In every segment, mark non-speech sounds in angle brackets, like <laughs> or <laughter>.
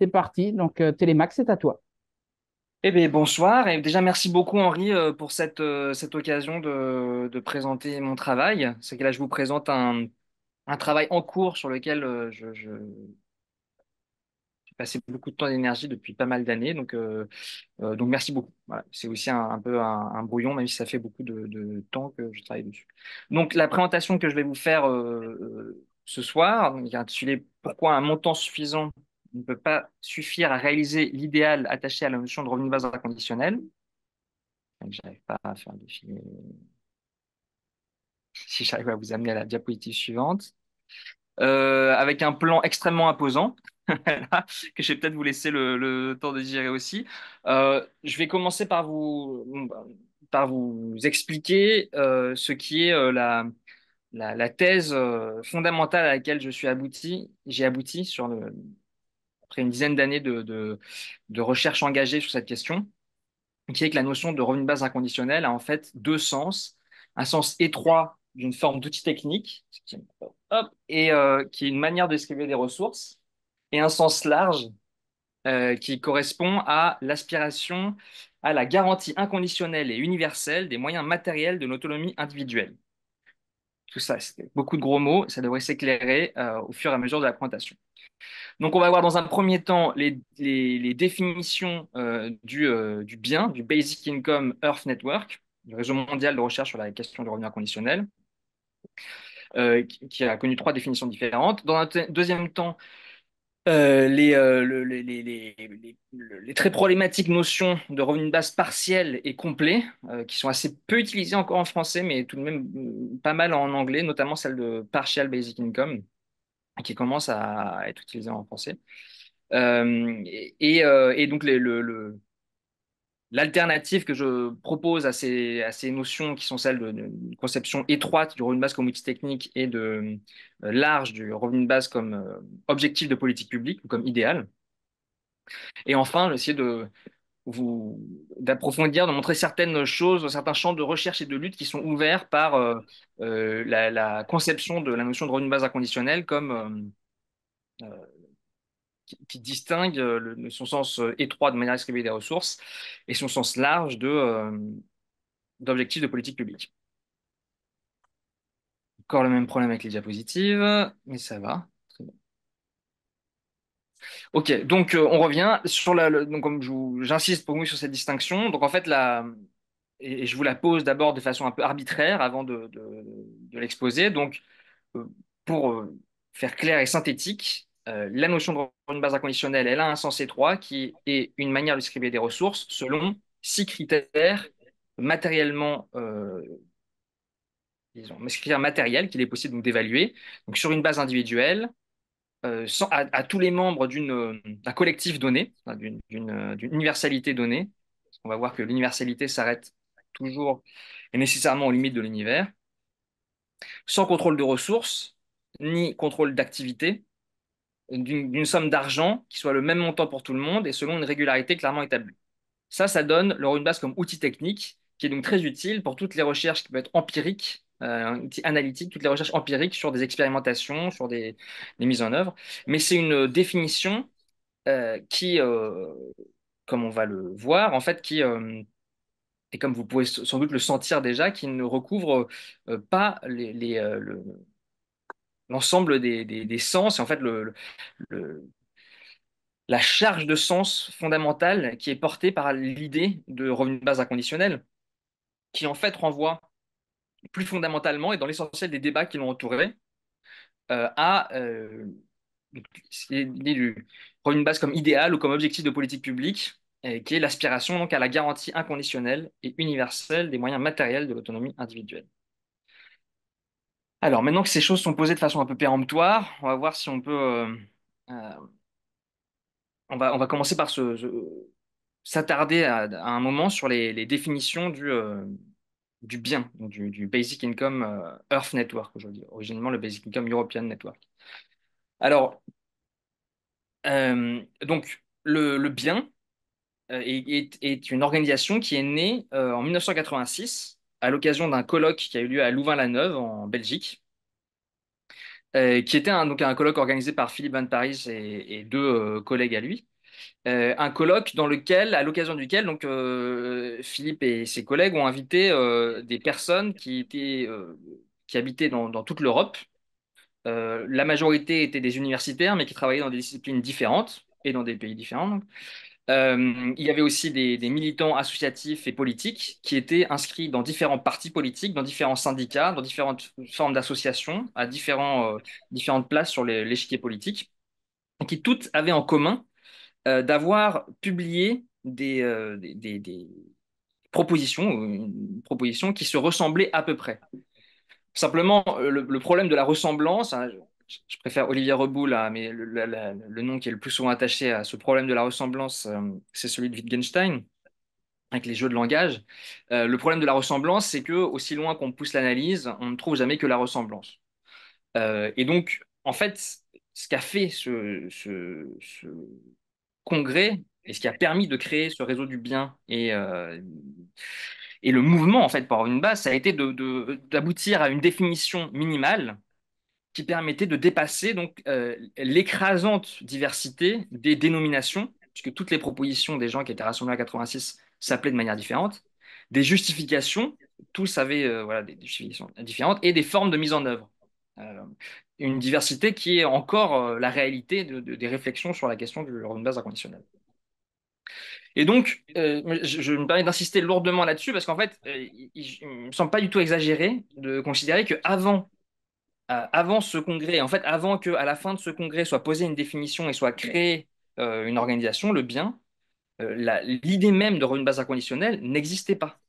C'est parti. Donc, euh, Télémax, c'est à toi. Eh bien, bonsoir. Et déjà, merci beaucoup, Henri, euh, pour cette, euh, cette occasion de, présenter mon travail. C'est que là, je vous présente un, travail en cours sur lequel je, passé beaucoup de temps et d'énergie depuis pas mal d'années. Donc, donc merci beaucoup. C'est aussi un, peu un, brouillon, même si ça fait beaucoup de, temps que je travaille dessus. Donc, la présentation que je vais vous faire ce soir, il y a Pourquoi un montant suffisant ne peut pas suffire à réaliser l'idéal attaché à la notion de revenu de base inconditionnel. J'arrive pas à faire <laughs> Si j'arrive à vous amener à la diapositive suivante. Euh, avec un plan extrêmement imposant, <laughs> que je vais peut-être vous laisser le, temps de digérer aussi. Euh, je vais commencer par vous, par vous expliquer euh, ce qui est la, la, la, thèse fondamentale à laquelle je suis abouti, j'ai abouti sur le, après une dizaine d'années de, recherche engagée sur cette question, qui est que la notion de revenu de base inconditionnel a en fait deux sens. Un sens étroit d'une forme d'outil technique, et euh, qui est une manière de des ressources, et un sens large euh, qui correspond à l'aspiration à la garantie inconditionnelle et universelle des moyens matériels de l'autonomie individuelle tout ça. c'est beaucoup de gros mots, ça devrait s'éclairer euh, au fur et à mesure de la présentation. Donc, on va voir dans un premier temps les, définitions euh, euh, du, bien, du Basic Income Earth Network, du réseau mondial de recherche sur la question du revenu inconditionnel, qui, a connu trois définitions différentes. Dans un deuxième temps, euh, les, euh, les, très problématiques notions de revenu de base partiel et complet, euh, qui sont assez peu utilisées encore en français, mais tout de même mm, pas mal en anglais, notamment celle de partial basic income, qui commence à être utilisée en français. Et, donc le, l'alternative que je propose à ces, à ces notions qui sont celles d'une conception étroite du revenu de base comme outil technique et de euh, large du revenu de base comme euh, objectif de politique publique ou comme idéal. Et enfin, j'essaie de vous d'approfondir, de montrer certaines choses, certains champs de recherche et de lutte qui sont ouverts par euh, la, conception de la notion de revenu de base inconditionnel comme qui distingue euh, son sens euh, étroit de manière à distribuer des ressources et son sens large de, euh, d'objectifs de politique publique. Encore le même problème avec les diapositives, mais ça va. Ok, donc on revient sur la. donc comme j'insiste pour vous sur cette distinction, donc en fait la, et, je vous la pose d'abord de façon un peu arbitraire avant de, de, l'exposer. Donc pour faire clair et synthétique, euh, la notion de base inconditionnelle, elle a un sens étroit qui est une manière de distribuer des ressources selon six critères matériellement, euh, disons, critères matériels qu'il est possible d'évaluer. Donc sur une base individuelle, euh, à, à, tous les membres d'un collectif donné, d'une universalité donnée. On va voir que l'universalité s'arrête toujours et nécessairement aux limites de l'univers. Sans contrôle de ressources, ni contrôle d'activité, d'une somme d'argent qui soit le même montant pour tout le monde et selon une régularité clairement établie. Ça, ça donne une base comme outil technique qui est donc très utile pour toutes les recherches qui peuvent être empiriques, euh, analytiques, toutes les recherches empiriques sur des expérimentations, sur des, mises en œuvre. Mais c'est une définition euh, qui, euh, comme on va le voir, en fait, qui, euh, et comme vous pouvez sans doute le sentir déjà, qui ne recouvre pas les, l'ensemble des, sens, et en fait le, la charge de sens fondamentale qui est portée par l'idée de revenu de base inconditionnel, qui en fait renvoie plus fondamentalement et dans l'essentiel des débats qui l'ont entouré euh, à euh, l'idée du revenu de base comme idéal ou comme objectif de politique publique, euh, qui est l'aspiration donc à la garantie inconditionnelle et universelle des moyens matériels de l'autonomie individuelle. Alors, maintenant que ces choses sont posées de façon un peu péremptoire, on va voir si on peut. Euh, euh, on va, on va commencer par se, s'attarder à, un moment sur les, définitions du, euh, bien, du, Basic Income Earth Network aujourd'hui, originellement le Basic Income European Network. Alors, donc, le, bien est, une organisation qui est née en 1986 à l'occasion d'un colloque qui a eu lieu à Louvain-la-Neuve, en Belgique, euh, qui était un, donc un colloque organisé par Philippe Van Paris et, deux euh, collègues à lui. Euh, un colloque dans lequel, à l'occasion duquel, donc Philippe et ses collègues ont invité des personnes qui étaient, qui habitaient dans, dans toute l'Europe. la majorité étaient des universitaires, mais qui travaillaient dans des disciplines différentes et dans des pays différents. Donc. Euh, il y avait aussi des, militants associatifs et politiques qui étaient inscrits dans différents partis politiques, dans différents syndicats, dans différentes formes d'associations, à différents, euh, différentes places sur l'échiquier politique, qui toutes avaient en commun euh, d'avoir publié des, des, propositions, qui se ressemblaient à peu près. Simplement, le, problème de la ressemblance, hein, je préfère Olivier Reboul, là, mais le, nom qui est le plus souvent attaché à ce problème de la ressemblance, euh, c'est celui de Wittgenstein, avec les jeux de langage. Euh, le problème de la ressemblance, c'est que aussi loin qu'on pousse l'analyse, on ne trouve jamais que la ressemblance. Euh, et donc, en fait, ce qu'a fait ce, congrès et ce qui a permis de créer ce réseau du bien et le mouvement, en fait, pour avoir une base, ça a été d'aboutir à une définition minimale qui permettait de dépasser donc euh, l'écrasante diversité des dénominations, puisque toutes les propositions des gens qui étaient rassemblés en 86 s'appelaient de manière différente, des justifications, tous avaient euh, voilà, des justifications différentes, et des formes de mise en œuvre. Euh, une diversité qui est encore la réalité de, des réflexions sur la question du revenu de base inconditionnel. Et donc, je, me permets d'insister lourdement là-dessus parce qu'en fait, il, ne me semble pas du tout exagéré de considérer qu'avant euh, avant ce congrès, en fait, avant qu'à la fin de ce congrès soit posée une définition et soit créée euh, une organisation, le bien, euh, l'idée même de revenu de base inconditionnelle n'existait pas.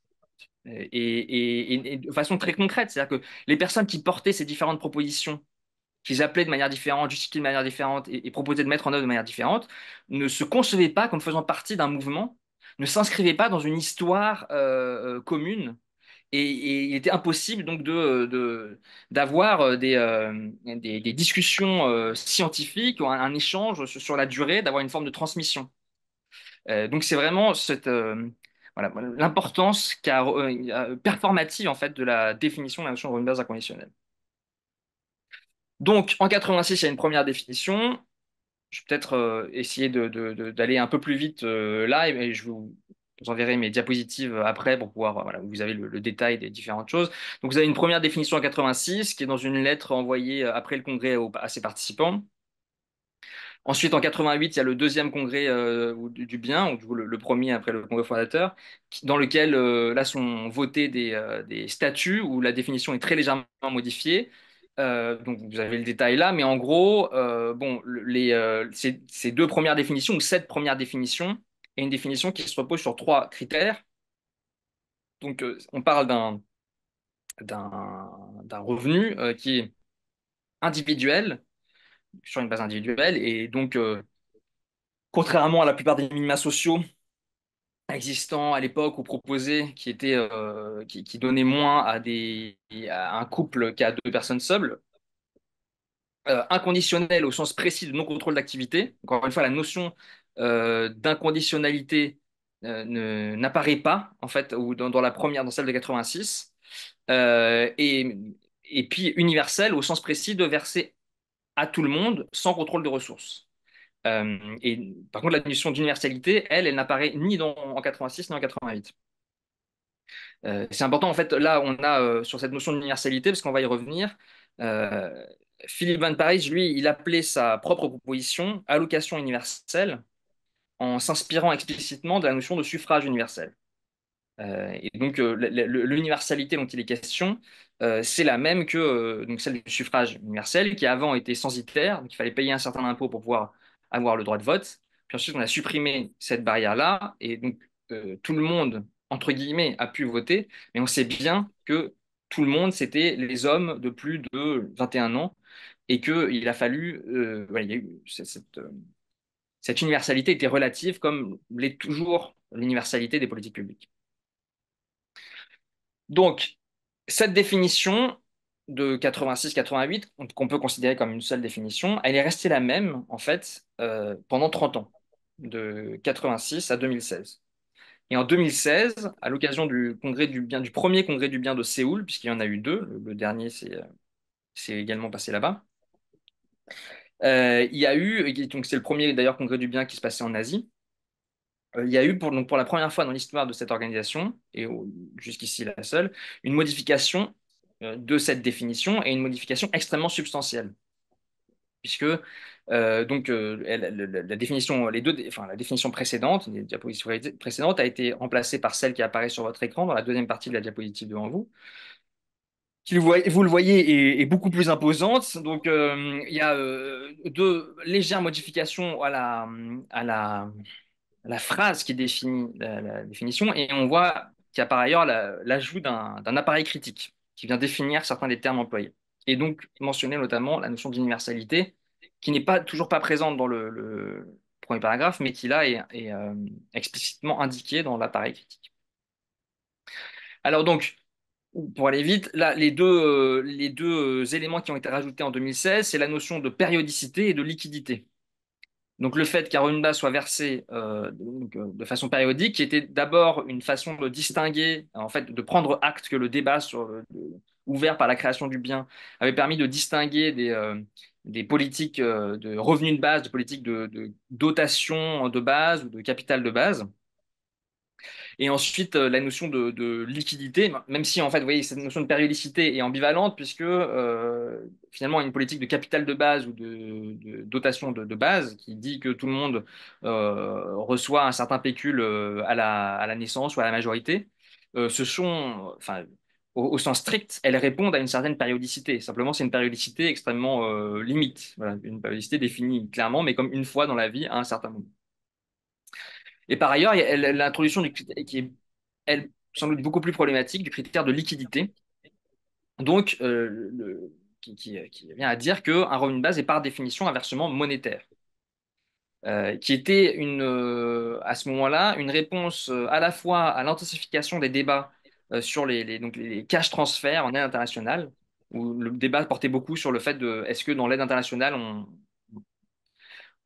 Et, de façon très concrète, c'est-à-dire que les personnes qui portaient ces différentes propositions, qu'ils appelaient de manière différente, justifiaient de manière différente et, proposaient de mettre en œuvre de manière différente, ne se concevaient pas comme faisant partie d'un mouvement, ne s'inscrivaient pas dans une histoire commune et, il était impossible donc de, d'avoir euh, euh, des, des, discussions euh, scientifiques, un, un échange sur, la durée, d'avoir une forme de transmission. donc c'est vraiment cette, voilà, l'importance performative en fait de la définition de la notion de base inconditionnelle. Donc en 86, il y a une première définition. Je vais peut-être essayer d'aller un peu plus vite là et je vous vous enverrai mes diapositives après pour pouvoir, voilà, vous avez le, détail des différentes choses. Donc vous avez une première définition en 86 qui est dans une lettre envoyée euh, après le congrès à ses participants. Ensuite, en 88, il y a le deuxième congrès euh, du, bien, ou le, premier après le congrès fondateur, dans lequel euh, là sont votés des, statuts où la définition est très légèrement modifiée. donc vous avez le détail là, mais en gros, bon, les, ces, ces, deux premières définitions ou cette première définition une définition qui se repose sur trois critères. Donc, euh, on parle d'un, d'un, revenu euh, qui est individuel, sur une base individuelle, et donc, euh, contrairement à la plupart des minima sociaux existants à l'époque ou proposés, qui, était qui, qui, donnaient moins à, des, à un couple qu'à deux personnes seules, inconditionnel au sens précis de non-contrôle d'activité, encore une fois, la notion euh, d'inconditionnalité euh, n'apparaît pas, en fait, ou dans, la première, dans celle de 86. Euh, et, puis universelle au sens précis de verser à tout le monde sans contrôle de ressources. et par contre, la notion d'universalité, elle, elle n'apparaît ni dans, en 86 ni en 88. c'est important, en fait, là, on a sur cette notion d'universalité, parce qu'on va y revenir. Philippe Van Parijs, lui, il appelait sa propre proposition allocation universelle, en s'inspirant explicitement de la notion de suffrage universel. Euh, et donc euh, l'universalité dont il est question, euh, c'est la même que donc celle du suffrage universel, qui avant était censitaire, donc il fallait payer un certain impôt pour pouvoir avoir le droit de vote. Puis ensuite, on a supprimé cette barrière-là, et donc tout le monde, entre guillemets, a pu voter, mais on sait bien que tout le monde, c'était les hommes de plus de 21 ans, et qu'il a fallu, voilà, il a cette cette universalité était relative comme l'est toujours l'universalité des politiques publiques. Donc, cette définition de 86-88, qu'on peut considérer comme une seule définition, elle est restée la même, en fait, euh, pendant 30 ans, de 86 à 2016. Et en 2016, à l'occasion du, premier congrès du bien de Séoul, puisqu'il y en a eu deux, le, dernier euh, s'est également passé là-bas, euh, il y a eu, donc c'est le premier d'ailleurs congrès du bien qui se passait en Asie, euh, il y a eu pour, pour la première fois dans l'histoire de cette organisation, et jusqu'ici la seule, une modification euh, de cette définition et une modification extrêmement substantielle. Puisque donc, la, définition, les la définition précédente, a été remplacée par celle qui apparaît sur votre écran dans la deuxième partie de la diapositive devant vous qui vous le voyez, est, beaucoup plus imposante. Donc, euh, il y a euh, deux légères modifications à la, à la, la phrase qui définit la, définition, et on voit qu'il y a par ailleurs l'ajout d'un appareil critique qui vient définir certains des termes employés, et donc mentionner notamment la notion d'universalité, qui n'est pas toujours pas présente dans le, premier paragraphe, mais qui là est, euh, explicitement indiquée dans l'appareil critique. Alors donc, pour aller vite, les deux, euh, euh, éléments qui ont été rajoutés en 2016, c'est la notion de périodicité et de liquidité. Donc le fait qu'Arunda soit versé euh, de façon périodique, qui était d'abord une façon de distinguer, en fait, de prendre acte que le débat ouvert par la création du bien avait permis de distinguer des, politiques de revenus de base, de politiques de dotation de base ou de capital de base. Et ensuite, euh, la notion de, liquidité, ben, même si en fait, voyez, cette notion de périodicité est ambivalente, puisque euh, finalement, une politique de capital de base ou de, dotation de, base qui dit que tout le monde euh, reçoit un certain pécule à la, naissance ou à la majorité, ce sont, enfin, au, sens strict, elles répondent à une certaine périodicité. Simplement, c'est une périodicité extrêmement limite, une périodicité définie clairement, mais comme une fois dans la vie à un certain moment. Et par ailleurs, l'introduction du qui est, elle, semble beaucoup plus problématique, du critère de liquidité. Donc, euh, euh, qui, vient à dire qu'un revenu de base est par définition un versement monétaire. Euh, qui était une, à ce moment-là une réponse à la fois à l'intensification des débats sur les, donc les cash transferts en aide internationale, où le débat portait beaucoup sur le fait de est-ce que dans l'aide internationale, on,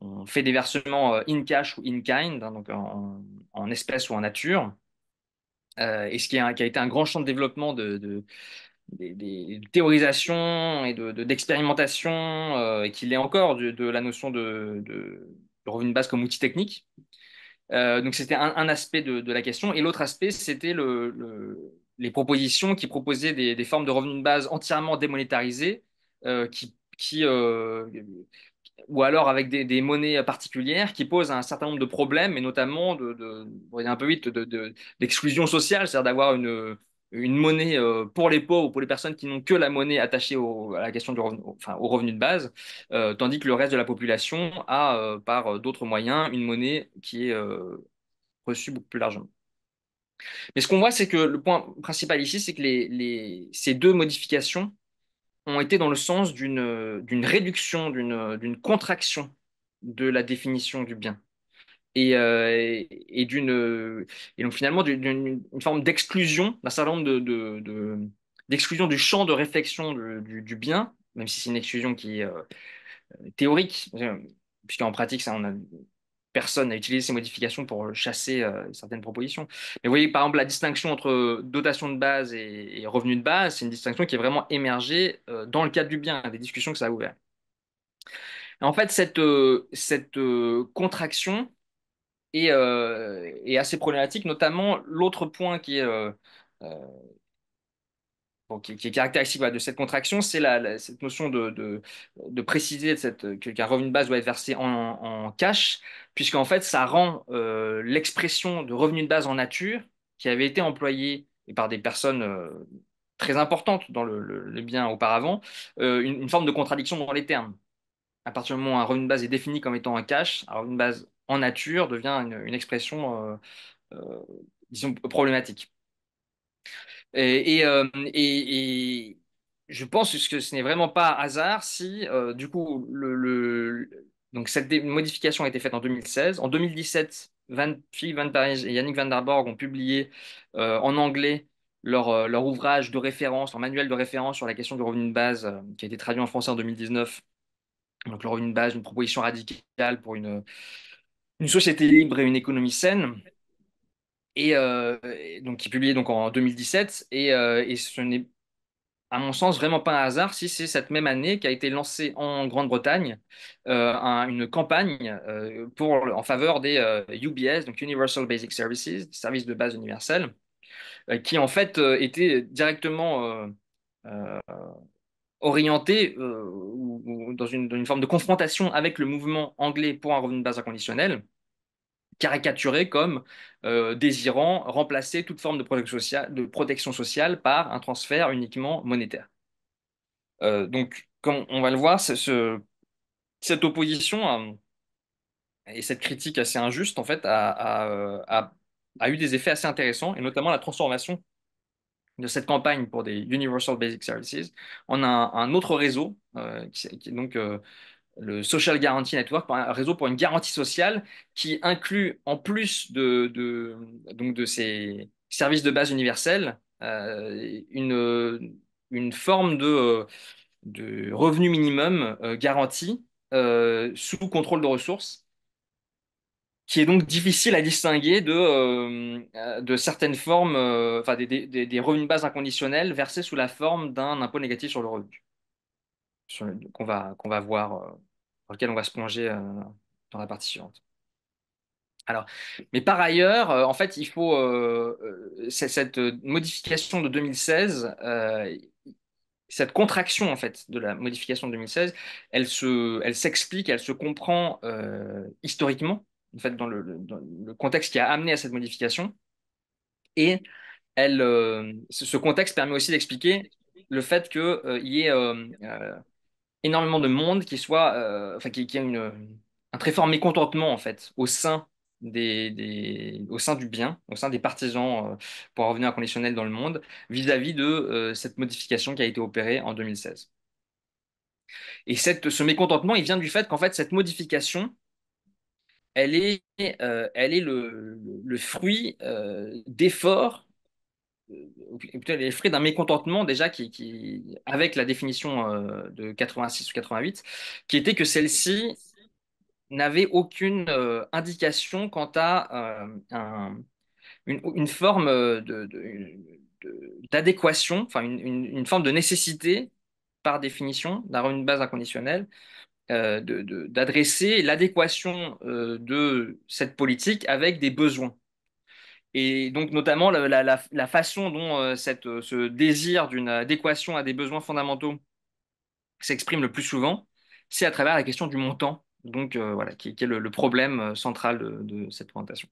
on fait des versements euh, in cash ou in kind, hein, donc en, espèces ou en nature. Euh, et ce qui a, qui a, été un grand champ de développement de, théorisation et d'expérimentation, euh, et qui est encore de, la notion de, revenu de base comme outil technique. donc c'était un, aspect de, la question. Et l'autre aspect, c'était le, les propositions qui proposaient des, formes de revenu de base entièrement démonétarisées, qui, qui ou alors avec des, monnaies particulières qui posent un certain nombre de problèmes, et notamment, de, un peu vite, d'exclusion sociale, c'est-à-dire d'avoir une, monnaie euh, pour les pauvres, ou pour les personnes qui n'ont que la monnaie attachée au, à la question du revenu, de base, euh, tandis que le reste de la population a, euh, par d'autres moyens, une monnaie qui est reçue beaucoup plus largement. Mais ce qu'on voit, c'est que le point principal ici, c'est que ces deux modifications ont été dans le sens d'une réduction, d'une contraction de la définition du bien et, euh, et d'une donc finalement d'une forme d'exclusion d'un certain nombre de, du champ de réflexion du, du, bien même si c'est une exclusion qui est euh, théorique puisqu'en pratique ça on a personne n'a utilisé ces modifications pour euh, chasser euh, certaines propositions. Mais vous voyez, par exemple, la distinction entre euh, dotation de base et, revenu de base, c'est une distinction qui est vraiment émergée dans le cadre du bien, des discussions que ça a ouvert. En fait, cette, cette contraction est, assez problématique, notamment l'autre point qui est qui, est caractéristique de cette contraction, c'est cette notion de, préciser cette, qu'un revenu de base doit être versé en, en cash, puisqu'en fait, ça rend euh, l'expression de revenu de base en nature, qui avait été employée par des personnes euh, très importantes dans le, bien auparavant, euh, une, forme de contradiction dans les termes. À partir du moment où un revenu de base est défini comme étant un cash, un revenu de base en nature devient une, une expression disons, problématique. Euh, et, euh, et, et, je pense que ce n'est vraiment pas hasard si, euh, du coup, le, donc cette modification a été faite en 2016. En 2017, Van, Philippe Van Parijs et Yannick Van der Borg ont publié en anglais leur, ouvrage de référence, leur manuel de référence sur la question du revenu de base, qui a été traduit en français en 2019. Donc le revenu de base, une proposition radicale pour une, une société libre et une économie saine et, euh, donc qui est publié donc en 2017 euh, et, ce n'est à mon sens vraiment pas un hasard si c'est cette même année qu'a été lancée en Grande-Bretagne euh, une campagne pour en faveur des UBS donc Universal Basic Services services de base Universelle, qui en fait était directement orienté dans, une, dans une forme de confrontation avec le mouvement anglais pour un revenu de base inconditionnel caricaturé comme euh, désirant remplacer toute forme de protection, sociale, de protection, sociale, par un transfert uniquement monétaire. Euh, donc, comme on va le voir, ce, cette opposition euh, et cette critique assez injuste, en fait, a, eu des effets assez intéressants, et notamment la transformation de cette campagne pour des Universal Basic Services en un, un autre réseau qui, qui, est donc le Social Guarantee Network, un réseau pour une garantie sociale qui inclut, en plus de, donc de ces services de base universels, euh, une, une forme de, de revenu minimum euh, garanti euh, sous contrôle de ressources, qui est donc difficile à distinguer de, de certaines formes, enfin des, des revenus de base inconditionnels versés sous la forme d'un impôt négatif sur le revenu qu'on va, qu'on va voir, euh, dans lequel on va se plonger euh, dans la partie suivante. Alors, mais par ailleurs, euh, en fait, il faut cette modification de 2016, cette contraction en fait de la modification de 2016, elle se, elle s'explique, elle se comprend historiquement, en fait, dans le, contexte qui a amené à cette modification, et elle, ce contexte permet aussi d'expliquer le fait qu'il y ait énormément de monde qui soit, euh, enfin, qui, a une, un très fort mécontentement en fait au sein des, au sein du bien, au sein des partisans, euh, pour revenir à conditionnel dans le monde, vis-à-vis de euh, cette modification qui a été opérée en 2016. Et cette, ce mécontentement, il vient du fait qu'en fait, cette modification, elle est, elle est le, le fruit d'efforts plutôt les frais d'un mécontentement déjà qui, avec la définition euh, de 86 ou 88, qui était que celle-ci n'avait aucune euh, indication quant à euh, une, forme d'adéquation, enfin une, forme de nécessité par définition d'un une base inconditionnelle d'adresser l'adéquation de cette politique avec des besoins. Et donc notamment la, façon dont euh, euh, ce désir d'une adéquation à des besoins fondamentaux s'exprime le plus souvent, c'est à travers la question du montant, donc euh, voilà, qui, est le, problème central de, cette présentation.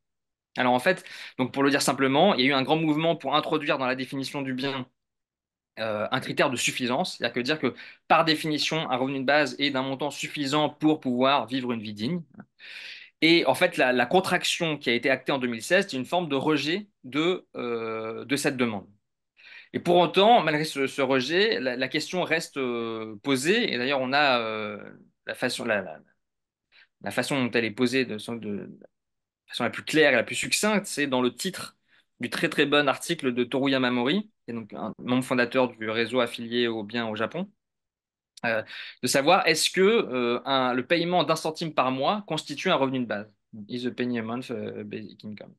Alors en fait, donc pour le dire simplement, il y a eu un grand mouvement pour introduire dans la définition du bien un critère de suffisance, c'est-à-dire que dire que par définition, un revenu de base est d'un montant suffisant pour pouvoir vivre une vie digne. Et en fait, la, contraction qui a été actée en 2016, c'est une forme de rejet de, euh, de, cette demande. Et pour autant, malgré ce, rejet, la, question reste euh, posée. Et d'ailleurs, on a euh, la, façon, la, la, façon dont elle est posée de, la façon la plus claire et la plus succincte, c'est dans le titre du très très bon article de Toru Yamamori, qui est donc un membre fondateur du réseau affilié au bien au Japon, euh, de savoir est-ce que euh, le paiement d'un centime par mois constitue un revenu de base. Is euh, basic income.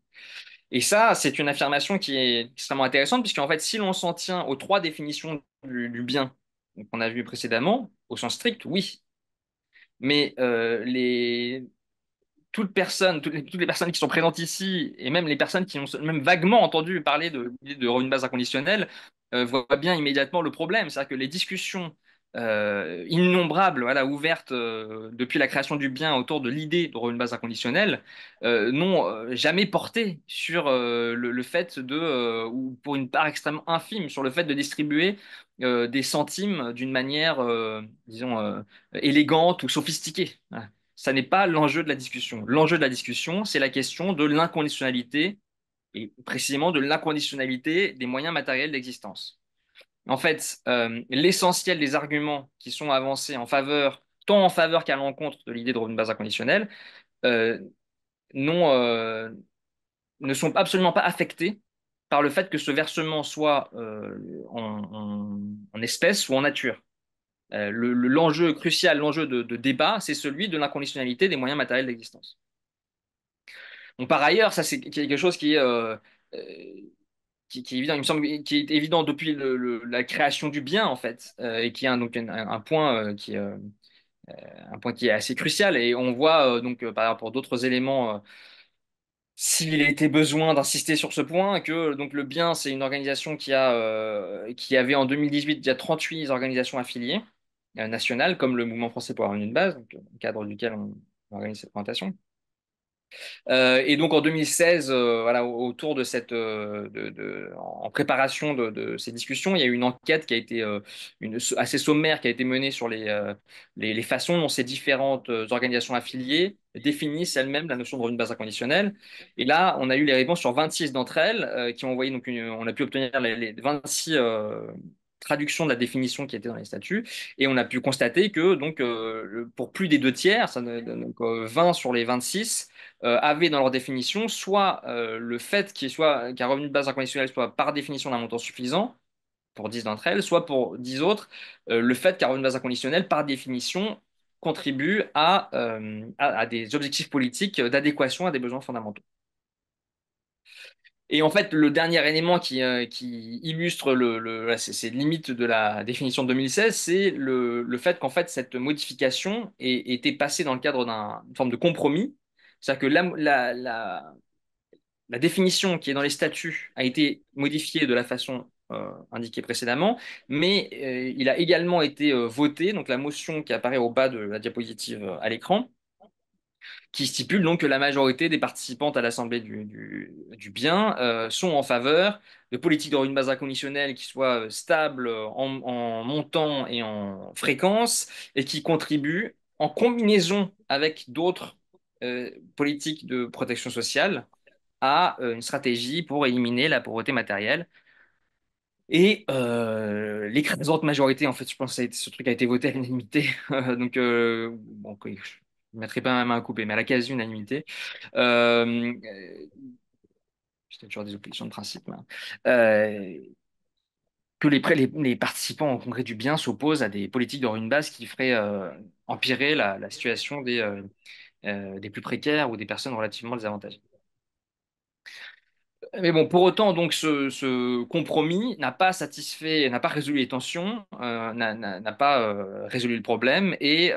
Et ça, c'est une affirmation qui est extrêmement intéressante, puisqu'en fait, si l'on s'en tient aux trois définitions du, bien qu'on a vu précédemment, au sens strict, oui. Mais les... toutes, personnes, toutes, les, personnes qui sont présentes ici, et même les personnes qui ont même vaguement entendu parler de, de revenu de base inconditionnel, voient bien immédiatement le problème. C'est-à-dire que les discussions euh, innombrables, voilà, ouvertes euh, depuis la création du bien autour de l'idée d'une une base inconditionnelle euh, n'ont jamais porté sur le, fait de, ou pour une part extrêmement infime, sur le fait de distribuer des centimes d'une manière, disons, élégante ou sophistiquée. Ça n'est pas l'enjeu de la discussion. L'enjeu de la discussion, c'est la question de l'inconditionnalité et précisément de l'inconditionnalité des moyens matériels d'existence en fait, euh, l'essentiel des arguments qui sont avancés en faveur, tant en faveur qu'à l'encontre de l'idée de revenu de base inconditionnelle euh, non, euh, ne sont absolument pas affectés par le fait que ce versement soit en, en, espèces ou en nature. L'enjeu crucial, l'enjeu de, débat, c'est celui de l'inconditionnalité des moyens matériels d'existence. par ailleurs, ça c'est quelque chose qui est qui, est évident, me semble, qui est évident depuis la création du bien, en fait, euh, et qui est un, donc euh, euh, un, point qui est assez crucial. Et on voit, donc, par rapport d'autres éléments s'il était besoin d'insister sur ce point, que donc le bien, c'est une organisation qui, a, qui avait en 2018 déjà 38 organisations affiliées nationales, comme le Mouvement français pour avoir une base, au cadre duquel on organise cette présentation. Euh, et donc en 2016, euh, voilà, autour de cette, euh, en préparation de, ces discussions, il y a eu une enquête qui a été assez sommaire, qui a été menée sur les, façons dont ces différentes organisations affiliées définissent elles-mêmes la notion de revenu base inconditionnelle. Et là, on a eu les réponses sur 26 d'entre elles, qui ont envoyé donc on a pu obtenir les, 26 traductions de la définition qui était dans les statuts, et on a pu constater que donc pour plus des deux tiers, ça, 20 sur les 26, euh, avaient dans leur définition soit euh, le fait qu'un revenu de base inconditionnel soit par définition d'un montant suffisant pour 10 d'entre elles, soit pour 10 autres, euh, le fait qu'un revenu de base inconditionnel, par définition, contribue à, à, des objectifs politiques d'adéquation à des besoins fondamentaux. Et en fait, le dernier élément qui, illustre le, ces, limites de la définition de 2016, c'est le, fait qu'en fait, cette modification ait, été passée dans le cadre d'une forme de compromis c'est-à-dire que la, définition qui est dans les statuts a été modifiée de la façon euh, indiquée précédemment, mais euh, il a également été euh, voté, donc la motion qui apparaît au bas de la diapositive à l'écran, qui stipule donc que la majorité des participantes à l'Assemblée du, bien sont en faveur de politiques dans une base inconditionnelle qui soit stable en, montant et en fréquence et qui contribue en combinaison avec d'autres euh, politique de protection sociale à euh, une stratégie pour éliminer la pauvreté matérielle. Et les euh, l'écrasante majorité, en fait, je pense que ce truc a été voté à l'unanimité. <laughs> donc, bon, je ne mettrai pas ma main à couper, mais à la quasi-unanimité. Euh, toujours des oppositions de principe. que les, participants au Congrès du bien s'opposent à des politiques une base qui feraient empirer la situation des euh, des plus précaires ou des personnes relativement désavantagées. Mais bon, pour autant, donc, ce, compromis n'a pas satisfait, n'a pas résolu les tensions, euh, n'a pas euh, résolu le problème, et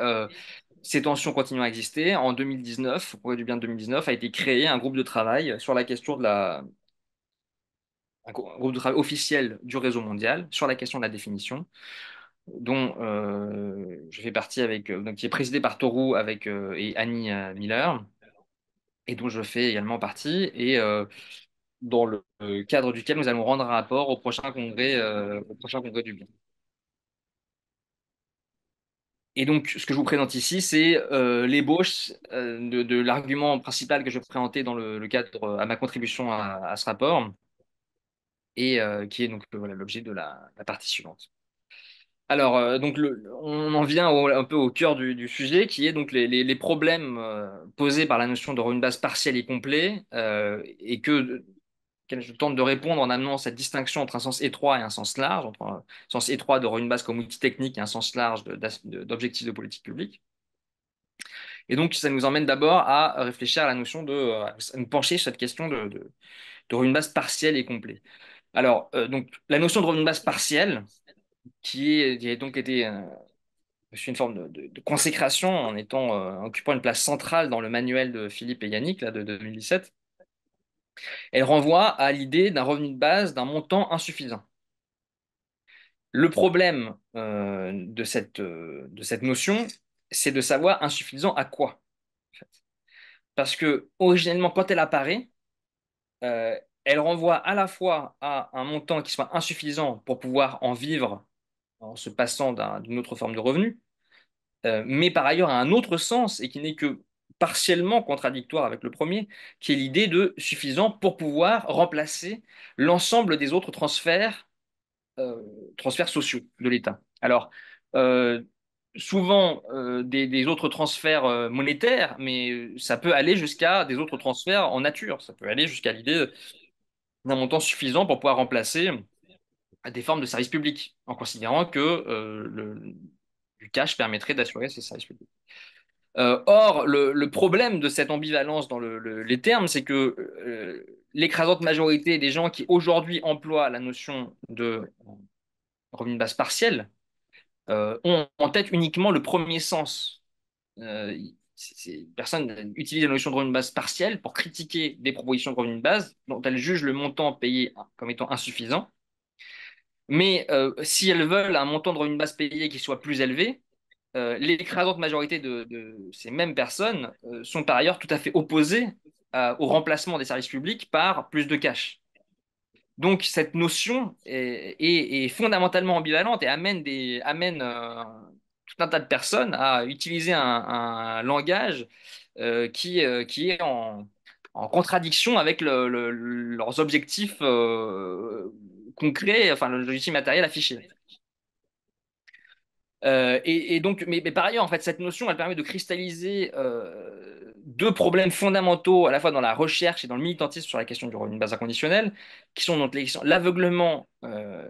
ces tensions continuent à exister. En 2019, au cours du bien de 2019, a été créé un groupe de travail sur la question de la, un groupe de travail officiel du réseau mondial sur la question de la définition, dont euh, je fais partie avec, euh, qui est présidé par Toru avec euh, et Annie Miller, et dont je fais également partie. Et dans le cadre duquel nous allons rendre un rapport au prochain congrès, prochain congrès du bien. Et donc, ce que je vous présente ici, c'est l'ébauche de, l'argument principal que je présentais dans le, cadre à ma contribution à, ce rapport, et qui est donc l'objet de la partie suivante. Alors, euh, donc on en vient un peu au cœur du, sujet, qui est donc les, problèmes euh, posés par la notion de revenu base partielle et complet, euh, et que, je tente de répondre en amenant cette distinction entre un sens étroit et un sens large, entre un sens étroit de revenu base comme outil technique et un sens large d'objectifs de, politique publique. Et donc, ça nous emmène d'abord à réfléchir à la notion de, à nous pencher sur cette question de, de, de base partielle et complet. Alors, donc, la notion de revenu de base partielle, qui, a donc été euh, une forme de, consécration en étant, euh, occupant une place centrale dans le manuel de Philippe et Yannick là, de, 2017. Elle renvoie à l'idée d'un revenu de base d'un montant insuffisant. Le problème euh, de, cette, de, cette, notion, c'est de savoir insuffisant à quoi. Parce que, originellement, quand elle apparaît, elle renvoie à la fois à un montant qui soit insuffisant pour pouvoir en vivre en se passant d'une autre forme de revenu, euh, mais par ailleurs à un autre sens et qui n'est que partiellement contradictoire avec le premier, qui est l'idée de suffisant pour pouvoir remplacer l'ensemble des autres transferts, euh, sociaux de l'État. Alors, euh, souvent des, autres transferts monétaires, mais ça peut aller jusqu'à des autres transferts en nature. Ça peut aller jusqu'à l'idée d'un montant suffisant pour pouvoir remplacer des formes de services publics, en considérant que euh, du cash permettrait d'assurer ces services publics. Euh, or, le, problème de cette ambivalence dans les termes, c'est que euh, l'écrasante majorité des gens qui aujourd'hui emploient la notion de revenu de base partielle ont en tête uniquement le premier sens. Personne personnes utilisent la notion de revenu de base partielle pour critiquer des propositions de revenu de base dont elles jugent le montant payé comme étant insuffisant mais euh, si elles veulent un montant de une base payée qui soit plus élevé, euh, l'écrasante majorité de, ces mêmes personnes euh, sont par ailleurs tout à fait opposées au remplacement des services publics par plus de cash. Donc cette notion est, fondamentalement ambivalente et amène, des, amène tout un tas de personnes à utiliser un, langage qui, qui est en, contradiction avec leurs objectifs concret, enfin le logiciel matériel affiché. Euh, et, donc, mais, par ailleurs, en fait, cette notion, elle permet de cristalliser euh, deux problèmes fondamentaux à la fois dans la recherche et dans le militantisme sur la question du revenu de base inconditionnel, qui sont donc l'aveuglement, euh,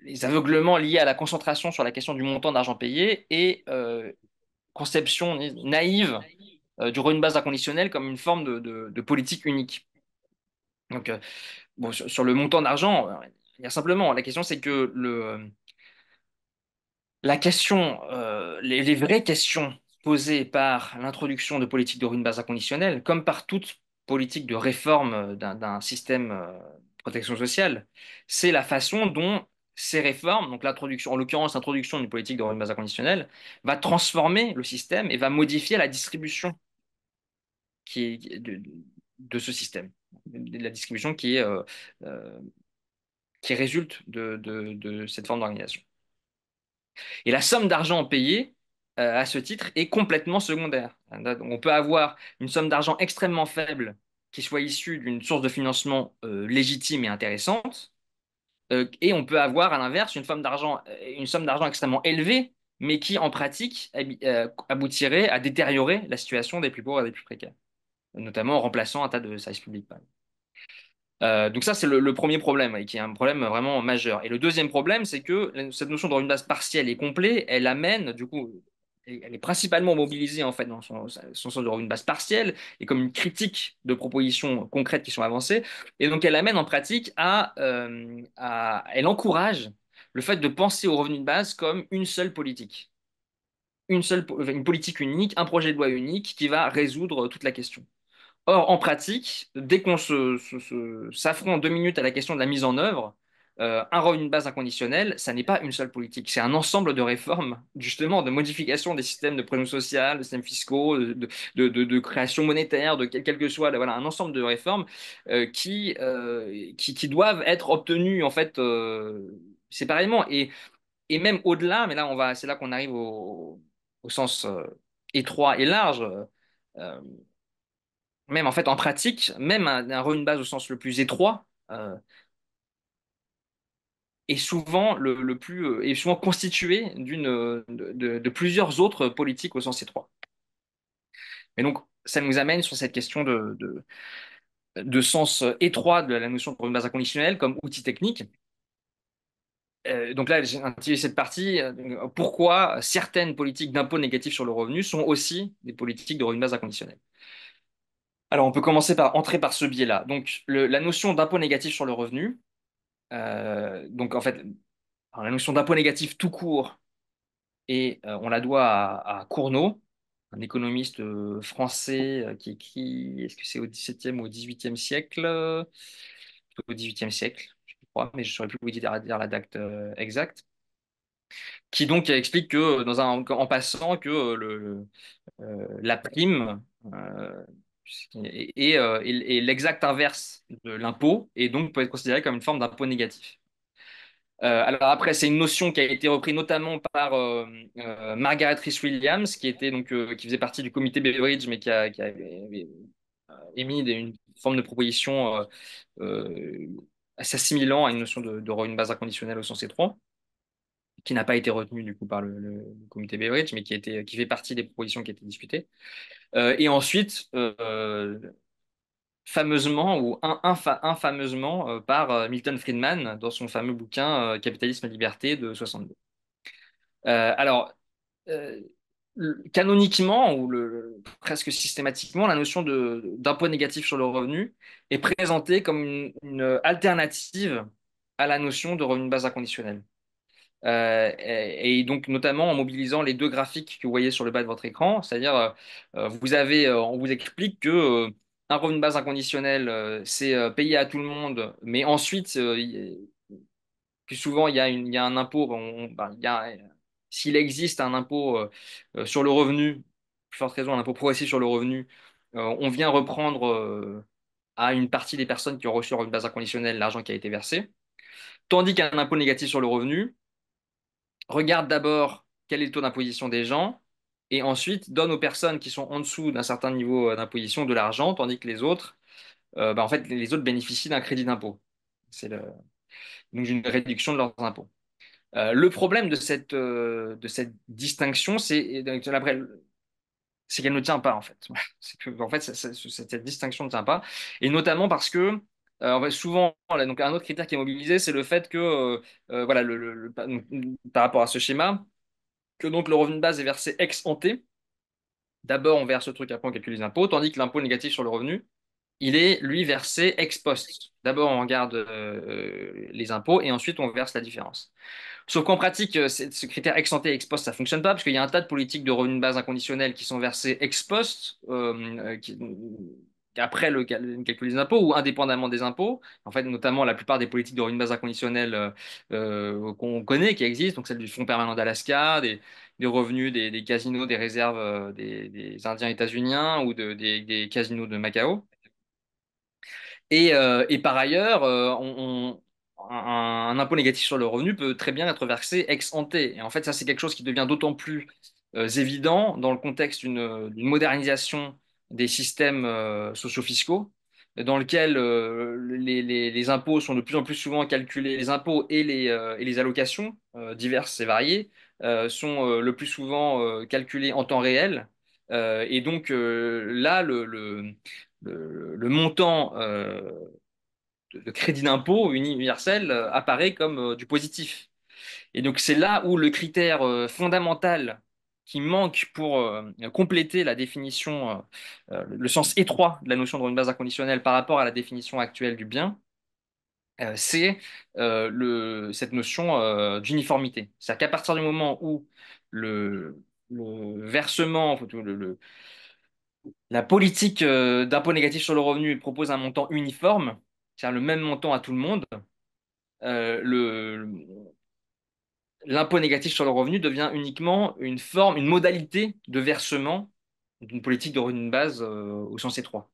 les aveuglements liés à la concentration sur la question du montant d'argent payé et conception naïve du revenu de base inconditionnel comme une forme de, de politique unique. Donc, sur, le montant d'argent, euh, a simplement, la question c'est que euh, la question, euh, les, vraies questions posées par l'introduction de politiques de base inconditionnelle, comme par toute politique de réforme d'un système de protection sociale, c'est la façon dont ces réformes, donc l'introduction, en l'occurrence l'introduction d'une politique de base inconditionnelle, va transformer le système et va modifier la distribution qui de ce système de la distribution qui, est, euh, euh, qui résulte de, cette forme d'organisation. Et la somme d'argent payée euh, à ce titre est complètement secondaire. On peut avoir une somme d'argent extrêmement faible qui soit issue d'une source de financement légitime et intéressante, et on peut avoir à l'inverse une, somme d'argent extrêmement élevée, mais qui en pratique aboutirait à détériorer la situation des plus pauvres et des plus précaires notamment en remplaçant un tas de services publics. Euh, donc ça, c'est le, premier problème, et qui est un problème vraiment majeur. Et le deuxième problème, c'est que cette notion de revenu base partielle et complet, elle amène, du coup, elle est principalement mobilisée en fait dans son, sens de revenu de base partielle, et comme une critique de propositions concrètes qui sont avancées. Et donc elle amène en pratique à, euh, elle encourage le fait de penser au revenu de base comme une seule politique. Une, seule, une politique unique, un projet de loi unique qui va résoudre toute la question. Or, en pratique, dès qu'on s'affronte se, deux minutes à la question de la mise en œuvre, euh, un revenu de base inconditionnel, ça n'est pas une seule politique, c'est un ensemble de réformes, justement, de modification des systèmes de prénom sociaux, de systèmes fiscaux, de, création monétaire, de quel, que soit, voilà, un ensemble de réformes euh, euh, qui, qui, doivent être obtenues, en fait, séparément. Et, et même au-delà, mais là, on va, c'est là qu'on arrive au, au sens étroit et large même en fait en pratique, même un, revenu de base au sens le plus étroit euh, est souvent le, plus euh, est souvent constitué d'une de, plusieurs autres politiques au sens étroit. Et donc ça nous amène sur cette question de, sens étroit de la notion de revenu de base inconditionnel comme outil technique. Euh, donc là, j'ai intitulé cette partie Pourquoi certaines politiques d'impôt négatif sur le revenu sont aussi des politiques de revenu de base inconditionnel alors, on peut commencer par entrer par ce biais-là. Donc, la notion d'impôt négatif sur le revenu, euh, donc en fait, la notion d'impôt négatif tout court, et euh, on la doit à, à Cournot, un économiste euh, français qui écrit, est-ce que c'est au XVIIe ou au XVIIIe siècle? au XVIIIe siècle, je crois, mais je ne saurais plus vous dire, la date exacte. Qui donc explique que, en passant, que la prime, euh, et, l'exact inverse de l'impôt, et donc peut être considéré comme une forme d'impôt négatif. Euh, alors après, c'est une notion qui a été reprise notamment par euh, Margaret Rhys Williams, qui était donc qui faisait partie du comité Beveridge, mais qui a, émis une forme de proposition s'assimilant à une notion de, une base inconditionnelle au sens C3 qui n'a pas été retenu du coup par le, comité Beveridge, mais qui, était, qui fait partie des propositions qui étaient discutées. Euh, et ensuite, euh, fameusement ou infameusement euh, par Milton Friedman dans son fameux bouquin Capitalisme et liberté de 62. alors, canoniquement ou presque systématiquement, la notion d'impôt négatif sur le revenu est présentée comme une, une alternative à la notion de revenu de base inconditionnel. Euh, et, donc, notamment en mobilisant les deux graphiques que vous voyez sur le bas de votre écran, c'est-à-dire, euh, euh, vous avez, on vous explique que un revenu de base inconditionnel, c'est payé à tout le monde, mais ensuite, plus souvent, il y, a un impôt, ben, s'il existe un impôt sur le revenu, plus forte raison, un impôt progressif sur le revenu, on vient reprendre à une partie des personnes qui ont reçu un revenu de base inconditionnel l'argent qui a été versé. Tandis qu'un impôt négatif sur le revenu, regarde d'abord quel est le taux d'imposition des gens et ensuite donne aux personnes qui sont en dessous d'un certain niveau euh, d'imposition de l'argent, tandis que les autres, euh, bah, en fait, les autres bénéficient d'un crédit d'impôt. C'est le... donc une réduction de leurs impôts. Euh, le problème de cette, de cette distinction, c'est qu'elle ne tient pas en fait. <laughs> que, en fait, cette, distinction ne tient pas, et notamment parce que euh, souvent, donc un autre critère qui est mobilisé, c'est le fait que, euh, euh, voilà, le, par rapport à ce schéma, que donc le revenu de base est versé ex ante. D'abord, on verse ce truc, après on calcule les impôts, tandis que l'impôt négatif sur le revenu, il est lui versé ex post. D'abord, on regarde les impôts et ensuite on verse la différence. Sauf qu'en pratique, ce critère ex ante et ex post, ça ne fonctionne pas parce qu'il y a un tas de politiques de revenus de base inconditionnels qui sont versées ex post, après le, calcul des impôts ou indépendamment des impôts. En fait, notamment la plupart des politiques d'origine de base inconditionnelle euh, euh, qu'on connaît, qui existent, donc celle du Fonds permanent d'Alaska, des, revenus des, casinos, des réserves euh, des, des, Indiens états-uniens ou des, casinos de Macao. Et, et par ailleurs, on, un, un, impôt négatif sur le revenu peut très bien être versé ex ante. Et en fait, ça, c'est quelque chose qui devient d'autant plus évident dans le contexte d'une modernisation des systèmes euh, socio-fiscaux dans lequel euh, les, les, impôts sont de plus en plus souvent calculés, les impôts et les, euh, et les allocations diverses et variées sont le plus souvent calculés en temps réel. et donc là, le, le, le, le montant de crédit d'impôt universel apparaît comme du positif. Et donc c'est là où le critère fondamental qui manque pour euh, compléter la définition, euh, euh, le sens étroit de la notion de base inconditionnelle par rapport à la définition actuelle du bien, c'est cette notion d'uniformité. C'est-à-dire qu'à partir du moment où le, versement, la politique d'impôt négatif sur le revenu propose un montant uniforme, c'est-à-dire le même montant à tout le monde, le l'impôt négatif sur le revenu devient uniquement une forme, une modalité de versement d'une politique de revenu de base euh, au sens étroit.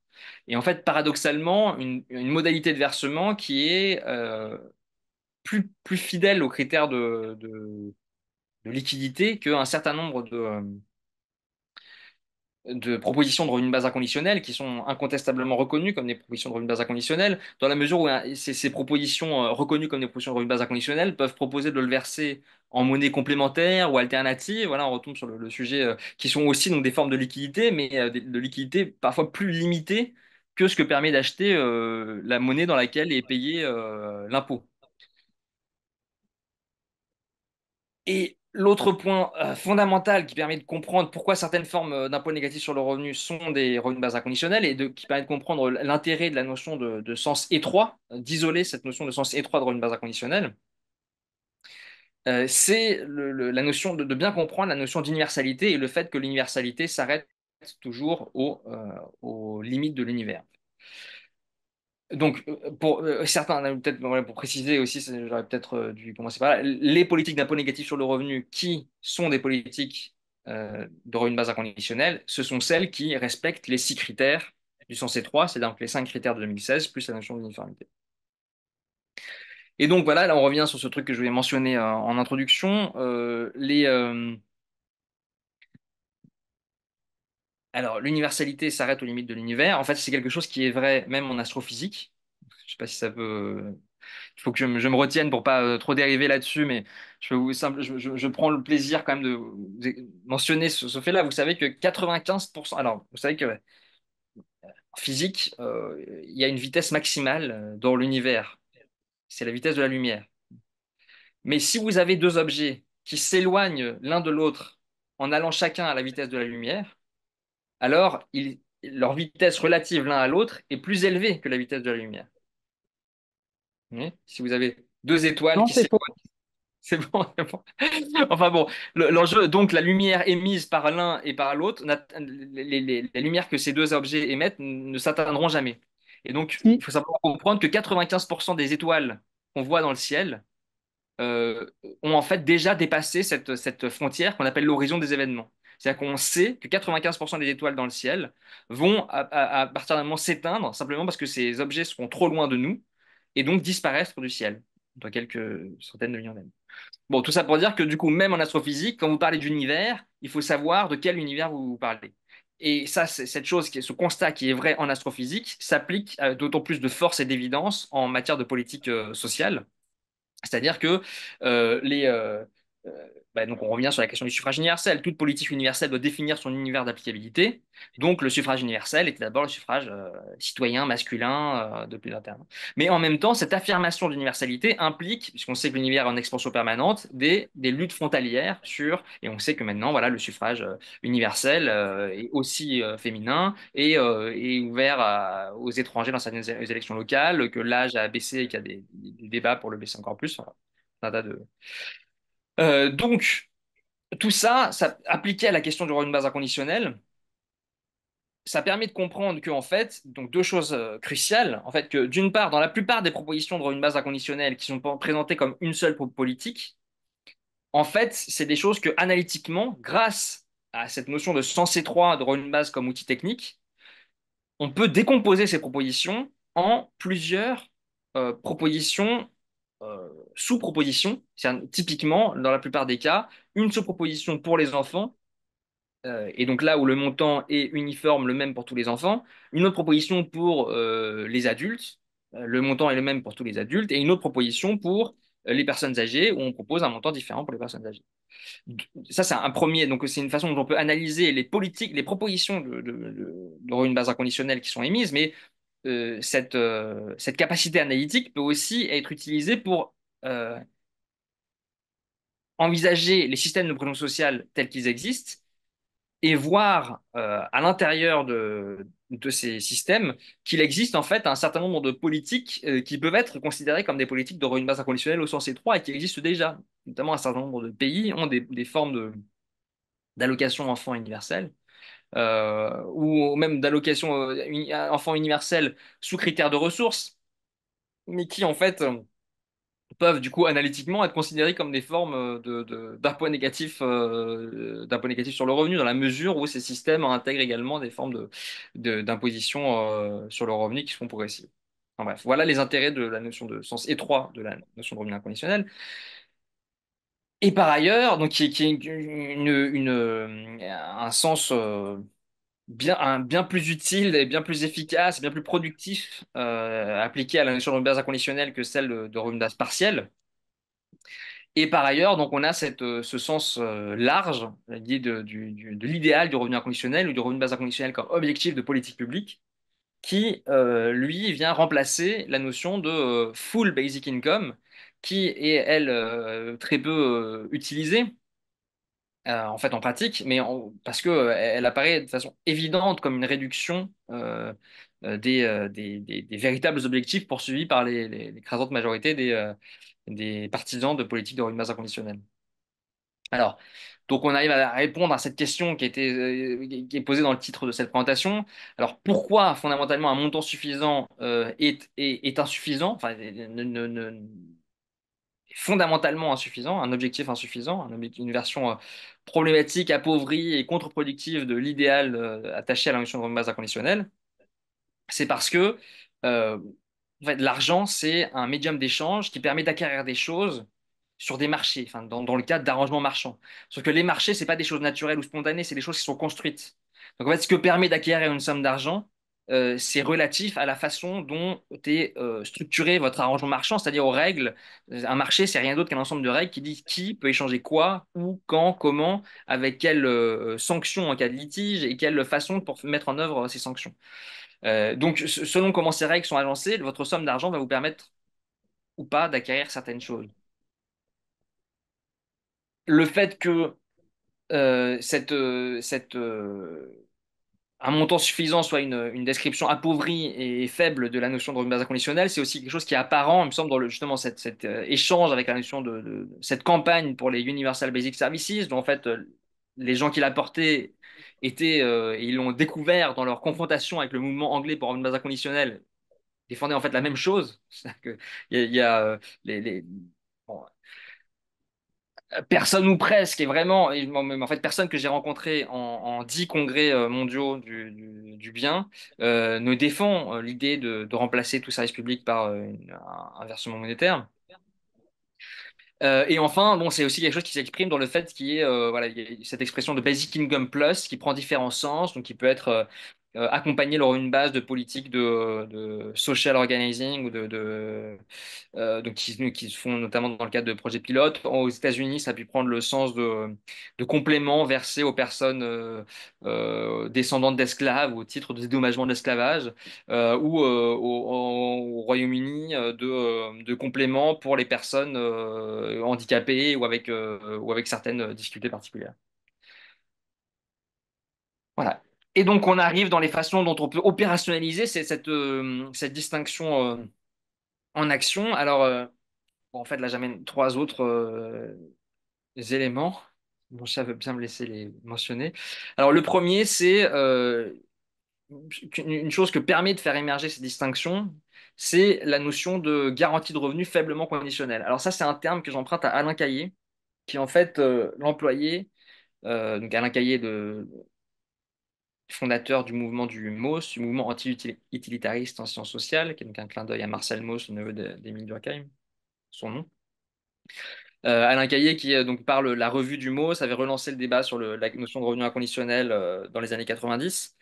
Et en fait, paradoxalement, une, modalité de versement qui est euh, plus, fidèle aux critères de, de liquidité qu'un certain nombre de, euh, de propositions de revenus de base inconditionnelle qui sont incontestablement reconnues comme des propositions de revenus de base inconditionnelle, dans la mesure où hein, ces, propositions euh, reconnues comme des propositions de revenus de base inconditionnelle peuvent proposer de le verser en monnaie complémentaire ou alternative. Voilà, on retombe sur le, sujet euh, qui sont aussi donc, des formes de liquidité, mais euh, de, liquidité parfois plus limitée que ce que permet d'acheter la monnaie dans laquelle est payé l'impôt. Et L'autre point euh, fondamental qui permet de comprendre pourquoi certaines formes euh, d'impôts négatifs sur le revenu sont des revenus de base inconditionnels et qui permet de comprendre l'intérêt de la notion de, sens étroit, euh, d'isoler cette notion de sens étroit de revenu base inconditionnelle, c'est la notion de, bien comprendre la notion d'universalité et le fait que l'universalité s'arrête toujours aux limites de l'univers donc, euh, pour euh, certains, hein, peut-être pour préciser aussi, j'aurais peut-être euh, dû commencer par là, les politiques d'impôt négatif sur le revenu qui sont des politiques de revenu de base inconditionnelle, ce sont celles qui respectent les six critères du 100C3, c'est à dire les cinq critères de 2016 plus la notion d'uniformité. Et donc voilà, là on revient sur ce truc que je voulais mentionner en introduction. les, alors, l'universalité s'arrête aux limites de l'univers. En fait, c'est quelque chose qui est vrai même en astrophysique. Je ne sais pas si ça peut. Il faut que je me, retienne pour pas euh, trop dériver là-dessus, mais je, prends le plaisir quand même de, mentionner ce, fait-là. Vous savez que 95%, alors vous savez que euh, en physique, euh, il y a une vitesse maximale dans l'univers. C'est la vitesse de la lumière. Mais si vous avez deux objets qui s'éloignent l'un de l'autre en allant chacun à la vitesse de la lumière, alors leur vitesse relative l'un à l'autre est plus élevée que la vitesse de la lumière. Hmm. Si vous avez deux étoiles, c'est <laughs> c'est bon, Enfin bon, l'enjeu, donc la lumière émise par l'un et par l'autre, la lumière que ces deux objets émettent ne s'atteindront jamais. Et donc, il faut simplement comprendre que 95% des étoiles qu'on voit dans le ciel euh, ont en fait déjà dépassé cette, cette frontière qu'on appelle l'horizon des événements. C'est-à-dire qu'on sait que 95% des étoiles dans le ciel vont à partir d'un moment s'éteindre simplement parce que ces objets seront trop loin de nous et donc disparaître du ciel dans quelques centaines de millions d'années. Bon, tout ça pour dire que du coup, même en astrophysique, quand vous parlez d'univers, il faut savoir de quel univers vous, parlez. Et ça, cette chose, ce constat qui est vrai en astrophysique, s'applique euh, d'autant plus de force et d'évidence en matière de politique euh, sociale. C'est-à-dire que euh, les, euh, bah, donc on revient sur la question du suffrage universel. Toute politique universelle doit définir son univers d'applicabilité. Donc le suffrage universel était d'abord le suffrage euh, citoyen, masculin, euh, de plus Mais en même temps, cette affirmation d'universalité implique, puisqu'on sait que l'univers est en expansion permanente, des, luttes frontalières sur, et on sait que maintenant, voilà, le suffrage universel est aussi féminin et ouvert aux étrangers dans certaines élections locales, que l'âge a baissé et qu'il y a des, débats pour le baisser encore plus. Un tas de... Euh, donc, tout ça, ça, appliqué à la question du droit de base inconditionnelle. ça permet de comprendre que, en fait, donc deux choses euh, cruciales, en fait, que d'une part, dans la plupart des propositions de droit de base inconditionnelle qui sont présentées comme une seule politique, en fait, c'est des choses que, analytiquement, grâce à cette notion de sens étroit de revenu base comme outil technique, on peut décomposer ces propositions en plusieurs euh, propositions sous proposition c'est typiquement, dans la plupart des cas, une sous-proposition pour les enfants et donc là où le montant est uniforme, le même pour tous les enfants, une autre proposition pour les adultes, le montant est le même pour tous les adultes, et une autre proposition pour les personnes âgées, où on propose un montant différent pour les personnes âgées. Ça, c'est un premier, donc c'est une façon dont on peut analyser les politiques, les propositions de, de, de, de qui sont émises, mais euh, euh, cette, capacité analytique peut aussi être utilisée pour euh, envisager les systèmes de protection sociale tels qu'ils existent et voir à l'intérieur de, ces systèmes qu'il existe en fait un certain nombre de politiques qui peuvent être considérées comme des politiques de base inconditionnelle au sens étroit et qui existent déjà. Notamment un certain nombre de pays ont des, formes d'allocation de, enfant universelle euh, ou même d'allocation euh, enfant universel sous critères de ressources, mais qui en fait peuvent du coup analytiquement être considérées comme des formes d'impôt euh, de, négatif, négatif, euh, sur le revenu, dans la mesure où ces systèmes intègrent également des formes d'imposition sur le revenu qui sont progressives. bref, voilà les intérêts de la notion de sens étroit de la notion de revenu inconditionnel. Et par ailleurs, donc qui, est une, euh, un sens euh, bien, un, bien plus utile et bien plus efficace, bien plus productif euh, appliqué à la notion de base inconditionnelle que celle de, de basse partielle. Et par ailleurs, donc on a cette, ce sens large, de, de l'idéal du revenu inconditionnel ou du revenu de base inconditionnel comme objectif de politique publique, qui lui vient remplacer la notion de full basic income, qui est, elle, euh, très peu euh, utilisée. Euh, en fait en pratique, mais parce qu'elle apparaît de façon évidente comme une réduction des, des, véritables objectifs poursuivis par l'écrasante majorité des, partisans de politique de masse inconditionnelle. Alors, donc on arrive à répondre à cette question qui, était, qui est posée dans le titre de cette présentation. Alors pourquoi fondamentalement un montant suffisant est, est, insuffisant, enfin, ne fondamentalement insuffisant, un objectif insuffisant, une version euh, problématique, appauvrie et contre-productive de l'idéal euh, attaché à la notion de base inconditionnelle, c'est parce que euh, l'argent, c'est un médium d'échange qui permet d'acquérir des choses sur des marchés, dans, le cadre d'arrangements marchands. Sauf que les marchés, ce pas des choses naturelles ou spontanées, c'est des choses qui sont construites. Donc en fait, ce que permet d'acquérir une somme d'argent, euh, c'est relatif à la façon dont est euh, structuré votre arrangement marchand, c'est-à-dire aux règles. Un marché, c'est rien d'autre qu'un ensemble de règles qui dit qui peut échanger quoi, où, quand, comment, avec quelles euh, sanctions en cas de litige et quelle façon pour mettre en œuvre ces sanctions. donc, selon comment ces règles sont agencées, votre somme d'argent va vous permettre ou pas d'acquérir certaines choses. Le fait que cette, cette un montant suffisant soit une, description appauvrie et faible de la notion de revenu base inconditionnel, c'est aussi quelque chose qui est apparent, il me semble, dans justement cet, euh, échange avec la notion de, cette campagne pour les Universal Basic Services, dont en fait euh, les gens qui l'apportaient étaient, euh, ils l'ont découvert dans leur confrontation avec le mouvement anglais pour revenu base inconditionnelle défendaient en fait la même chose. <laughs> Il y a, y a les, personne ou presque, et vraiment, en fait, personne que j'ai rencontré en dix congrès euh, mondiaux du, bien ne euh, défend euh, l'idée de, remplacer tout service public par un versement monétaire. et enfin, bon, c'est aussi quelque chose qui s'exprime dans le fait qu'il y ait voilà, cette expression de Basic Income Plus qui prend différents sens, donc qui peut être euh, accompagner lors une base de politique de, social organizing ou de, euh, qui, se font notamment dans le cadre de projets pilotes. Aux États-Unis, ça a pu prendre le sens de, de compléments versés aux personnes euh, descendantes d'esclaves au titre de dédommagement de l'esclavage ou au, Royaume-Uni de, de compléments pour les personnes handicapées ou avec, ou avec certaines difficultés particulières. Voilà. Et donc, on arrive dans les façons dont on peut opérationnaliser cette, euh, cette distinction euh, en action. Alors, euh, en fait, là, j'amène trois autres éléments. Mon chat veut bien me laisser les mentionner. Alors, le premier, c'est une chose que permet de faire émerger ces distinctions, c'est la notion de garantie de revenu faiblement conditionnelle. Alors, ça, c'est un terme que j'emprunte à Alain Caillé, qui en fait l'employé, donc Alain Caillé de fondateur du mouvement du MOS, du mouvement anti-utilitariste en sciences sociales, qui est donc un clin d'œil à Marcel Mauss, le neveu d'Émile Durkheim, son nom. Euh, Alain Caillé, qui euh, donc parle la revue du mot, ça avait relancé le débat sur la notion de revenu inconditionnel euh, dans les années 90.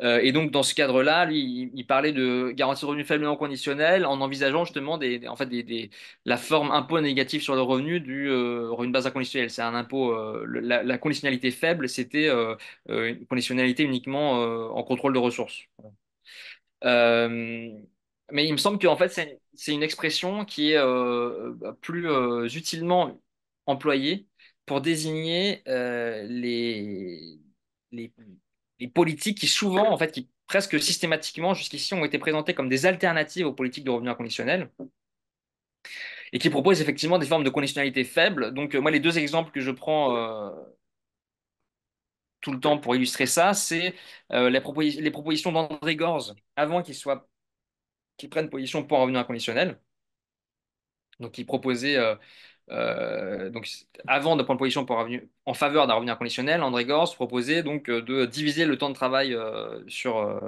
et donc, dans ce cadre-là, lui, il, parlait de garantie de revenu faiblement conditionnel en envisageant justement des, en fait des, la forme impôt négatif sur le revenu du revenu base inconditionnelle. C'est un impôt, la, la, conditionnalité faible, c'était une conditionnalité uniquement en contrôle de ressources. mais il me semble qu'en fait, c'est c'est une expression qui est euh, bah, plus euh, utilement employée pour désigner euh, les, les, politiques qui souvent, en fait, qui presque systématiquement jusqu'ici ont été présentées comme des alternatives aux politiques de revenus inconditionnels et qui proposent effectivement des formes de conditionnalité faibles. Donc moi, les deux exemples que je prends tout le temps pour illustrer ça, c'est les, les propositions d'André Gorz, avant qu'il soit prennent position pour un revenu inconditionnel. Donc, il proposaient, euh, euh, donc, avant de prendre position pour un revenu, en faveur d'un revenu inconditionnel, André Gors proposait donc euh, de diviser le temps de travail sur,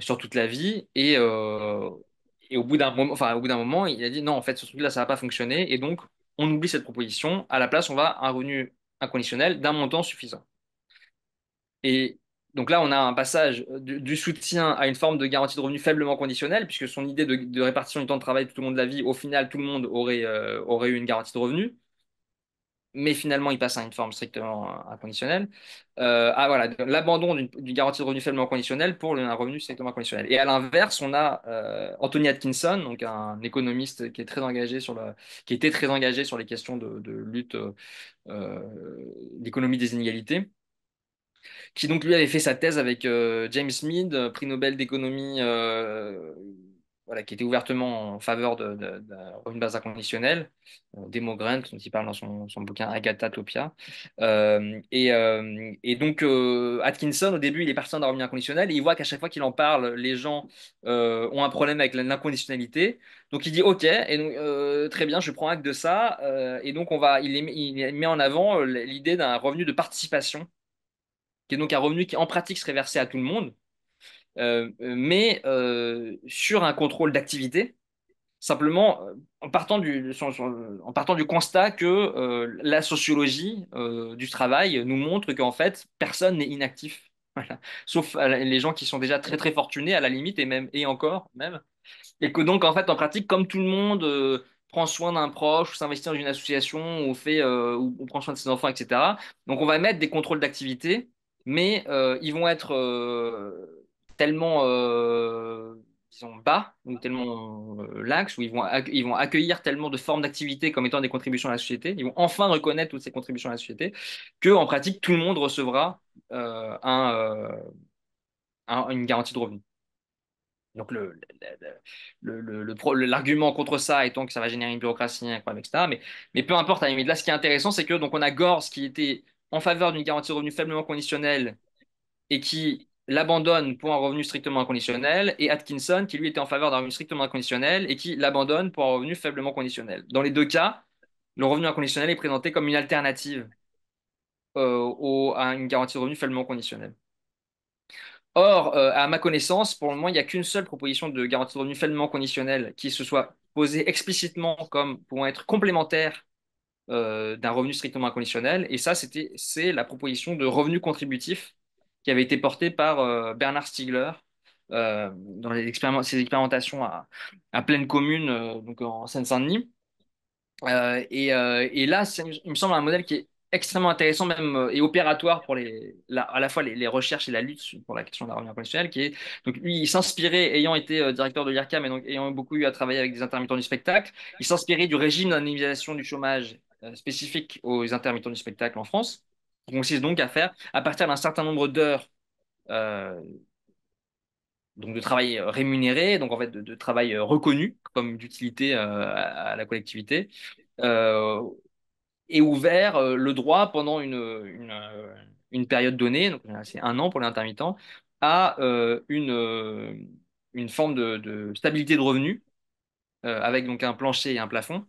sur toute la vie. Et, au bout d'un moment, enfin, au bout d'un moment, il a dit non, en fait, ce truc-là, ça va pas fonctionner. Et donc, on oublie cette proposition. À la place, on va un revenu inconditionnel d'un montant suffisant. Et donc là, on a un passage euh, du, soutien à une forme de garantie de revenu faiblement conditionnelle, puisque son idée de, répartition du temps de travail tout le monde de la vie, au final, tout le monde aurait, euh, aurait eu une garantie de revenu. Mais finalement, il passe à une forme strictement euh, inconditionnelle. ah voilà, l'abandon d'une garantie de revenu faiblement conditionnelle pour un revenu strictement conditionnel. Et à l'inverse, on a Anthony Atkinson, donc un économiste qui est très engagé sur la. qui était très engagé sur les questions de, de lutte d'économie des inégalités qui donc lui avait fait sa thèse avec euh, James Mead, euh, prix Nobel d'économie, euh, voilà, qui était ouvertement en faveur de, de, de base inconditionnelle, euh, Demo dont il parle dans son, son bouquin Agatha Topia. Et, donc Atkinson, au début, il est parti d'un revenu inconditionnel et il voit qu'à chaque fois qu'il en parle, les gens ont un problème avec l'inconditionnalité. Donc il dit OK, et donc, très bien, je prends acte de ça. et donc on va, il met en avant l'idée d'un revenu de participation qui est donc un revenu qui en pratique serait versé à tout le monde, euh, mais euh, sur un contrôle d'activité, simplement euh, en partant du, constat que la sociologie du travail nous montre qu'en fait, personne n'est inactif. <laughs> Sauf les gens qui sont déjà très très fortunés à la limite et même et encore même. Et que donc en fait en pratique, comme tout le monde prend soin d'un proche, ou s'investit dans une association, ou fait prend soin de ses enfants, etc. Donc on va mettre des contrôles d'activité mais euh, ils vont être euh, tellement disons, euh, bas, ou tellement lax, ou ils vont, ils vont accueillir tellement de formes d'activité comme étant des contributions à la société, ils vont enfin reconnaître toutes ces contributions à la société, que en pratique, tout le monde recevra un, une garantie de revenu. Donc l'argument le, le, contre ça étant que ça va générer une bureaucratie etc. Mais, mais peu importe, mais là ce qui est intéressant, c'est que donc on a Gors qui était en faveur d'une garantie de revenu faiblement conditionnelle et qui l'abandonne pour un revenu strictement inconditionnel, et Atkinson, qui lui était en faveur d'un revenu strictement inconditionnel et qui l'abandonne pour un revenu faiblement conditionnel. Dans les deux cas, le revenu inconditionnel est présenté comme une alternative euh, à une garantie de revenu faiblement conditionnelle. Or, euh, à ma connaissance, pour le moment, il n'y a qu'une seule proposition de garantie de revenu faiblement conditionnelle qui se soit posée explicitement comme pour être complémentaire euh, d'un revenu strictement inconditionnel. Et ça, c'était, c'est la proposition de revenu contributif qui avait été portée par euh, Bernard Stiegler euh, dans les ses expérimentations à, pleine commune, donc en Seine-Saint-Denis. Et, là, il me semble un modèle qui est extrêmement intéressant même et opératoire pour les, à la fois les, recherches et la lutte pour la question de la revenu inconditionnel qui est donc lui il s'inspirait ayant été directeur de l'IRCAM et donc ayant beaucoup eu à travailler avec des intermittents du spectacle il s'inspirait du régime d'indemnisation du chômage euh, spécifique aux intermittents du spectacle en France, qui consiste donc à faire, à partir d'un certain nombre d'heures euh, donc de travail rémunéré, donc en fait de, travail reconnu comme d'utilité euh, à, la collectivité, et ouvert le droit pendant une, période donnée, c'est un an pour les intermittents, à une, une forme de, de, stabilité de revenus, avec donc un plancher et un plafond,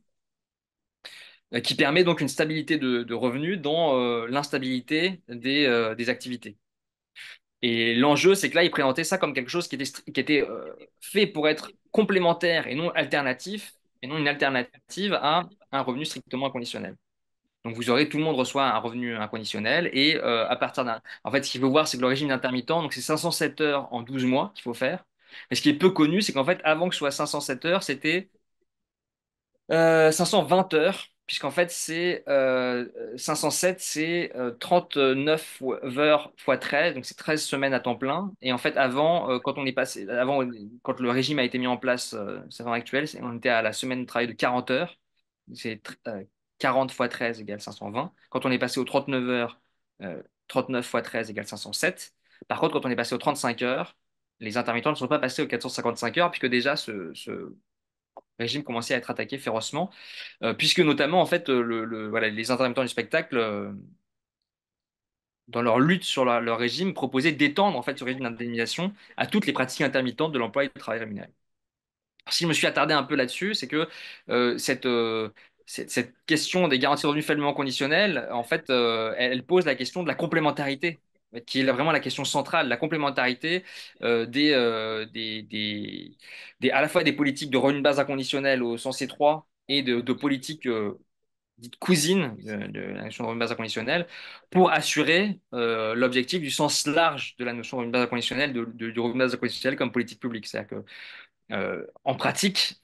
euh, qui permet donc une stabilité de, revenus dans euh, l'instabilité euh, des, activités. Et l'enjeu, c'est que là, il présentait ça comme quelque chose qui était, fait pour être complémentaire et non alternatif, et non une alternative à un revenu strictement inconditionnel. Donc vous aurez, tout le monde reçoit un revenu inconditionnel, et à partir d'un... En fait, ce qu'il faut voir, c'est que l'origine intermittent, d'intermittent, donc c'est 507 heures en 12 mois qu'il faut faire. Mais ce qui est peu connu, c'est qu'en fait, avant que ce soit 507 heures, c'était 520 heures puisqu'en fait, c'est 507, euh, c'est 39 euh, heures x 13, donc c'est 13 semaines à temps plein. Et en fait, avant, euh, quand on est passé, avant, quand le régime a été mis en place, c'est actuel, on était à la semaine de travail de 40 heures, c'est 40 x 13 égale 520. Quand on est passé aux 39 heures, 39 x 13 égale 507. Par contre, quand on est passé aux 35 heures, les intermittents ne sont pas passés aux 455 heures, puisque déjà, ce régime commençait à être attaqué férocement, euh, puisque notamment en fait le, les intermittents du spectacle, euh, dans leur lutte sur leur régime, proposaient d'étendre en fait ce régime d'indemnisation à toutes les pratiques intermittentes de l'emploi et du travail rémunéré. si je me suis attardé un peu là-dessus, c'est que euh, cette, cette, question des garanties de revenus faiblement conditionnelles, en fait, elle pose la question de la complémentarité qui est vraiment la question centrale, la complémentarité euh, euh, des, à la fois des politiques de revenu de base inconditionnelle au sens étroit et de, politiques euh, dites cousines de, la notion de revenu de base inconditionnelle pour assurer l'objectif du sens large de la notion de revenu de base inconditionnelle, du revenu de base inconditionnelle comme politique publique. C'est-à-dire que, en pratique,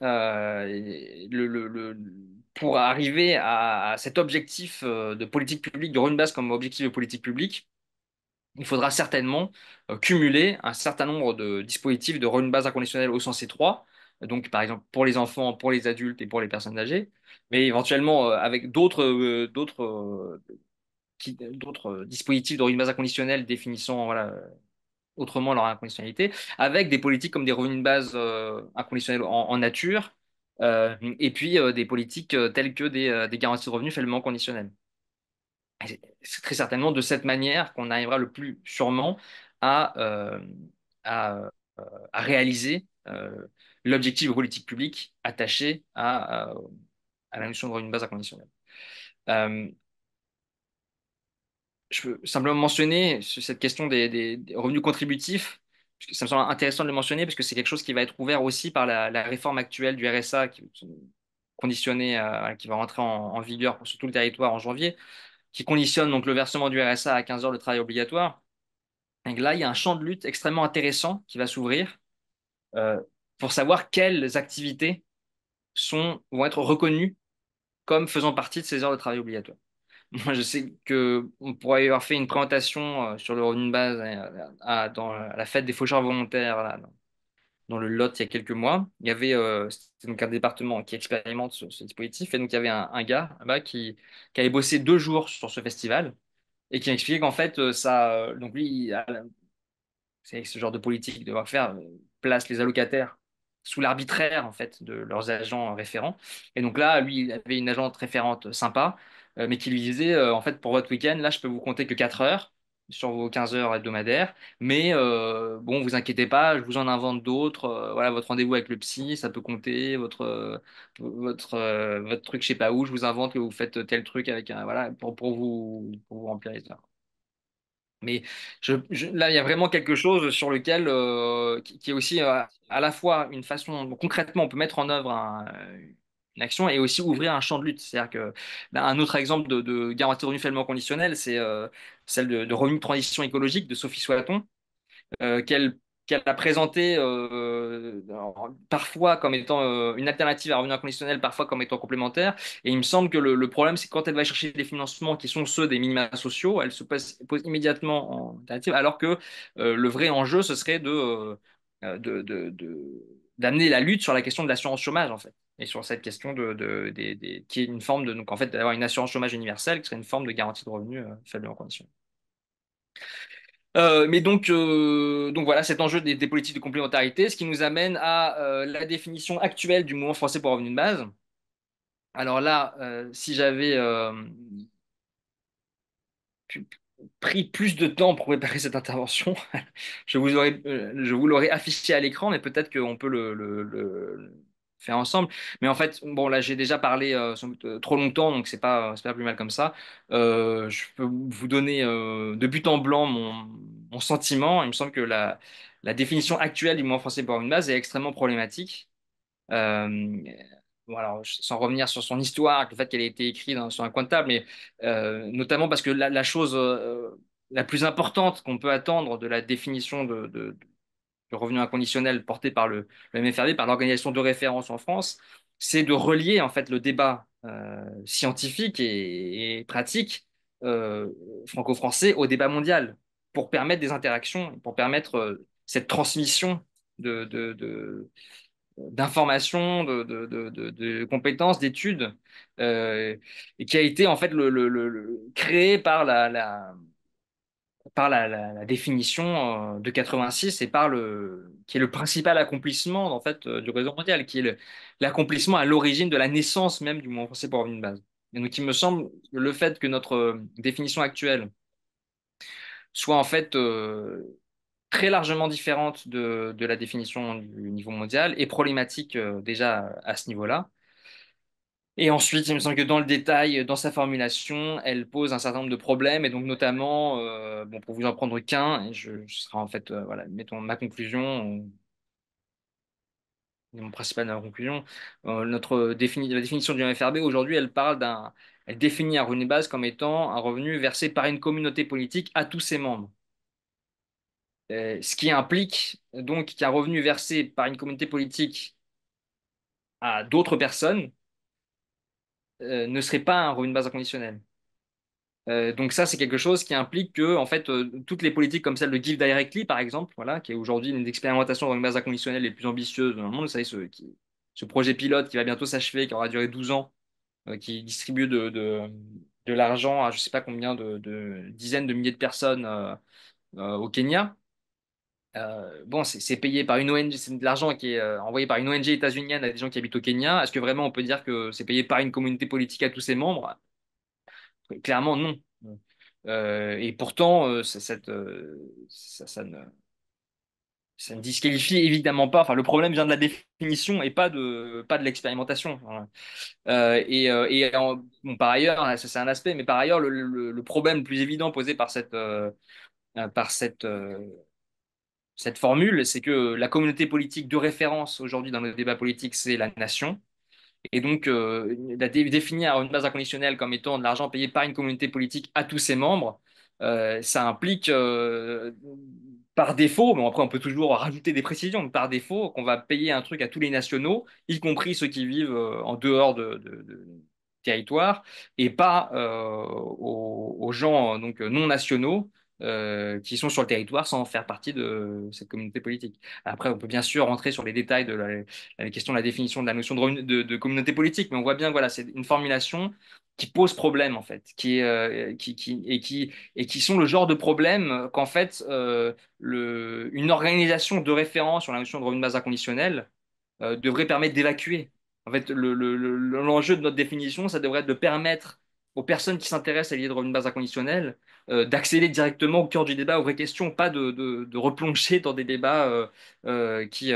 pour arriver à, cet objectif de politique publique, de revenu de base comme objectif de politique publique, il faudra certainement euh, cumuler un certain nombre de dispositifs de revenu de base inconditionnel au sens étroit, donc par exemple pour les enfants, pour les adultes et pour les personnes âgées, mais éventuellement euh, avec d'autres euh, d'autres dispositifs de revenu de base inconditionnel définissant voilà, autrement leur inconditionnalité, avec des politiques comme des revenus de base inconditionnels en, nature, et puis des politiques telles que des, des, garanties de revenus faiblement conditionnelles c'est très certainement de cette manière qu'on arrivera le plus sûrement à, euh, euh, réaliser euh, l'objectif politique publique attaché à, la notion de revenu de base inconditionnelle. je veux simplement mentionner cette question des, revenus contributifs ça me semble intéressant de le mentionner parce que c'est quelque chose qui va être ouvert aussi par la, réforme actuelle du RSA qui, qui va rentrer en, vigueur sur tout le territoire en janvier, qui conditionne donc le versement du RSA à 15 heures de travail obligatoire. là, il y a un champ de lutte extrêmement intéressant qui va s'ouvrir euh, pour savoir quelles activités sont, vont être reconnues comme faisant partie de ces heures de travail obligatoire. <laughs> Moi, je sais qu'on pourrait avoir fait une présentation euh, sur le revenu de base euh, à, dans la fête des faucheurs volontaires là, dans le Lot il y a quelques mois. Il y avait euh, donc un département qui expérimente ce, dispositif. Et donc, il y avait un, gars qui, qui, avait bossé deux jours sur ce festival et qui expliqué qu'en fait, euh, ça. Euh, donc, lui, c'est ce genre de politique de faire place les allocataires sous l'arbitraire en fait de leurs agents référents. Et donc là, lui, il avait une agente référente sympa, mais qui lui disait en fait pour votre week-end, là, je peux vous compter que quatre heures sur vos 15 heures hebdomadaires. Mais euh, bon, vous inquiétez pas, je vous en invente d'autres. Euh, voilà, votre rendez-vous avec le psy, ça peut compter. Votre, euh, votre, truc, je sais pas où, je vous invente que vous faites tel truc avec un, voilà, pour, vous, pour vous remplir les Mais je, là, il y a vraiment quelque chose sur lequel, qui, est aussi à la fois une façon, concrètement, on peut mettre en œuvre un, action et aussi ouvrir un champ de lutte. C'est-à-dire que ben, un autre exemple de, garantie de revenu faiblement conditionnel, c'est euh, celle de, de, revenu de transition écologique de Sophie Soilaton, euh, qu'elle a présenté euh, parfois comme étant une alternative à revenu inconditionnel, parfois comme étant complémentaire. Et il me semble que le, problème, c'est quand elle va chercher des financements qui sont ceux des minima sociaux, elle se pose, immédiatement en alternative, alors que le vrai enjeu, ce serait de, de, de d'amener la lutte sur la question de l'assurance chômage, en fait, et sur cette question de, qui est une forme de, donc en fait, d'avoir une assurance chômage universelle qui serait une forme de garantie de revenus euh, faiblement conditionnée. Euh, mais donc, euh, donc voilà cet enjeu des, des, politiques de complémentarité, ce qui nous amène à la définition actuelle du mouvement français pour revenu de base. Alors là, si j'avais pris plus de temps pour préparer cette intervention. <laughs> je vous aurais, euh, je vous l'aurais affiché à l'écran, mais peut-être qu'on peut le, faire ensemble. Mais en fait, bon, là, j'ai déjà parlé euh, euh, trop longtemps, donc c'est pas, pas plus mal comme ça. je peux vous donner de but en blanc mon, sentiment. Il me semble que la, la définition actuelle du mot français pour une base est extrêmement problématique sans revenir sur son histoire, le fait qu'elle ait été écrite sur un coin de table, mais euh, notamment parce que la, chose euh, euh, la plus importante qu'on peut attendre de la définition de, revenu inconditionnel porté par le, le MFRD, par l'organisation de référence en France, c'est de relier en fait le débat scientifique et, pratique franco-français au débat mondial pour permettre des interactions, pour permettre cette transmission de d'informations, de, compétences, d'études, euh, et qui a été en fait le, le, créé par la, par la, définition euh, de 86 et par le qui est le principal accomplissement en fait euh, du réseau mondial, qui est l'accomplissement à l'origine de la naissance même du monde français pour une base. Et donc il me semble que le fait que notre définition actuelle soit en fait très largement différente de, la définition du niveau mondial et problématique euh, déjà à ce niveau-là. Et ensuite, il me semble que dans le détail, dans sa formulation, elle pose un certain nombre de problèmes. Et donc, notamment, euh, bon, pour vous en prendre qu'un, je, je serai en fait, euh, voilà, mettons ma conclusion, mon principal conclusion, notre la définition du FRB aujourd'hui, elle parle d'un, elle définit un revenu base comme étant un revenu versé par une communauté politique à tous ses membres. Euh, ce qui implique donc qu'un revenu versé par une communauté politique à d'autres personnes euh, ne serait pas un revenu de base inconditionnel. Euh, donc ça, c'est quelque chose qui implique que en fait, toutes les politiques comme celle de Give Directly, par exemple, voilà, qui est aujourd'hui une expérimentation de de base inconditionnelle les plus ambitieuses dans le monde, vous savez, ce, projet pilote qui va bientôt s'achever, qui aura duré 12 ans, qui distribue de, l'argent à je ne sais pas combien de, dizaines de milliers de personnes au Kenya, euh, bon, c'est payé par une ONG, c'est de l'argent qui est euh, envoyé par une ONG états-unienne à des gens qui habitent au Kenya. Est-ce que vraiment on peut dire que c'est payé par une communauté politique à tous ses membres Clairement, non. Euh, et pourtant, ça, cette, ça, ne, ça, ne, disqualifie évidemment pas. Enfin, le problème vient de la définition et pas de, pas de l'expérimentation. et, par ailleurs, hein, ça c'est un aspect, mais par ailleurs, le, le, le, problème plus évident posé par cette. par cette cette formule, c'est que la communauté politique de référence aujourd'hui dans le débat politique, c'est la nation. Et donc, euh, définir une base inconditionnelle comme étant de l'argent payé par une communauté politique à tous ses membres, euh, ça implique euh, par défaut, mais après on peut toujours rajouter des précisions, par défaut qu'on va payer un truc à tous les nationaux, y compris ceux qui vivent euh, en dehors de, territoire, et pas aux, aux, gens donc, non nationaux euh, qui sont sur le territoire sans faire partie de cette communauté politique. Après, on peut bien sûr rentrer sur les détails de la, question de la définition de la notion de, de, communauté politique, mais on voit bien, voilà, c'est une formulation qui pose problème en fait, qui, euh, qui, qui, et, qui, et qui sont le genre de problème qu'en fait euh, le, une organisation de référence sur la notion de revenu de base inconditionnel devrait permettre d'évacuer. En fait, l'enjeu de notre définition, ça devrait être de permettre aux personnes qui s'intéressent à l'idée de revenu de base inconditionnelle, euh, d'accéder directement au cœur du débat, aux vraies questions, pas de, replonger dans des débats euh, euh, qui,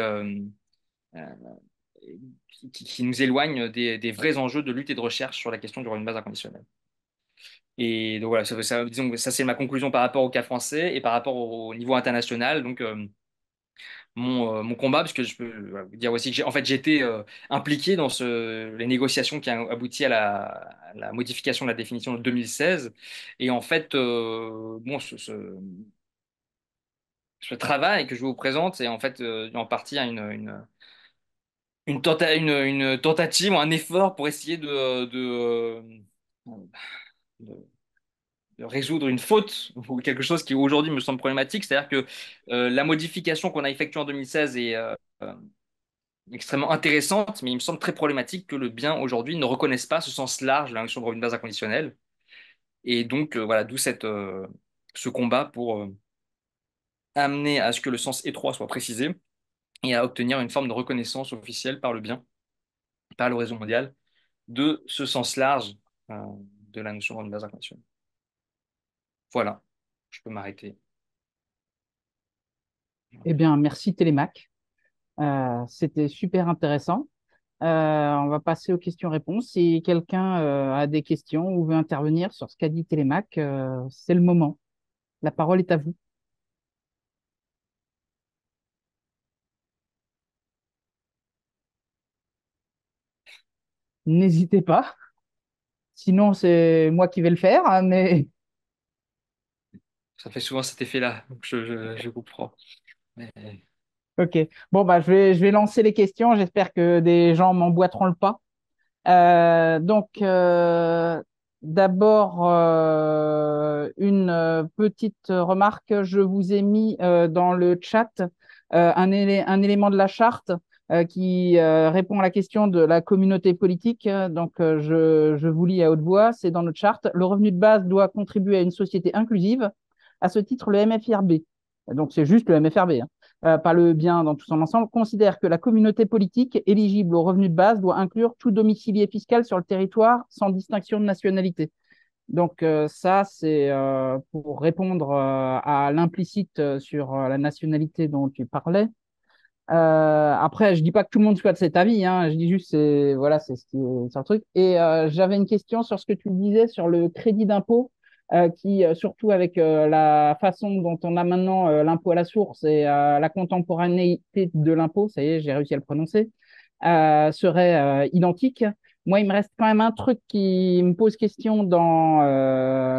nous éloignent des, vrais enjeux de lutte et de recherche sur la question du revenu de base inconditionnelle. Et donc voilà, ça, ça c'est ma conclusion par rapport au cas français et par rapport au, au niveau international. Donc, euh, mon, combat, parce que je peux vous euh, dire aussi que j'ai, en fait, j'étais euh, impliqué dans les négociations qui ont abouti à la, modification de la définition de 2016. Et en fait, bon, ce, travail que je vous présente, c'est en fait en partie une, tentative, un effort pour essayer de, de résoudre une faute <laughs> ou quelque chose qui aujourd'hui me semble problématique. C'est-à-dire que euh, la modification qu'on a effectuée en 2016 est euh, euh, extrêmement intéressante, mais il me semble très problématique que le bien aujourd'hui ne reconnaisse pas ce sens large de notion de revenu de base inconditionnelle. Et donc, voilà, d'où cette, ce combat pour amener à ce que le sens étroit soit précisé et à obtenir une forme de reconnaissance officielle par le bien, par l'horizon mondial, de ce sens large de la notion de revenu de base inconditionnelle. Voilà, je peux m'arrêter. Eh bien, merci Télémac. Euh, c'était super intéressant. Euh, on va passer aux questions-réponses. Si quelqu'un euh, a des questions ou veut intervenir sur ce qu'a dit Télémac, c'est le moment. La parole est à vous. N'hésitez pas. Sinon, c'est moi qui vais le faire, hein, mais ça fait souvent cet effet-là. Donc je, vous prends. comprends. Ok. Bon, bah, je vais, je vais lancer les questions. J'espère que des gens m'emboîteront le pas. Euh, donc, euh, d'abord, euh, une petite remarque. Je vous ai mis dans le chat un, élément de la charte qui répond à la question de la communauté politique. Donc, je, je vous lis à haute voix. C'est dans notre charte. Le revenu de base doit contribuer à une société inclusive à ce titre le MFRB, donc c'est juste le MFRB, hein. euh, pas le bien dans tout son ensemble, considère que la communauté politique éligible au revenu de base doit inclure tout domicilier fiscal sur le territoire sans distinction de nationalité. Donc euh, ça, c'est euh, pour répondre à l'implicite sur la nationalité dont tu parlais. après, je dis pas que tout le monde soit de cet avis, hein. je dis juste c'est voilà, c'est ce un truc. Et j'avais une question sur ce que tu disais sur le crédit d'impôt euh, qui, euh, surtout avec euh, la façon dont on a maintenant l'impôt à la source et la contemporanéité de l'impôt, ça y est, j'ai réussi à le prononcer, serait identique. Moi, il me reste quand même un truc qui me pose question dans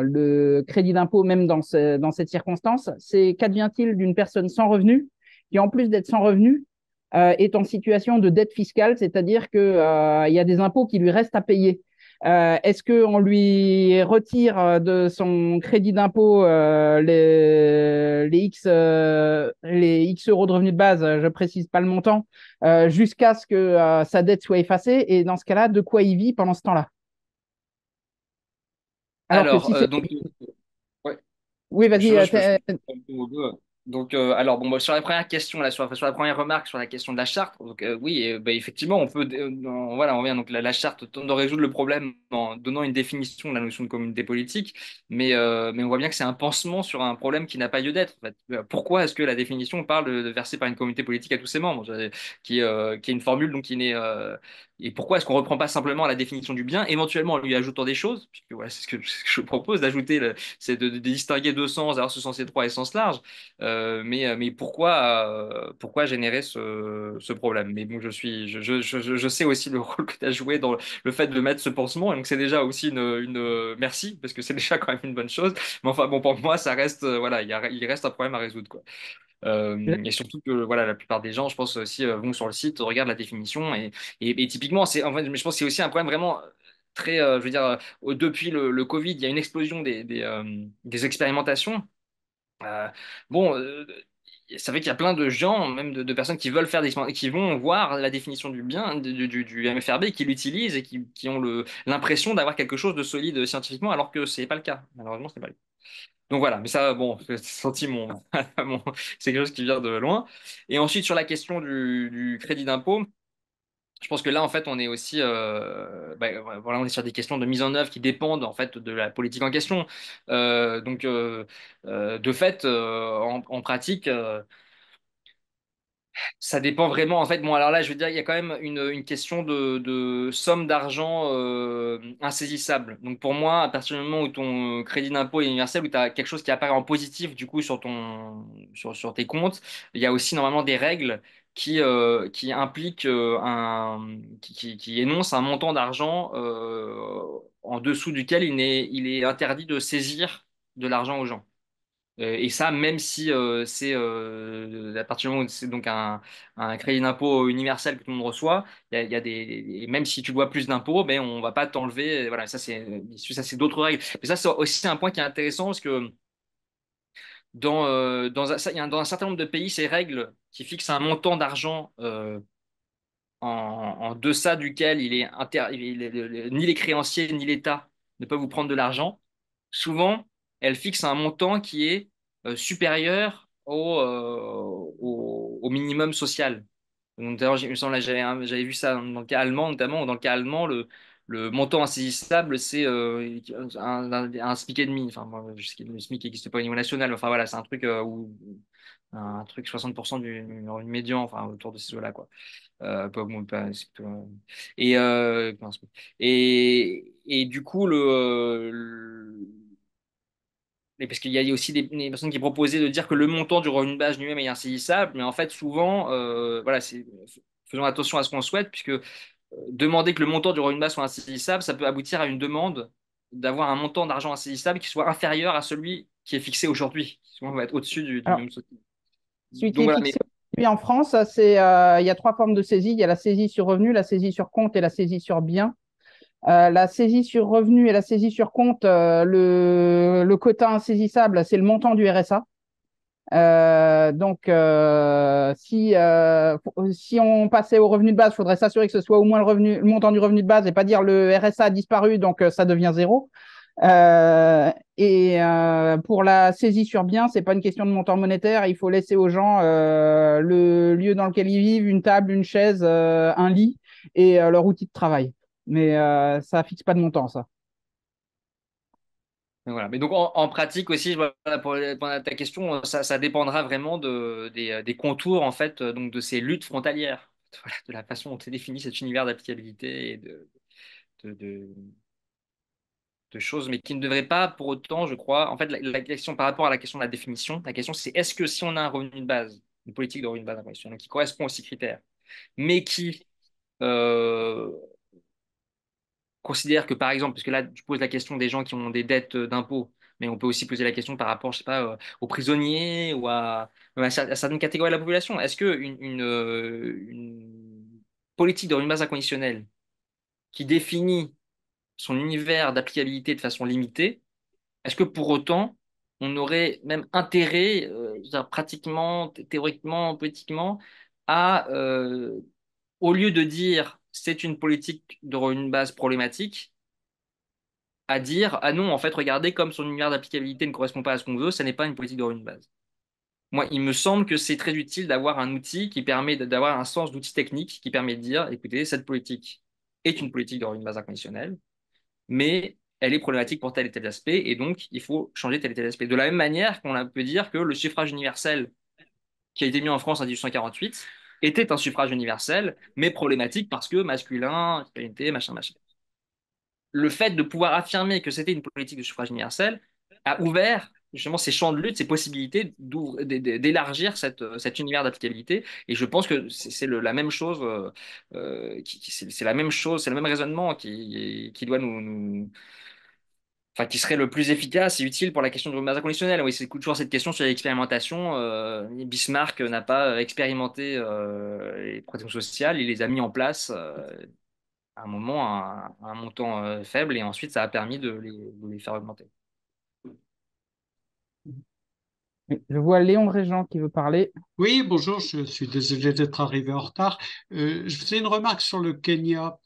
le crédit d'impôt, même dans, dans cette circonstance, c'est qu'advient-il d'une personne sans revenu qui, en plus d'être sans revenu, est en situation de dette fiscale, c'est-à-dire qu'il il y a des impôts qui lui restent à payer euh, est-ce qu'on lui retire euh, de son crédit d'impôt euh, les, X, euros de revenus de base, je précise pas le montant, jusqu'à ce que sa dette soit effacée Et dans ce cas-là, de quoi il vit pendant ce temps-là Alors, Oui, vas-y. Donc, euh, alors, bon, bah, sur la première question, là, sur, la première remarque sur la question de la charte, donc, euh, oui, bah, effectivement, on peut, euh, voilà, on vient, donc la, la, charte tente de résoudre le problème en donnant une définition de la notion de communauté politique, mais, euh, mais on voit bien que c'est un pansement sur un problème qui n'a pas lieu d'être. En fait. Euh, pourquoi est-ce que la définition parle de, verser par une communauté politique à tous ses membres, euh, qui, qui est une formule donc qui n'est et pourquoi est-ce qu'on ne reprend pas simplement la définition du bien, éventuellement en lui ajoutant des choses, c'est ce que je propose d'ajouter, c'est de, distinguer deux sens, alors ce sens étroit et sens large, mais, mais pourquoi, pourquoi générer ce, problème Mais bon, je, suis, je, je, je, sais aussi le <laughs> rôle que tu as joué dans le fait de mettre ce pansement, et donc c'est déjà aussi une, euh, merci, parce que c'est <laughs> déjà quand même une bonne chose. Mais enfin bon, pour moi, ça reste, euh, voilà, il, reste un problème à résoudre. Quoi. Euh, et surtout que voilà, la plupart des gens, je pense aussi, vont sur le site, regardent la définition. Et, et, typiquement, c'est, en mais je pense que c'est aussi un problème vraiment très, je veux dire, depuis le, Covid, il y a une explosion des, des expérimentations. bon ça fait qu'il y a plein de gens, même de, personnes qui veulent faire des, qui vont voir la définition du bien, du, MFRB, qui l'utilisent et qui, ont l'impression d'avoir quelque chose de solide scientifiquement, alors que ce n'est pas le cas. Malheureusement, ce n'est pas le cas. Donc voilà, mais ça, bon, <laughs> c'est <laughs> c'est quelque chose qui vient de loin. Et ensuite, sur la question du, du crédit d'impôt, je pense que là, en fait, on est aussi, euh, bah, voilà, on est sur des questions de mise en œuvre qui dépendent en fait de la politique en question. Euh, donc, euh, de fait, en, pratique. Ça dépend vraiment, en fait. Bon, alors là, je veux dire, il y a quand même une, question de, somme d'argent insaisissable. Donc, pour moi, à partir du moment où ton crédit d'impôt est universel, où tu as quelque chose qui apparaît en positif, du coup, sur, ton, sur, sur tes comptes, il y a aussi normalement des règles euh, euh, qui, qui implique un, qui, énonce un montant d'argent euh, en dessous duquel il est, il est interdit de saisir de l'argent aux gens. Et ça, même si c'est à partir du moment où c'est donc un, un crédit d'impôt universel que tout le monde reçoit, il y a, des, même si tu dois plus d'impôts, on ben, on va pas t'enlever. Voilà, ça c'est ça c'est d'autres règles. Mais ça c'est aussi un point qui est intéressant parce que dans, euh, dans, un, dans, un, certain nombre de pays, ces règles qui fixent un montant d'argent euh, en, deçà duquel il est, ni les créanciers ni l'État ne peuvent vous prendre de l'argent, souvent, elles fixent un montant qui est euh, supérieur au, au, minimum social. D'ailleurs, j'avais vu ça dans le cas allemand, notamment. Dans le cas allemand, le, le montant insaisissable, c'est euh, un, un, SMIC et demi. Enfin, le SMIC n'existe pas au niveau national. Enfin, voilà, c'est un truc euh, où un truc 60% du, revenu médian, enfin, autour de ces eaux-là, quoi. Euh, et, et, et, du coup, le, mais parce qu'il y a aussi des, personnes qui proposaient de dire que le montant du revenu de base lui-même est insaisissable, mais en fait, souvent, voilà, c'est faisons attention à ce qu'on souhaite, puisque demander que le montant du revenu base soit insaisissable, ça peut aboutir à une demande d'avoir un montant d'argent insaisissable qui soit inférieur à celui qui est fixé aujourd'hui, qui va être au-dessus du, Celui qui est fixé aujourd'hui en France, c'est, euh, il y a trois formes de saisie. Il y a la saisie sur revenu, la saisie sur compte et la saisie sur bien. Euh, la saisie sur revenu et la saisie sur compte, euh, le quota insaisissable, c'est le montant du RSA. Euh, donc, euh, euh, si, on passait au revenu de base, il faudrait s'assurer que ce soit au moins le, revenu, montant du revenu de base et pas dire le RSA a disparu, donc ça devient zéro. et pour la saisie sur bien, c'est pas une question de montant monétaire. Il faut laisser aux gens le lieu dans lequel ils vivent, une table, une chaise, un lit et leur outil de travail. Mais ça ne fixe pas de montant, ça. Voilà. Mais donc en, pratique aussi, pour répondre à ta question, euh, ça, dépendra vraiment euh, des, contours en fait, euh, donc de ces luttes frontalières, <laughs> de la façon dont est défini cet univers d'applicabilité et de, de, choses, mais qui ne devrait pas pour autant, je crois, en fait, la, question par rapport à la question de la définition, la question c'est est-ce que si on a un revenu de base, une politique de revenu de base qui correspond aux six critères, mais qui considère que, par exemple, parce que là, je pose la question des gens qui ont des dettes euh, d'impôts, mais on peut aussi poser la question par rapport, je sais pas, euh, aux prisonniers ou euh, à, certaines catégories de la population. Est-ce qu'une une, une politique de base inconditionnelle qui définit son univers d'applicabilité de façon limitée, est-ce que pour autant, on aurait même intérêt, pratiquement, théoriquement, politiquement, à, au lieu de dire c'est une politique de base problématique à dire ah non en fait regardez comme son univers d'applicabilité ne correspond pas à ce qu'on veut ça n'est pas une politique de base moi il me semble que c'est très utile d'avoir un outil qui permet d'avoir un sens d'outil technique qui permet de dire écoutez cette politique est une politique de base inconditionnelle mais elle est problématique pour tel et tel aspect et donc il faut changer tel et tel aspect de la même manière qu'on peut dire que le suffrage universel qui a été mis en France en 1848 était un suffrage universel, mais problématique parce que masculin, égalité, machin, machin. Le fait de pouvoir affirmer que c'était une politique de suffrage universel a ouvert justement ces champs de lutte, ces possibilités d'élargir euh, cet univers d'applicabilité. Et je pense que c'est la même chose, euh, euh, c'est la même chose, c'est le même raisonnement qui, doit nous enfin qui serait le plus efficace et utile pour la question du remise inconditionnelle. Oui, c'est toujours cette question sur l'expérimentation. Euh, Bismarck n'a pas euh, expérimenté euh, les protections sociales, il les a mis en place à un moment à, un, montant faible et ensuite ça a permis de les, de les, faire augmenter. Je vois Léon Régent qui veut parler. Oui, bonjour, je suis désolé d'être arrivé en retard. je faisais une remarque sur le Kenya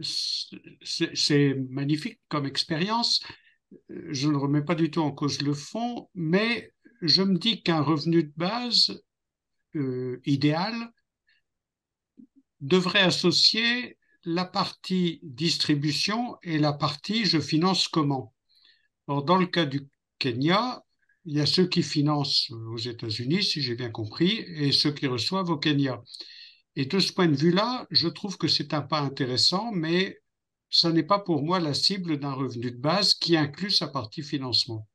c'est magnifique comme expérience. Je ne remets pas du tout en cause le fond, mais je me dis qu'un revenu de base euh, idéal devrait associer la partie distribution et la partie je finance comment. Or, dans le cas du Kenya, il y a ceux qui financent aux États-Unis, si j'ai bien compris, et ceux qui reçoivent au Kenya. Et de ce point de vue-là, je trouve que c'est un pas intéressant, mais ça n'est pas pour moi la cible d'un revenu de base qui inclut sa partie financement.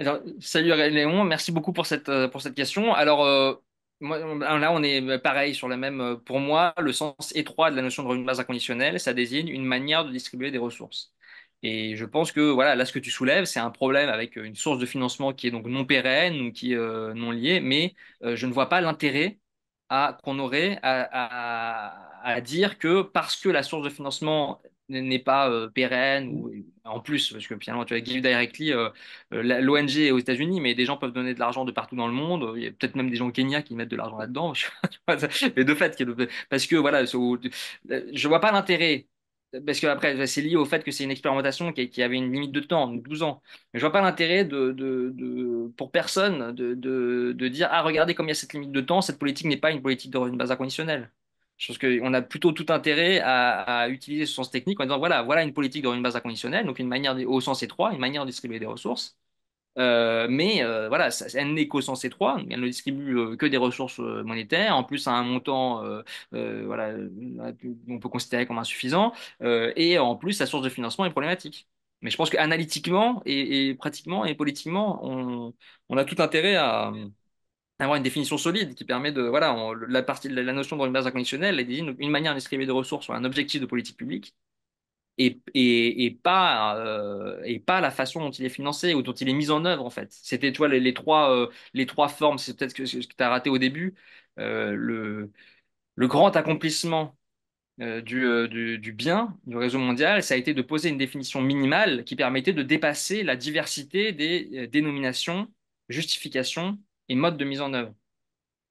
Alors, salut Léon, merci beaucoup pour cette, euh, pour cette question. Alors, euh, moi, là, on est bah, pareil sur la même. Euh, pour moi, le sens étroit de la notion de revenu de base inconditionnel, ça désigne une manière de distribuer des ressources. Et je pense que voilà, là, ce que tu soulèves, c'est un problème avec une source de financement qui est donc non pérenne ou qui est non liée, mais je ne vois pas l'intérêt à, qu'on aurait à, à, à, dire que parce que la source de financement n'est pas euh, pérenne, ou en plus, parce que finalement, tu as Give Directly, euh, euh, l'ONG est aux États-Unis, mais des gens peuvent donner de l'argent de partout dans le monde. Il y a peut-être même des gens au Kenya qui mettent de l'argent là-dedans. <laughs> mais de fait, parce que voilà, je vois pas l'intérêt parce que après, c'est lié au fait que c'est une expérimentation qui, avait une limite de temps, 12 ans. Mais je vois pas l'intérêt de, de, pour personne de, dire Ah, regardez comme il y a cette limite de temps, cette politique n'est pas une politique de une base inconditionnelle. Je pense qu'on a plutôt tout intérêt à, utiliser ce sens technique en disant voilà, voilà une politique dans une base inconditionnelle, donc une manière, au sens étroit, une manière de distribuer des ressources. Euh, mais euh, voilà, elle n'est qu'au sens étroit, elle ne distribue euh, que des ressources monétaires, en plus à un montant voilà, on peut considérer comme insuffisant, et en plus sa source de financement est problématique. Mais je pense qu'analytiquement et, et, pratiquement et politiquement, on, a tout intérêt à, avoir une définition solide qui permet de voilà la partie la, notion de base inconditionnelle est une, une manière de des ressources sur un objectif de politique publique euh, et, pas, la façon dont il est financé ou dont il est mis en œuvre, en fait. C'était, toi les, euh, trois, formes, c'est peut-être ce que, tu as raté au début, euh, le, grand accomplissement du, bien du réseau mondial, ça a été de poser une définition minimale qui permettait de dépasser la diversité des dénominations, justifications et modes de mise en œuvre,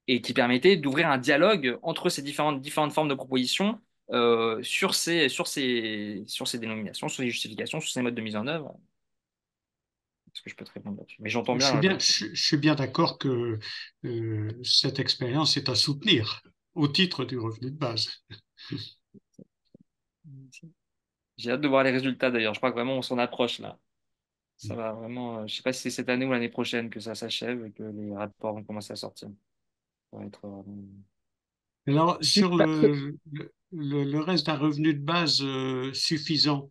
et qui permettait d'ouvrir un dialogue entre ces différentes formes de propositions euh, sur, ces, sur, ces, sur ces dénominations, sur les justifications, sur ces modes de mise en œuvre Est-ce que je peux te répondre là-dessus Mais j'entends bien. Euh, je suis bien, d'accord que euh, cette expérience est à soutenir au titre du revenu de base. <laughs> J'ai hâte de voir les résultats d'ailleurs. Je crois que vraiment on s'en approche là. Ça mm. va vraiment. Je sais pas si c'est cette année ou l'année prochaine que ça s'achève et que les rapports vont commencer à sortir. Ça être alors, sur le, reste d'un revenu de base euh, suffisant,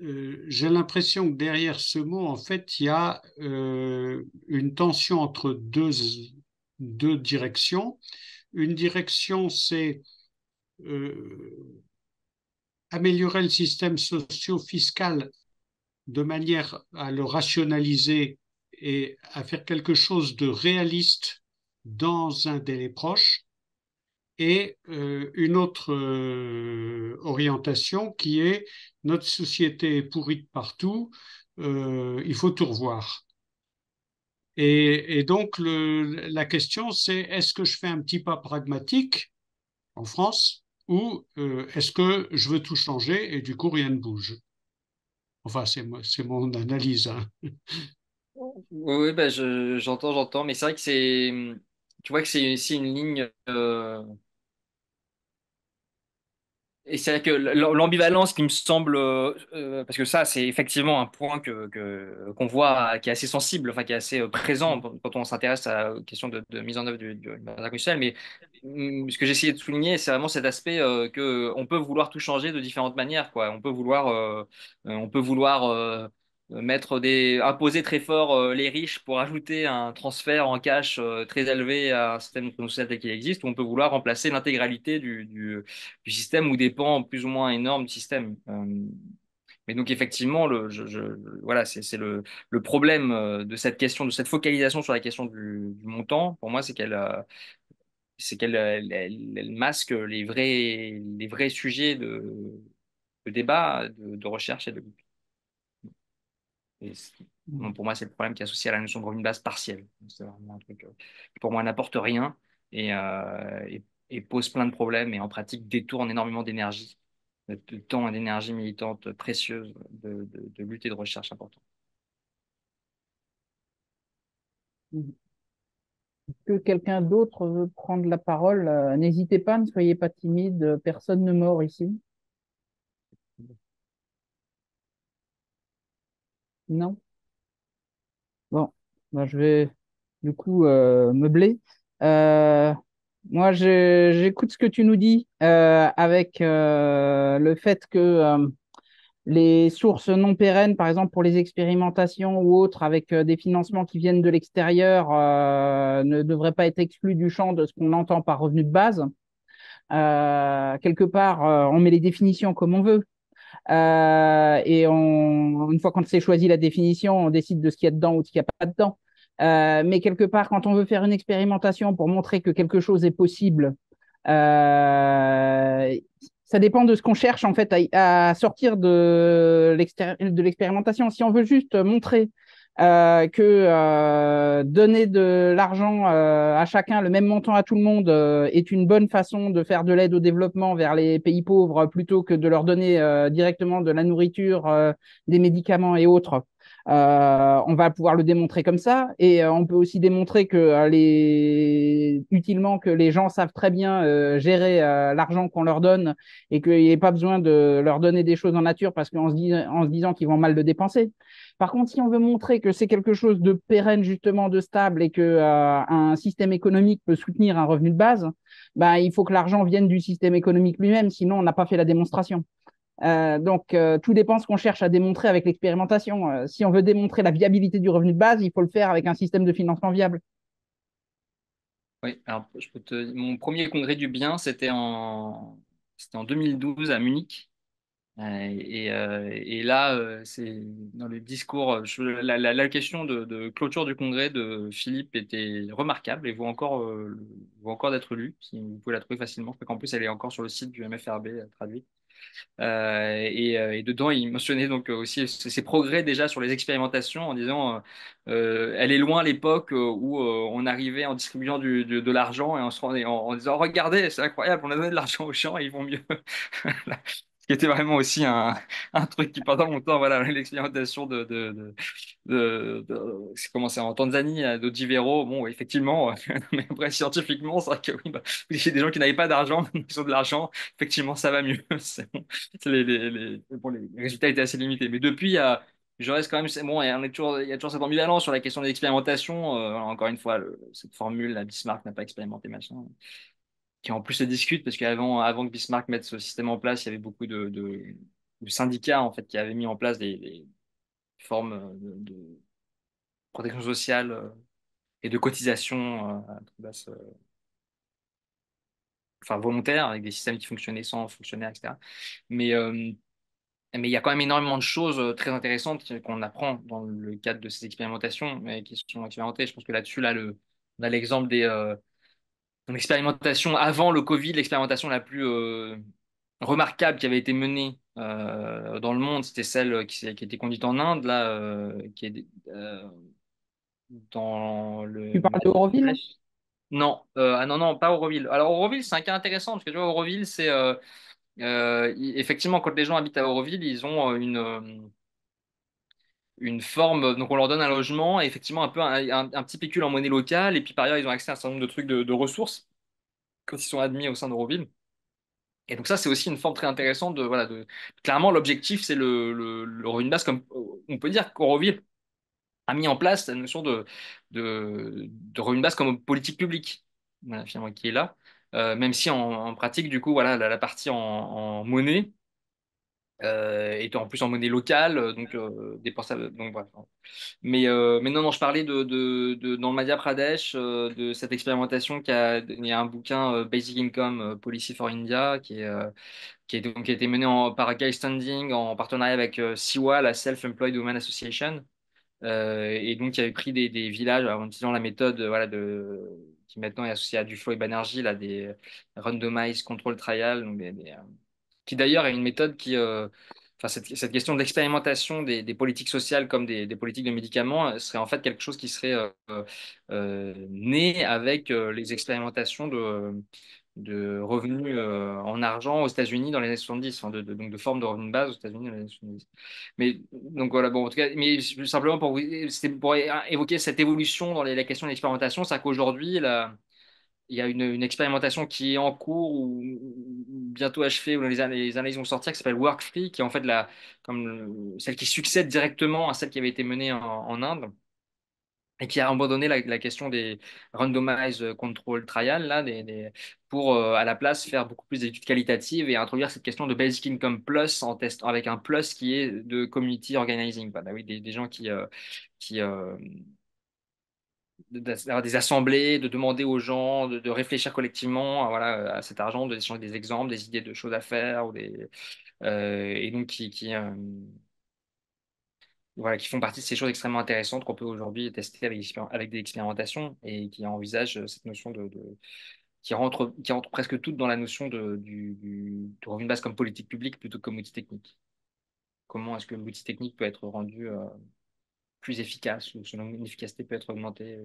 euh, j'ai l'impression que derrière ce mot, en fait, il y a euh, une tension entre deux, deux directions. Une direction, c'est améliorer le système socio-fiscal de manière à le rationaliser et à faire quelque chose de réaliste dans un délai proche et euh, une autre euh, orientation qui est notre société est de partout, euh, il faut tout revoir. Et, donc la question c'est est-ce que je fais un petit pas pragmatique en France ou est-ce que je veux tout changer et du coup rien ne bouge Enfin c'est mon analyse. Hein. Oui, ben j'entends, j'entends, mais c'est vrai que c'est tu vois que c'est une ligne et c'est que l'ambivalence qui me semble, euh, euh, parce que ça, c'est effectivement un point que, qu'on voit, qui est assez sensible, enfin qui est assez euh, présent mm. quand on s'intéresse à la question de, mise en œuvre du, du Mais mm, ce que j'essayais de souligner, c'est vraiment cet aspect qu'on que on peut vouloir tout changer de différentes manières, quoi. On peut vouloir, on peut vouloir mettre des, imposer très fort euh, les riches pour ajouter un transfert en cash euh, très élevé à un système social tel qu'il existe, ou on peut vouloir remplacer l'intégralité du, du, système ou des pans plus ou moins énormes du système. Euh, mais donc effectivement, le, je, voilà, c'est le, le, problème de cette question, de cette focalisation sur la question du, montant. Pour moi, c'est qu'elle c'est qu'elle elle, masque les vrais, les vrais sujets de, de débat, de, de recherche et de pour moi, c'est le problème qui est associé à la notion de revenu base partielle C'est vraiment un truc euh, qui, pour moi, n'apporte rien euh, et, pose plein de problèmes et en pratique détourne énormément d'énergie, de, temps et d'énergie militante précieuse de, de, de, lutte et de recherche importante. Que quelqu'un d'autre veut prendre la parole, euh, n'hésitez pas, ne soyez pas timide, personne ne mord ici. Non? Bon, bah, je vais du coup euh, meubler. Euh, moi, j'écoute ce que tu nous dis euh, avec le fait que les sources non pérennes, par exemple pour les expérimentations ou autres, avec des financements qui viennent de l'extérieur, ne devraient pas être exclus du champ de ce qu'on entend par revenu de base. quelque part, on met les définitions comme on veut. Euh, et une fois qu'on s'est choisi la définition, on décide de ce qu'il y a dedans ou de ce qu'il n'y a pas dedans. Euh, mais quelque part, quand on veut faire une expérimentation pour montrer que quelque chose est possible, euh, ça dépend de ce qu'on cherche en fait à, à sortir de l'expérimentation. Si on veut juste montrer euh, que euh, donner de l'argent euh, à chacun, le même montant à tout le monde, est une bonne façon de faire de l'aide au développement vers les pays pauvres plutôt que de leur donner directement de la nourriture, des médicaments et autres. Euh, on va pouvoir le démontrer comme ça. Et euh, on peut aussi démontrer que euh, les utilement que les gens savent très bien gérer l'argent qu'on leur donne et qu'il n'y ait pas besoin de leur donner des choses en nature parce qu'en se, en se disant qu'ils vont mal le dépenser. Par contre, si on veut montrer que c'est quelque chose de pérenne justement, de stable et que un système économique peut soutenir un revenu de base, bah, il faut que l'argent vienne du système économique lui-même, sinon on n'a pas fait la démonstration. Euh, donc, euh, tout dépend de ce qu'on cherche à démontrer avec l'expérimentation. Euh, si on veut démontrer la viabilité du revenu de base, il faut le faire avec un système de financement viable. Oui, mon premier congrès du bien, c'était en... 2012 à Munich. Et, là, c'est dans le discours, la, question de, clôture du congrès de Philippe était remarquable et vaut encore, d'être lue. vous pouvez la trouver facilement, parce qu'en plus, elle est encore sur le site du MFRB traduit. Euh, euh, et, dedans, il mentionnait donc euh, aussi ses progrès déjà sur les expérimentations en disant elle est loin l'époque où on arrivait en distribuant de l'argent et en, se en, en disant regardez, c'est incroyable, on a donné de l'argent aux gens, et ils vont mieux. <laughs> qui était vraiment aussi <laughs> un, truc qui pendant longtemps, voilà, <laughs> l'expérimentation de, de, comment en Tanzanie, euh, d'Odivero, bon, effectivement, euh, <laughs> mais après scientifiquement, c'est vrai que oui, bah, a des gens qui n'avaient pas d'argent, qui ont de l'argent, effectivement, ça va mieux. Les, résultats étaient assez limités. Mais depuis, je reste quand même, bon, est toujours, il y a toujours cette ambivalence sur la question de l'expérimentation. Euh, encore une fois, cette formule, la Bismarck n'a pas expérimenté machin qui en plus se discute, parce qu'avant avant que Bismarck mette ce système en place, il y avait beaucoup de, syndicats en fait qui avaient mis en place des, formes euh, de, protection sociale euh, et de cotisation euh, enfin volontaire avec des systèmes qui fonctionnaient sans fonctionnaire, etc. Mais mais il y a quand même énormément de choses très intéressantes qu'on apprend dans le cadre de ces expérimentations et qui sont expérimentées. Je pense que là-dessus, là, on a l'exemple des, l'expérimentation avant le Covid, l'expérimentation la plus euh, remarquable qui avait été menée euh, dans le monde, c'était celle qui, qui, été conduite en Inde, là, euh, qui est dans le. Tu parles d'Auroville Non, ah non, non, pas Auroville. Alors Auroville, c'est un cas intéressant parce que tu vois, Auroville, c'est effectivement quand les gens habitent à Auroville, ils ont une une forme, donc on leur donne un logement et effectivement un peu un, petit pécule en monnaie locale, et puis par ailleurs ils ont accès à un certain nombre de trucs de, ressources quand ils sont admis au sein d'Euroville. Et donc ça, c'est aussi une forme très intéressante de voilà. De... Clairement, l'objectif, c'est le, le, comme on peut dire qu'Euroville a mis en place la notion de, de, de revenu comme politique publique, finalement, qui est là. Euh, même si en, pratique, du coup, voilà, la, partie en monnaie euh, et en plus en monnaie locale, euh, donc euh, dépensable donc Mais, euh, maintenant non, je parlais de, de, dans le Madhya Pradesh de cette expérimentation qui a, il y a un bouquin Basic Income Policy for India qui est qui, est, donc, qui a été mené en, par Guy Standing en partenariat avec SIWA, la Self-Employed Women Association, et donc qui avait pris des, des villages en utilisant la méthode voilà de qui maintenant est associée à du et Banerjee là des randomized control trial donc des qui d'ailleurs est une méthode qui, euh, enfin, cette, question de l'expérimentation des, politiques sociales comme des, politiques de médicaments euh, serait en fait quelque chose qui serait euh, né avec les expérimentations de, revenus en argent aux États-Unis dans les années 70, hein, de, donc de forme de revenus de base aux États-Unis dans les années 70. Mais donc voilà, bon, en tout cas, mais simplement pour, vous, évoquer cette évolution dans les, la question de l'expérimentation, c'est qu'aujourd'hui, la il y a une, une, expérimentation qui est en cours ou, bientôt achevée, où les, les analyses vont sortir, qui s'appelle WorkFree, qui est en fait la, comme celle qui succède directement à celle qui avait été menée en, Inde et qui a abandonné la, question des randomized control trials là, pour euh, à la place faire beaucoup plus d'études qualitatives et introduire cette question de basic income plus en test avec un plus qui est de community organizing, oui, des, gens qui, euh, qui euh, d'avoir des assemblées, de demander aux gens, de, réfléchir collectivement à, hein, voilà, euh, à cet argent, d'échanger des exemples, des idées de choses à faire, ou des, euh, et donc qui, qui, euh, voilà, qui font partie de ces choses extrêmement intéressantes qu'on peut aujourd'hui tester avec, avec des expérimentations et qui envisagent cette notion de, qui rentre, qui rentre presque toutes dans la notion de, du, de revenu de base comme politique publique plutôt que comme outil technique. Comment est-ce que l'outil technique peut être rendu euh, efficace ou son efficacité peut être augmentée.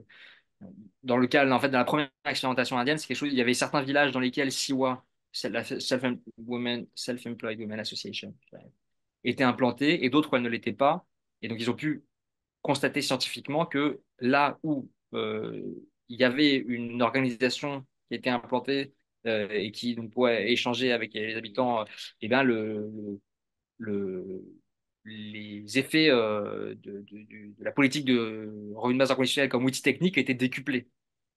Euh, dans le cas, en fait, dans la première expérimentation indienne, c'est quelque chose. Il y avait certains villages dans lesquels SIWA, Self-Employed Women, Association, euh, était implantée et d'autres où ne l'était pas. Et donc, ils ont pu constater scientifiquement que là où euh, il y avait une organisation qui était implantée et qui pouvait échanger avec les habitants, et eh bien, le, le les effets euh, de, la politique de revenus de base comme outil technique étaient décuplés.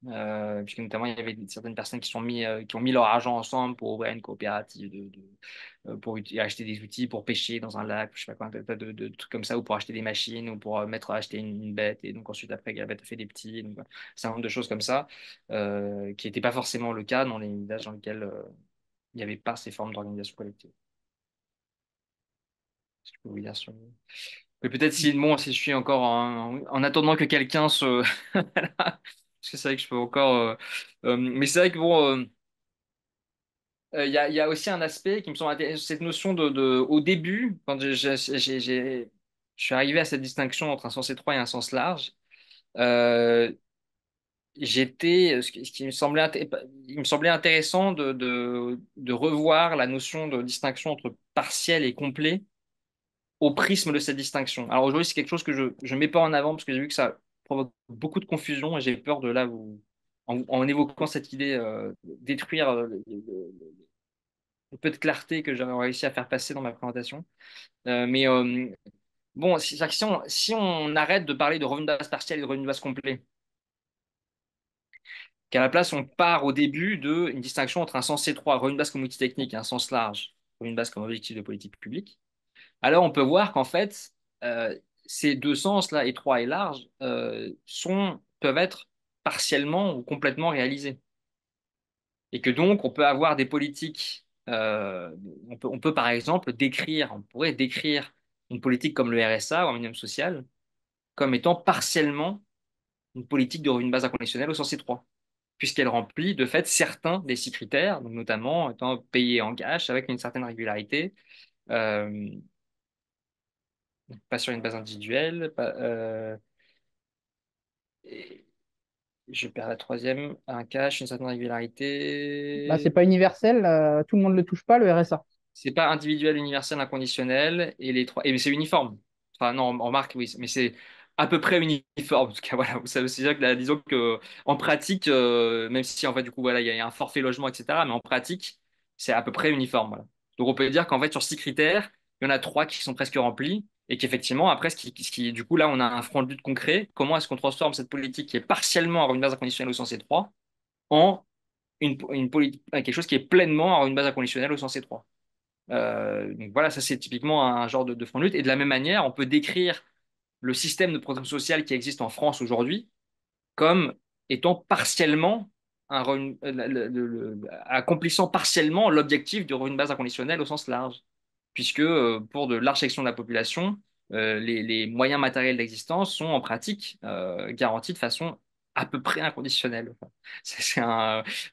Euh, puisque notamment il y avait certaines personnes qui, sont mis, euh, qui ont mis leur argent ensemble pour ouvrir une coopérative, de, pour acheter des outils, pour pêcher dans un lac, je sais pas quoi, de, de, trucs comme ça, ou pour acheter des machines, ou pour mettre acheter une, bête, et donc ensuite après la bête a fait des petits, c'est un nombre de choses comme ça, qui n'étaient pas forcément le cas dans les villages dans lesquels il n'y avait pas ces formes d'organisation collective. Mais peut-être si si je suis encore en, attendant que quelqu'un se. <laughs> Parce que c'est vrai que je peux encore. Euh, euh, mais c'est vrai que bon. Euh, il y, a, y, a, aussi un aspect qui me semble intéressant, cette notion de, au début, quand je, je suis arrivé à cette distinction entre un sens étroit et un sens large, j'étais, ce qui me semblait, il me semblait intéressant de, de revoir la notion de distinction entre partiel et complet, au prisme de cette distinction. Alors aujourd'hui, c'est quelque chose que je ne mets pas en avant parce que j'ai vu que ça provoque beaucoup de confusion et j'ai peur de là, vous, en, évoquant cette idée, euh, détruire euh, le, peu de clarté que j'avais réussi à faire passer dans ma présentation. Euh, mais bon, si, on, arrête de parler de revenu de base partiel et de revenu de base complet, qu'à la place, on part au début d'une distinction entre un sens étroit, 3 revenu de base comme outil technique, et un sens large, revenu de base comme objectif de politique publique, alors on peut voir qu'en fait, euh, ces deux sens-là, étroits et large euh, sont, peuvent être partiellement ou complètement réalisés. Et que donc, on peut avoir des politiques, euh, on, peut, par exemple décrire, on pourrait décrire une politique comme le RSA ou un minimum social comme étant partiellement une politique de revenu de base inconditionnelle au sens étroit, puisqu'elle remplit de fait certains des six critères, notamment étant payé en cash avec une certaine régularité, pas sur une base individuelle. Euh, je perds la troisième. Un cash, une certaine régularité. Bah, c'est pas universel, euh, tout le monde ne le touche pas, le RSA. C'est pas individuel, universel, inconditionnel. Et les trois. Et c'est uniforme. Enfin, non, en, marque, oui, mais c'est à peu près uniforme. En tout cas, <laughs> voilà, ça veut dire que disons que en pratique, euh, même si en fait, du coup, voilà, il y, a un forfait logement, etc., mais en pratique, c'est à peu près uniforme. Donc, on peut dire qu'en fait, sur six critères, il y en a trois qui sont presque remplis. Et qu'effectivement, après, ce du coup, là, on a un front de lutte concret. Comment est-ce qu'on transforme cette politique qui est partiellement en revenu base inconditionnelle au sens étroit en une, politique, quelque chose qui est pleinement en revenu base inconditionnelle au sens étroit euh, Donc voilà, ça, c'est typiquement un genre de, front de lutte. Et de la même manière, on peut décrire le système de protection sociale qui existe en France aujourd'hui comme étant partiellement euh, accomplissant partiellement l'objectif du revenu de base inconditionnel au sens large puisque euh, pour de larges sections de la population, euh, les, moyens matériels d'existence sont en pratique euh, garantis de façon à peu près inconditionnelle.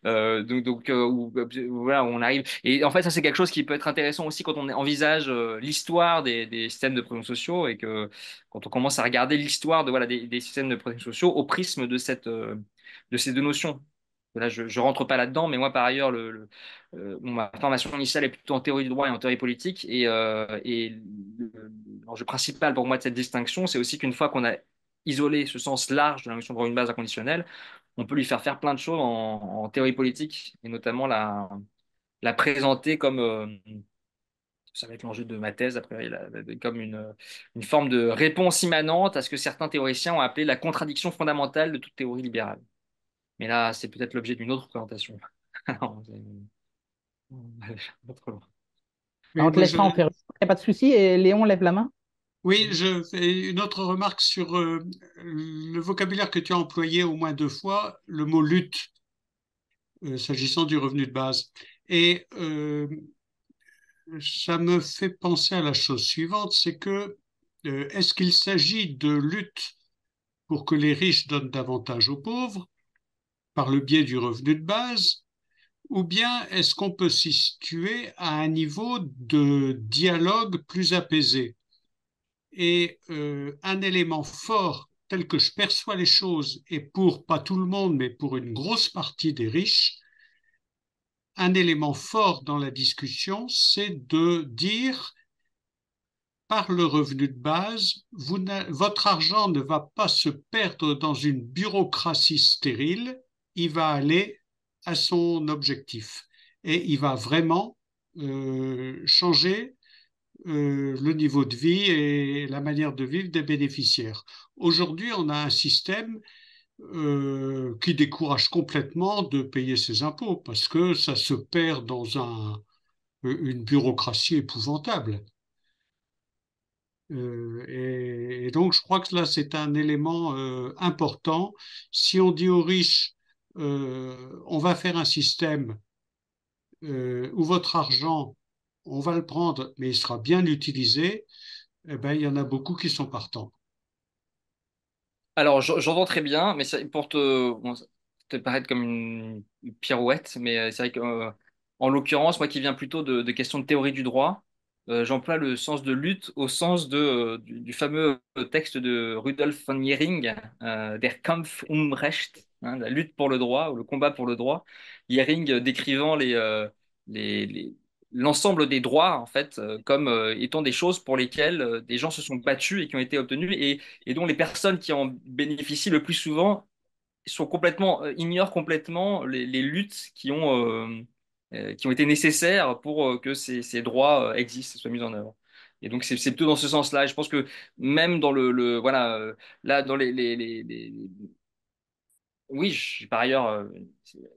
donc, on arrive et en fait ça c'est quelque chose qui peut être intéressant aussi quand on envisage l'histoire des, systèmes de protection sociaux et que quand on commence à regarder l'histoire de des, systèmes de protection sociaux au prisme de cette de ces deux notions je ne rentre pas là-dedans, mais moi, par ailleurs, euh, ma formation initiale est plutôt en théorie du droit et en théorie politique. Et, euh, l'enjeu principal pour moi de cette distinction, c'est aussi qu'une fois qu'on a isolé ce sens large de la notion de droit une base inconditionnelle, on peut lui faire faire plein de choses en, théorie politique, et notamment la, présenter comme, euh, ça va être l'enjeu de ma thèse, après, comme une forme de réponse immanente à ce que certains théoriciens ont appelé la contradiction fondamentale de toute théorie libérale. Mais là, c'est peut-être l'objet d'une autre présentation. on te laissera faire. Il n'y a pas de souci. Et Léon lève la main. Oui, je fais une autre remarque sur euh, le vocabulaire que tu as employé au moins deux fois, le mot lutte, euh, s'agissant du revenu de base. Et euh, ça me fait penser à la chose suivante, c'est que est-ce qu'il s'agit de lutte pour que les riches donnent davantage aux pauvres par le biais du revenu de base, ou bien est-ce qu'on peut s'y situer à un niveau de dialogue plus apaisé Et euh, un élément fort tel que je perçois les choses, et pour pas tout le monde, mais pour une grosse partie des riches, un élément fort dans la discussion, c'est de dire par le revenu de base, votre argent ne va pas se perdre dans une bureaucratie stérile, il va aller à son objectif et il va vraiment euh, changer euh, le niveau de vie et la manière de vivre des bénéficiaires. Aujourd'hui, on a un système euh, qui décourage complètement de payer ses impôts parce que ça se perd dans une bureaucratie épouvantable. et, et, donc, je crois que là, c'est un élément important. Si on dit aux riches, euh, on va faire un système euh, où votre argent, on va le prendre, mais il sera bien utilisé, et eh ben, il y en a beaucoup qui sont partants. Alors, j'entends très bien, mais ça, porte te, paraître comme une pirouette, mais c'est vrai que, en l'occurrence, moi qui viens plutôt de, questions de théorie du droit, euh, j'emploie le sens de lutte au sens de, du, fameux texte de Rudolf von Jering, Der Kampf um Recht, Hein, la lutte pour le droit ou le combat pour le droit. Yering euh, décrivant euh, les, l'ensemble des droits en fait euh, comme étant des choses pour lesquelles des gens se sont battus et qui ont été obtenus et, dont les personnes qui en bénéficient le plus souvent sont complètement ignorent complètement les, luttes qui ont qui ont été nécessaires pour que ces, droits existent soient mis en œuvre. Et donc c'est plutôt dans ce sens-là. Je pense que même dans le, voilà là dans les oui, je suis par ailleurs euh,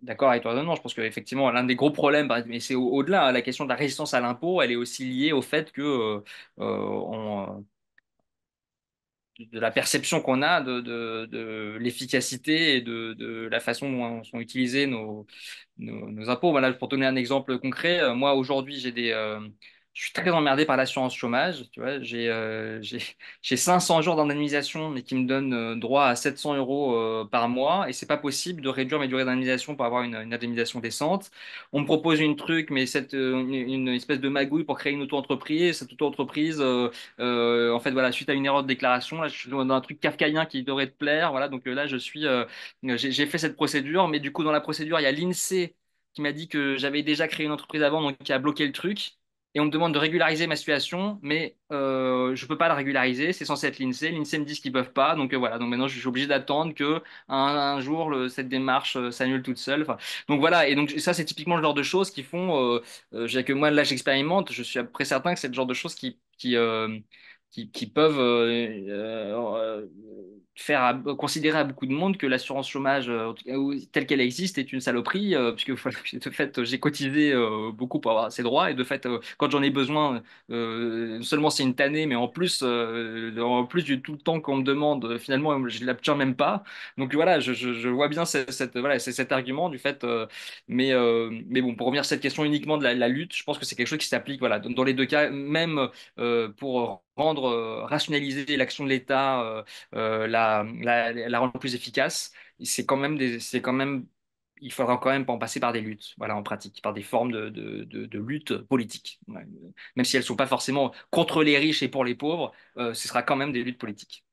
d'accord avec toi. je pense qu'effectivement, l'un des gros problèmes, bah, mais c'est au-delà, hein, la question de la résistance à l'impôt, elle est aussi liée au fait que euh, euh, de la perception qu'on a de, l'efficacité et de, la façon dont sont utilisés nos, nos, nos impôts. Voilà, pour donner un exemple concret, moi aujourd'hui, j'ai des je suis très emmerdé par l'assurance chômage. Tu vois, j'ai 500 euh, jours d'indemnisation, mais qui me donne euh, droit à 700 euros euh, par mois. Et c'est pas possible de réduire mes durées d'indemnisation pour avoir une, indemnisation décente. On me propose une truc, mais cette, une, espèce de magouille pour créer une auto-entreprise. Cette auto-entreprise, en fait, voilà, suite à une erreur de déclaration, là, je suis dans un truc kafkaïen qui devrait te plaire. Voilà, donc là, je suis, j'ai fait cette procédure, mais du coup, dans la procédure, il y a l'INSEE qui m'a dit que j'avais déjà créé une entreprise avant, donc qui a bloqué le truc et on me demande de régulariser ma situation, mais euh, je ne peux pas la régulariser, c'est censé être l'INSEE. L'INSEE me dit qu'ils ne peuvent pas, donc euh, voilà, donc maintenant je suis obligé d'attendre que un, jour le, cette démarche euh, s'annule toute seule. donc voilà, et donc ça c'est typiquement le genre de choses qui font, que moi là j'expérimente, je suis à peu près certain que c'est le genre de choses qui, qui, qui peuvent faire considérer à beaucoup de monde que l'assurance chômage euh, telle qu'elle existe est une saloperie, euh, puisque <laughs> de fait j'ai cotisé euh, beaucoup pour avoir ces droits, et de fait quand j'en ai besoin, seulement c'est une tannée, mais en plus, en plus du tout le temps qu'on me demande, finalement je ne l'obtiens même pas. Donc voilà, je, vois bien cette, voilà, c'est cet argument du fait, mais, mais bon, pour revenir à cette question uniquement de la, lutte, je pense que c'est quelque chose qui s'applique voilà, dans les deux cas, même pour rendre, euh, rationaliser l'action de l'État, euh, euh, la, la, rendre plus efficace, c'est quand même c'est quand même, il faudra quand même en passer par des luttes, voilà, en pratique, par des formes de, de, de, lutte politique. Même si elles ne sont pas forcément contre les riches et pour les pauvres, ce sera quand même des luttes politiques.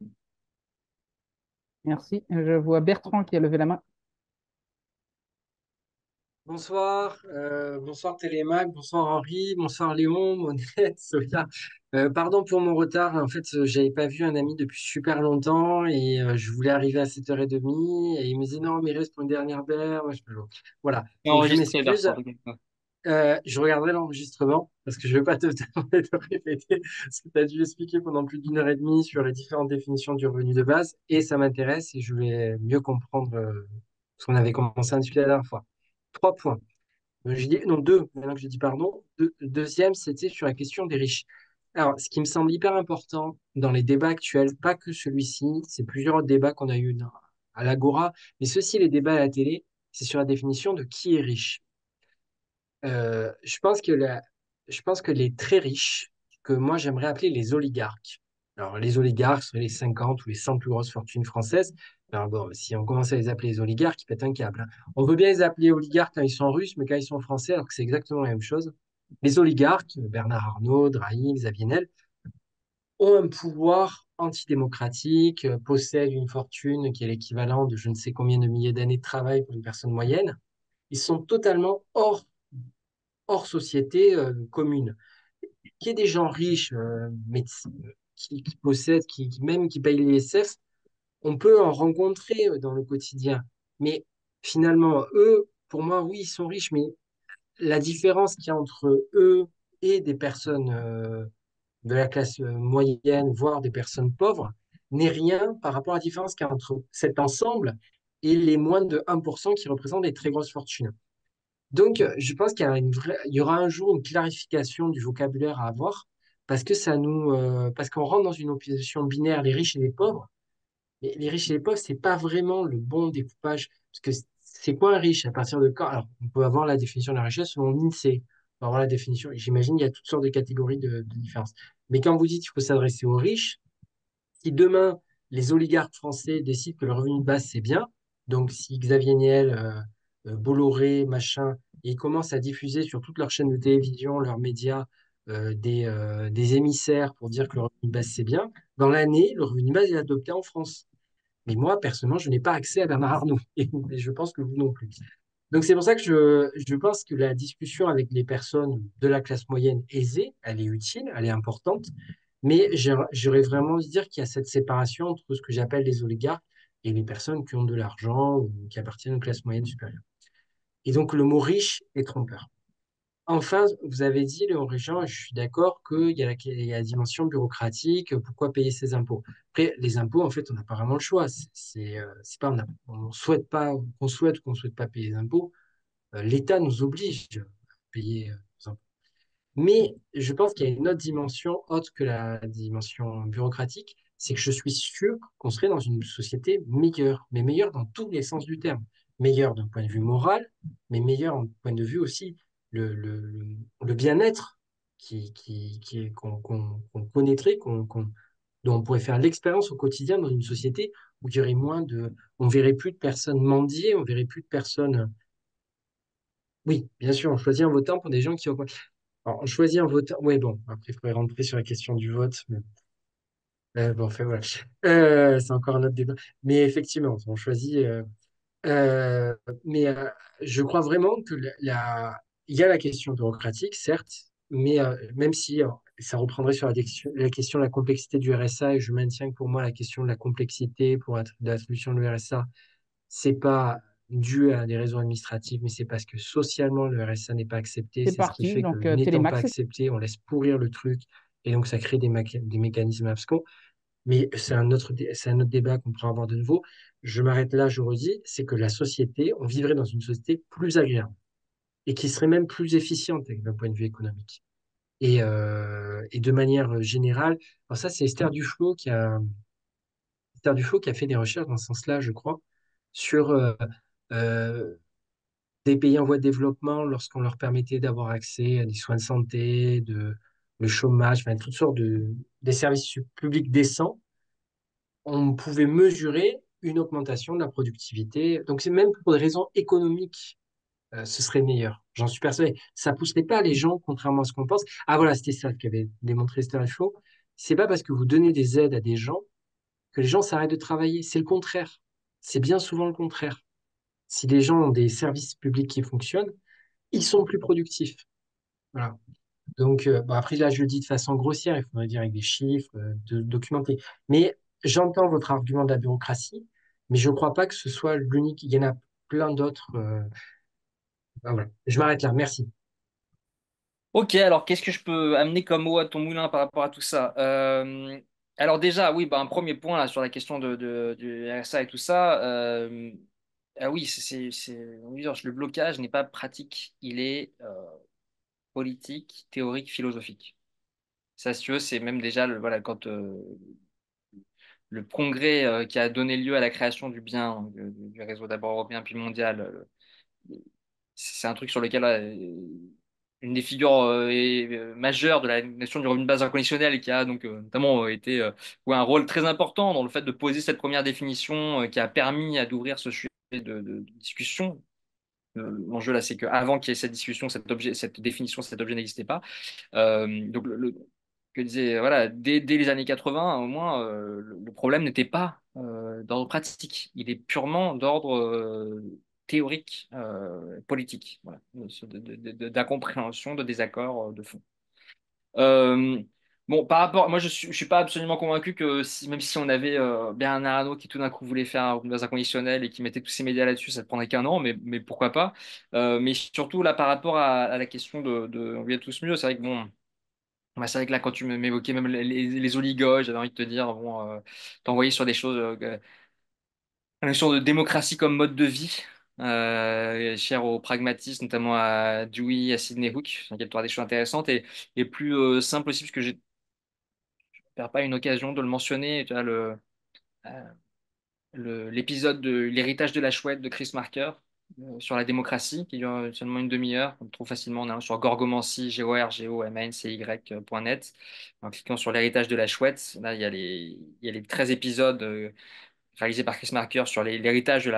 Merci. Je vois Bertrand qui a levé la main. Bonsoir, bonsoir Télémac, bonsoir Henri, bonsoir Léon, Monette, Sophia. Euh, pardon pour mon retard. En fait, euh, j'avais pas vu un ami depuis super longtemps et euh, je voulais arriver à 7h30 et il me disait non, mais reste pour une dernière bière. je... Voilà. Donc, je je regarderai l'enregistrement parce que je veux pas te demander de répéter ce que tu as dû expliquer pendant plus d'une heure et demie sur les différentes définitions du revenu de base et ça m'intéresse et je voulais mieux comprendre ce qu'on avait commencé à discuter la dernière fois. Trois points. non, deux, maintenant que j'ai dit pardon. deuxième, c'était sur la question des riches. Alors, ce qui me semble hyper important dans les débats actuels, pas que celui-ci, c'est plusieurs débats qu'on a eu à l'Agora, mais ceci, les débats à la télé, c'est sur la définition de qui est riche. Euh, je, pense que les très riches, que moi j'aimerais appeler les oligarques, alors les oligarques sont les 50 ou les 100 plus grosses fortunes françaises, alors bon, si on commence à les appeler les oligarques, ils pètent un câble. Hein. On veut bien les appeler oligarques quand ils sont russes, mais quand ils sont français, alors que c'est exactement la même chose les oligarques, Bernard Arnault, Drahi, Xavier Nel, ont un pouvoir antidémocratique, euh, possèdent une fortune qui est l'équivalent de je ne sais combien de milliers d'années de travail pour une personne moyenne. Ils sont totalement hors, hors société euh, commune. Qu'il y ait des gens riches euh, qui, possèdent, qui, même qui payent l'ISF, on peut en rencontrer dans le quotidien. Mais finalement, eux, pour moi, oui, ils sont riches, mais la différence qu'il y a entre eux et des personnes euh, de la classe euh, moyenne, voire des personnes pauvres, n'est rien par rapport à la différence qu'il y a entre cet ensemble et les moins de 1% qui représentent des très grosses fortunes. Donc, euh, je pense qu'il y, vraie... y, aura un jour une clarification du vocabulaire à avoir parce que ça nous, parce qu'on rentre dans une opposition binaire, les riches et les pauvres. Mais les riches et les pauvres, c'est pas vraiment le bon découpage parce que c'est quoi un riche À partir de quand Alors, on peut avoir la définition de la richesse selon l'INSEE. la définition. J'imagine qu'il y a toutes sortes de catégories de, différences. Mais quand vous dites qu'il faut s'adresser aux riches, si demain les oligarques français décident que le revenu de base c'est bien, donc si Xavier Niel, euh, euh, Bolloré, machin, et ils commencent à diffuser sur toutes leurs chaînes de télévision, leurs médias, euh, des, des, émissaires pour dire que le revenu de base c'est bien, dans l'année, le revenu de base est adopté en France. Mais moi, personnellement, je n'ai pas accès à Bernard Arnault. <laughs> Et, je pense que vous non plus. Donc, c'est pour ça que je, je, pense que la discussion avec les personnes de la classe moyenne aisée, elle est utile, elle est importante. Mais j'aurais vraiment envie dire qu'il y a cette séparation entre ce que j'appelle les oligarques et les personnes qui ont de l'argent ou qui appartiennent aux classes moyennes supérieures. Et donc, le mot riche est trompeur. Enfin, vous avez dit, Léon Régent, je suis d'accord qu'il y, a la, il y a dimension bureaucratique, pourquoi payer ses impôts Après, les impôts, en fait, on n'a pas vraiment le choix. C'est, euh, pas, on ne souhaite pas, qu'on souhaite qu'on ne souhaite pas payer les impôts, euh, l'État nous oblige à payer euh, les impôts. Mais je pense qu'il y a une autre dimension, autre que la dimension bureaucratique, c'est que je suis sûr qu'on serait dans une société meilleure, mais meilleure dans tous les sens du terme. Meilleure d'un point de vue moral, mais meilleure d'un point de vue aussi le, le, bien-être qui, qui, qui, qu'on, qu'on, connaîtrait, qu'on, dont on pourrait faire l'expérience au quotidien dans une société où il y aurait moins de. On verrait plus de personnes mendier, on verrait plus de personnes. Oui, bien sûr, on choisit en votant pour des gens qui ont. on choisit en votant. Oui, bon, après, il faudrait rentrer sur la question du vote. Mais... Euh, bon, enfin, voilà. <laughs> Euh, c'est encore un autre débat. Mais effectivement, on choisit. Euh, mais je crois vraiment que la, il y a la question bureaucratique, certes, mais euh, même si euh, ça reprendrait sur la, question de la complexité du RSA, et je maintiens que pour moi, la question de la complexité pour l'attribution de RSA, c'est pas dû à des raisons administratives, mais c'est parce que socialement, le RSA n'est pas accepté. C'est ce qui fait donc, que euh, n'étant pas accepté, on laisse pourrir le truc, et donc ça crée des, des mécanismes abscons. Mais c'est un, autre c'est un autre débat qu'on pourra avoir de nouveau. Je m'arrête là, je redis, c'est que la société, on vivrait dans une société plus agréable et qui serait même plus efficiente d'un point de vue économique. Et, euh, et, de manière euh, générale, alors ça, c'est Esther Duflo qui a Esther Duflo qui a fait des recherches dans ce sens-là, je crois, sur euh, des pays en voie de développement lorsqu'on leur permettait d'avoir accès à des soins de santé, de le chômage, enfin, toutes sortes de des services publics décents, on pouvait mesurer une augmentation de la productivité. Donc c'est même pour des raisons économiques euh, ce serait meilleur. J'en suis persuadé. Ça pousserait pas les gens, contrairement à ce qu'on pense. Ah voilà, c'était ça qu'avait démontré Flo. Ce C'est pas parce que vous donnez des aides à des gens que les gens s'arrêtent de travailler. C'est le contraire. C'est bien souvent le contraire. Si les gens ont des services publics qui fonctionnent, ils sont plus productifs. Voilà. Donc, euh, après, là, je le dis de façon grossière, il faudrait dire avec des chiffres, euh, de, documenter. Mais j'entends votre argument de la bureaucratie, mais je ne crois pas que ce soit l'unique. Il y en a plein d'autres. Ah, je m'arrête là. Merci. Ok, alors qu'est-ce que je peux amener comme eau à ton moulin par rapport à tout ça euh, Alors déjà, oui, bah, un premier point sur la question de, de, RSA et tout ça. Euh, ah oui, c'est le blocage n'est pas pratique, il est euh, politique, théorique, philosophique. Ça, c'est même déjà le, voilà, quand le congrès qui a donné lieu à la création du bien, du réseau d'abord européen puis mondial, c'est un truc sur lequel euh, une des figures euh, euh, majeures de la notion du revenu de base inconditionnel, qui a donc notamment été ou un rôle très important dans le fait de poser cette première définition qui a permis d'ouvrir ce sujet de, discussion. L'enjeu là, c'est qu'avant qu'il y ait cette discussion, cet objet, cette définition, cet objet n'existait pas. donc, le, que voilà, dès, les années 80, au moins, le, le, problème n'était pas d'ordre pratique, il est purement d'ordre théorique euh, politique, d'incompréhension, de, désaccord euh, de fond. Euh, bon, par rapport, moi je suis, suis pas absolument convaincu que même si on avait bien Bernard Arnault qui tout d'un coup voulait faire un recours inconditionnel et qui mettait tous ses médias là-dessus, ça ne prendrait qu'un an, mais, pourquoi pas. mais surtout là par rapport à, la question de, de on vit tous mieux, c'est vrai que bon, bah, c'est vrai que là quand tu m'évoquais même les, les oligoges, j'avais envie de te dire, bon, t'envoyer sur des choses, une notion de démocratie comme mode de vie, euh, cher aux pragmatistes, notamment à Dewey, à Sidney Hook, qui a des choses intéressantes, et, plus euh, simple aussi, parce que je ne perds pas une occasion de le mentionner, tu euh, le, l'épisode de L'héritage de la chouette de Chris Marker euh, sur la démocratie, qui dure seulement une demi-heure, on trouve facilement, on sur Gorgomancy, g o r g n c y.net. En cliquant sur L'héritage de la chouette, là, il y a les, il y a les 13 épisodes réalisé par Chris Marker sur l'héritage de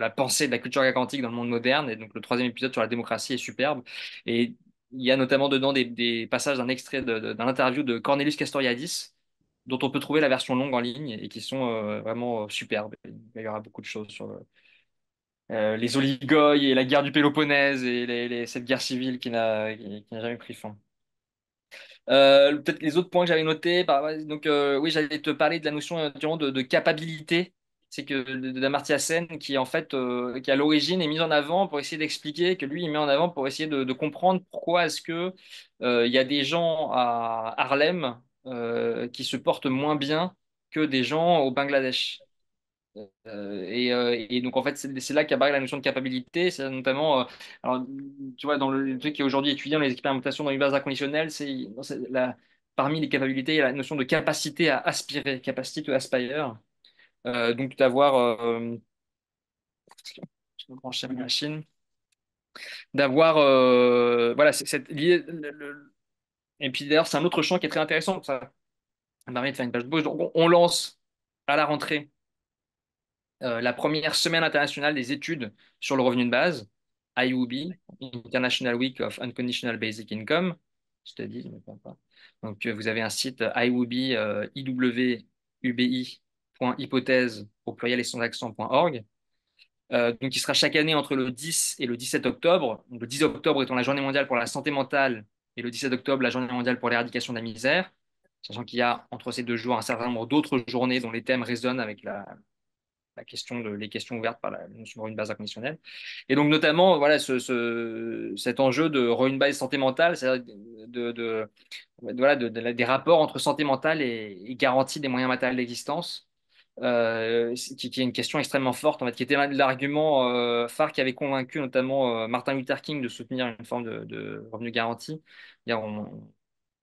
la, pensée de la culture antique dans le monde moderne. Et donc le troisième épisode sur la démocratie est superbe. Et il y a notamment dedans des, passages d'un extrait d'un interview de Cornelius Castoriadis, dont on peut trouver la version longue en ligne et qui sont euh, vraiment euh, superbes. Il y aura beaucoup de choses sur euh, les oligoïs et la guerre du Péloponnèse et cette guerre civile qui n'a jamais pris fin. Euh, peut-être les autres points que j'avais notés. donc, euh, oui, j'allais te parler de la notion euh, de, de capacité. C'est que d'Amartya Sen, qui en fait, qui à l'origine est mise en avant pour essayer d'expliquer, que lui, il met en avant pour essayer de, comprendre pourquoi est-ce que il y a des gens à Harlem qui se portent moins bien que des gens au Bangladesh. Euh, euh, et, donc en fait c'est là qu'apparaît la notion de capacité. c'est notamment euh, alors tu vois dans le, truc qui est aujourd'hui étudié dans les expérimentations dans l'univers inconditionnel, c'est parmi les capacités, il y a la notion de capacité à aspirer, capacité to aspire. donc d'avoir <tsk> je vais brancher ma machine, d'avoir voilà cette lié et puis d'ailleurs c'est un autre champ qui est très intéressant ça, permet de faire une page de on lance à la rentrée euh, la première semaine internationale des études sur le revenu de base, IUB, International Week of Unconditional Basic Income. Je te dis, je ne pas. Donc, euh, vous avez un site IUB, euh, euh au pluriel et sans donc, qui sera chaque année entre le 10 et le 17 octobre. Donc, le 10 octobre étant la journée mondiale pour la santé mentale et le 17 octobre la journée mondiale pour l'éradication de la misère, sachant qu'il y a entre ces deux jours un certain nombre d'autres journées dont les thèmes résonnent avec la, la question de, les questions ouvertes par la notion une base inconditionnelle. Et donc, notamment, voilà, ce, cet enjeu de une base santé mentale, c'est-à-dire de, voilà, des rapports entre santé mentale et, garantie des moyens matériels d'existence, euh, qui, est une question extrêmement forte, en fait, qui était l'argument euh, phare qui avait convaincu notamment euh, Martin Luther King de soutenir une forme de, revenu garanti. On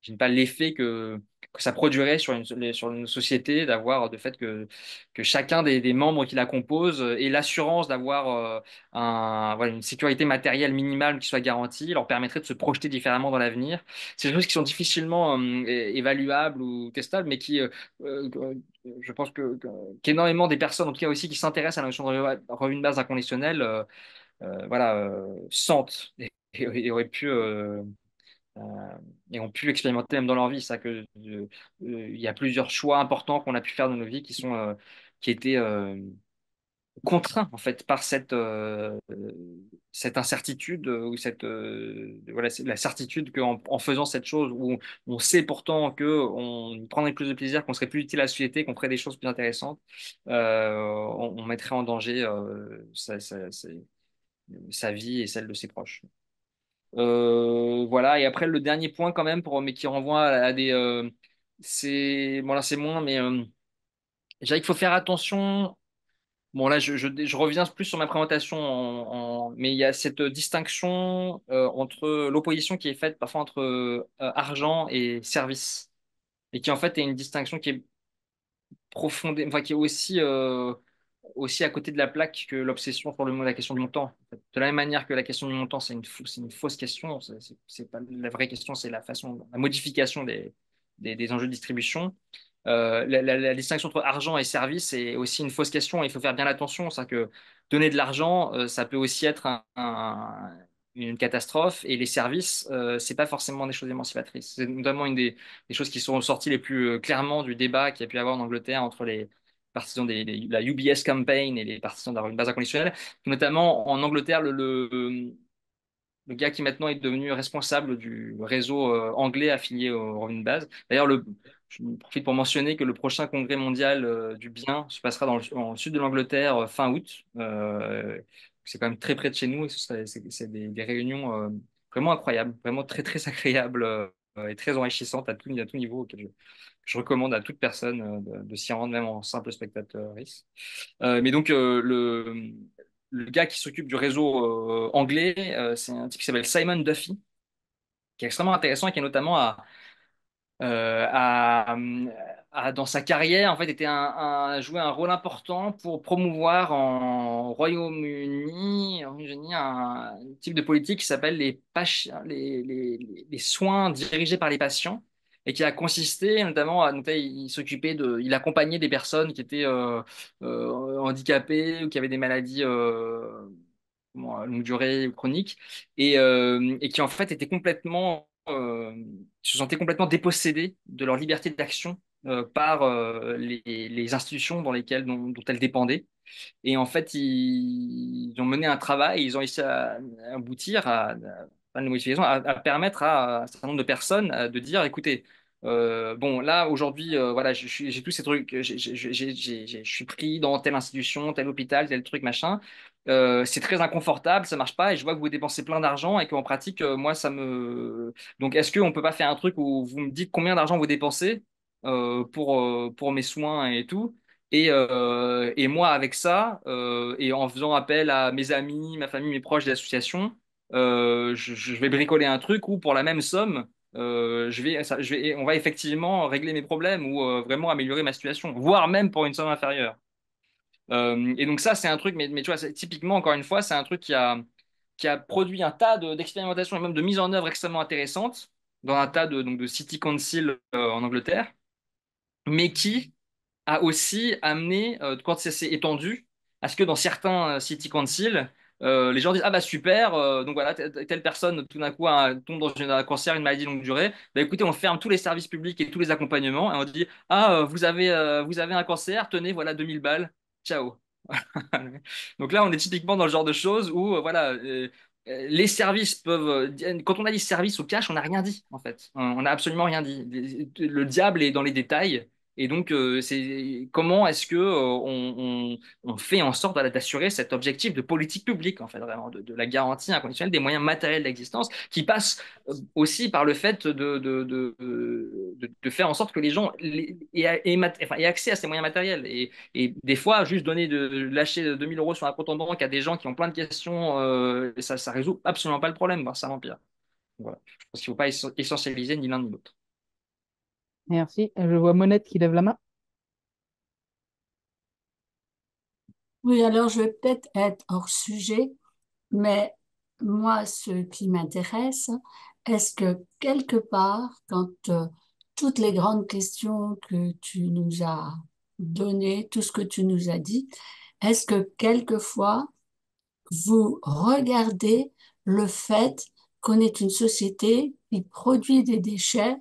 n'ai pas l'effet que que ça produirait sur une, sur une société d'avoir de fait que, que chacun des, membres qui la composent et euh, l'assurance d'avoir euh, un, une sécurité matérielle minimale qui soit garantie leur permettrait de se projeter différemment dans l'avenir. C'est des choses qui sont difficilement euh, évaluables ou testables, mais qui, je pense que, qu'énormément des personnes, en tout cas aussi, qui s'intéressent à la notion de revenu de base inconditionnelle, voilà, sentent et auraient pu euh, et ont pu expérimenter même dans leur vie. que euh, euh, il y a plusieurs choix importants qu'on a pu faire dans nos vies qui sont qui étaient contraints en fait par cette cette incertitude ou cette voilà la certitude qu'en faisant cette chose où on, sait pourtant que on prendrait plus de plaisir, qu'on serait plus utile à la société, qu'on ferait des choses plus intéressantes, on, mettrait en danger sa vie et celle de ses proches. Euh, voilà. Et après, le dernier point, quand même, pour, mais qui renvoie à, des. Euh, c'est. Bon, là, c'est moins, mais. Euh, j'allais dire qu'il faut faire attention Bon, là, je, reviens plus sur ma présentation, mais il y a cette distinction entre l'opposition qui est faite parfois entre argent et service, et qui en fait est une distinction qui est profonde, enfin qui est aussi aussi à côté de la plaque que l'obsession pour le, la question du montant. De la même manière que la question du montant, c'est une, une, fausse question, c'est pas la vraie question, c'est la façon, la modification des, des, enjeux de distribution. Euh, la, distinction entre argent et service est aussi une fausse question. Il faut faire bien attention. C'est que donner de l'argent, euh, ça peut aussi être une catastrophe. Et les services, euh, c'est pas forcément des choses émancipatrices. C'est notamment une des, des, choses qui sont sorties les plus clairement du débat qu'il y a pu avoir en Angleterre entre les, partisans de la UBS campaign et les partisans de la base inconditionnelle. Notamment en Angleterre, le, le, gars qui maintenant est devenu responsable du réseau euh, anglais affilié au revenu de base. D'ailleurs, le, je profite pour mentionner que le prochain congrès mondial euh, du bien se passera dans le, sud de l'Angleterre euh, fin août. c'est quand même très près de chez nous et c'est ce des, des, réunions vraiment incroyables, vraiment très très agréables euh, est très enrichissante à tout, niveau, auquel je, recommande à toute personne euh, de, s'y rendre, même en simple spectateur. Euh, mais donc, le, gars qui s'occupe du réseau anglais, c'est un type qui s'appelle Simon Duffy, qui est extrêmement intéressant et qui est notamment à, à, dans sa carrière, en fait, était un, joué un rôle important pour promouvoir en Royaume-Uni un, type de politique qui s'appelle les, les, soins dirigés par les patients et qui a consisté notamment à il s'occupait de, il accompagnait des personnes qui étaient euh, euh, handicapées ou qui avaient des maladies. Euh, longue durée chroniques et, euh, et qui en fait étaient complètement se sentaient complètement dépossédés de leur liberté d'action euh, par euh, les, institutions dans lesquelles, dont, dont elle Et en fait, ils, ont mené un travail, ils ont essayé à, à aboutir à, à, permettre à un certain nombre de personnes euh, de dire, écoutez, bon, là, aujourd'hui, voilà, j'ai tous ces trucs, je suis pris dans telle institution, tel hôpital, tel truc, machin. c'est très inconfortable, ça marche pas, et je vois que vous dépensez plein d'argent et qu'en pratique, moi, ça me. Donc, est-ce qu'on peut pas faire un truc où vous me dites combien d'argent vous dépensez euh, pour, euh, pour mes soins et tout. Et, euh, et, moi, avec ça, et en faisant appel à mes amis, ma famille, mes proches d'associations, associations je, vais bricoler un truc où, pour la même somme, je vais, je vais, on va effectivement régler mes problèmes ou vraiment améliorer ma situation, voire même pour une somme inférieure. et donc ça, c'est un truc, mais, mais tu vois, typiquement, encore une fois, c'est un truc qui a, qui a produit un tas d'expérimentations et même de mise en œuvre extrêmement intéressantes dans un tas de, donc de city council en Angleterre mais qui a aussi amené, euh, quand ça s'est étendu, à ce que dans certains euh, city council, euh, les gens disent Ah bah super, donc voilà, telle personne tout d'un coup tombe dans un cancer, une maladie longue durée. Bah écoutez, on ferme tous les services publics et tous les accompagnements et on dit Ah, vous, avez, vous avez un cancer, tenez, voilà 2000 balles, ciao. <laughs> donc là, on est typiquement dans le genre de choses où voilà, les services peuvent. Euh, quand on a dit services au cash, on n'a rien dit, en fait. On n'a absolument rien dit. Le diable est dans les détails. Et donc, euh, comment est-ce que euh, on, fait en sorte d'assurer cet objectif de politique publique, en fait, vraiment, de, la garantie inconditionnelle des moyens matériels d'existence, qui passe euh, aussi par le fait de, faire en sorte que les gens aient, accès à ces moyens matériels. Et, des fois, juste donner de, lâcher 2000 euros sur un compte en banque à des gens qui ont plein de questions, ça, ne résout absolument pas le problème, ça empire. Voilà. Je qu'il ne faut pas essentialiser ni l'un ni l'autre. Merci. Je vois Monette qui lève la main. Oui, alors je vais peut-être être hors sujet, mais moi, ce qui m'intéresse, est-ce que quelque part, quand euh, toutes les grandes questions que tu nous as données, tout ce que tu nous as dit, est-ce que quelquefois, vous regardez le fait qu'on est une société qui produit des déchets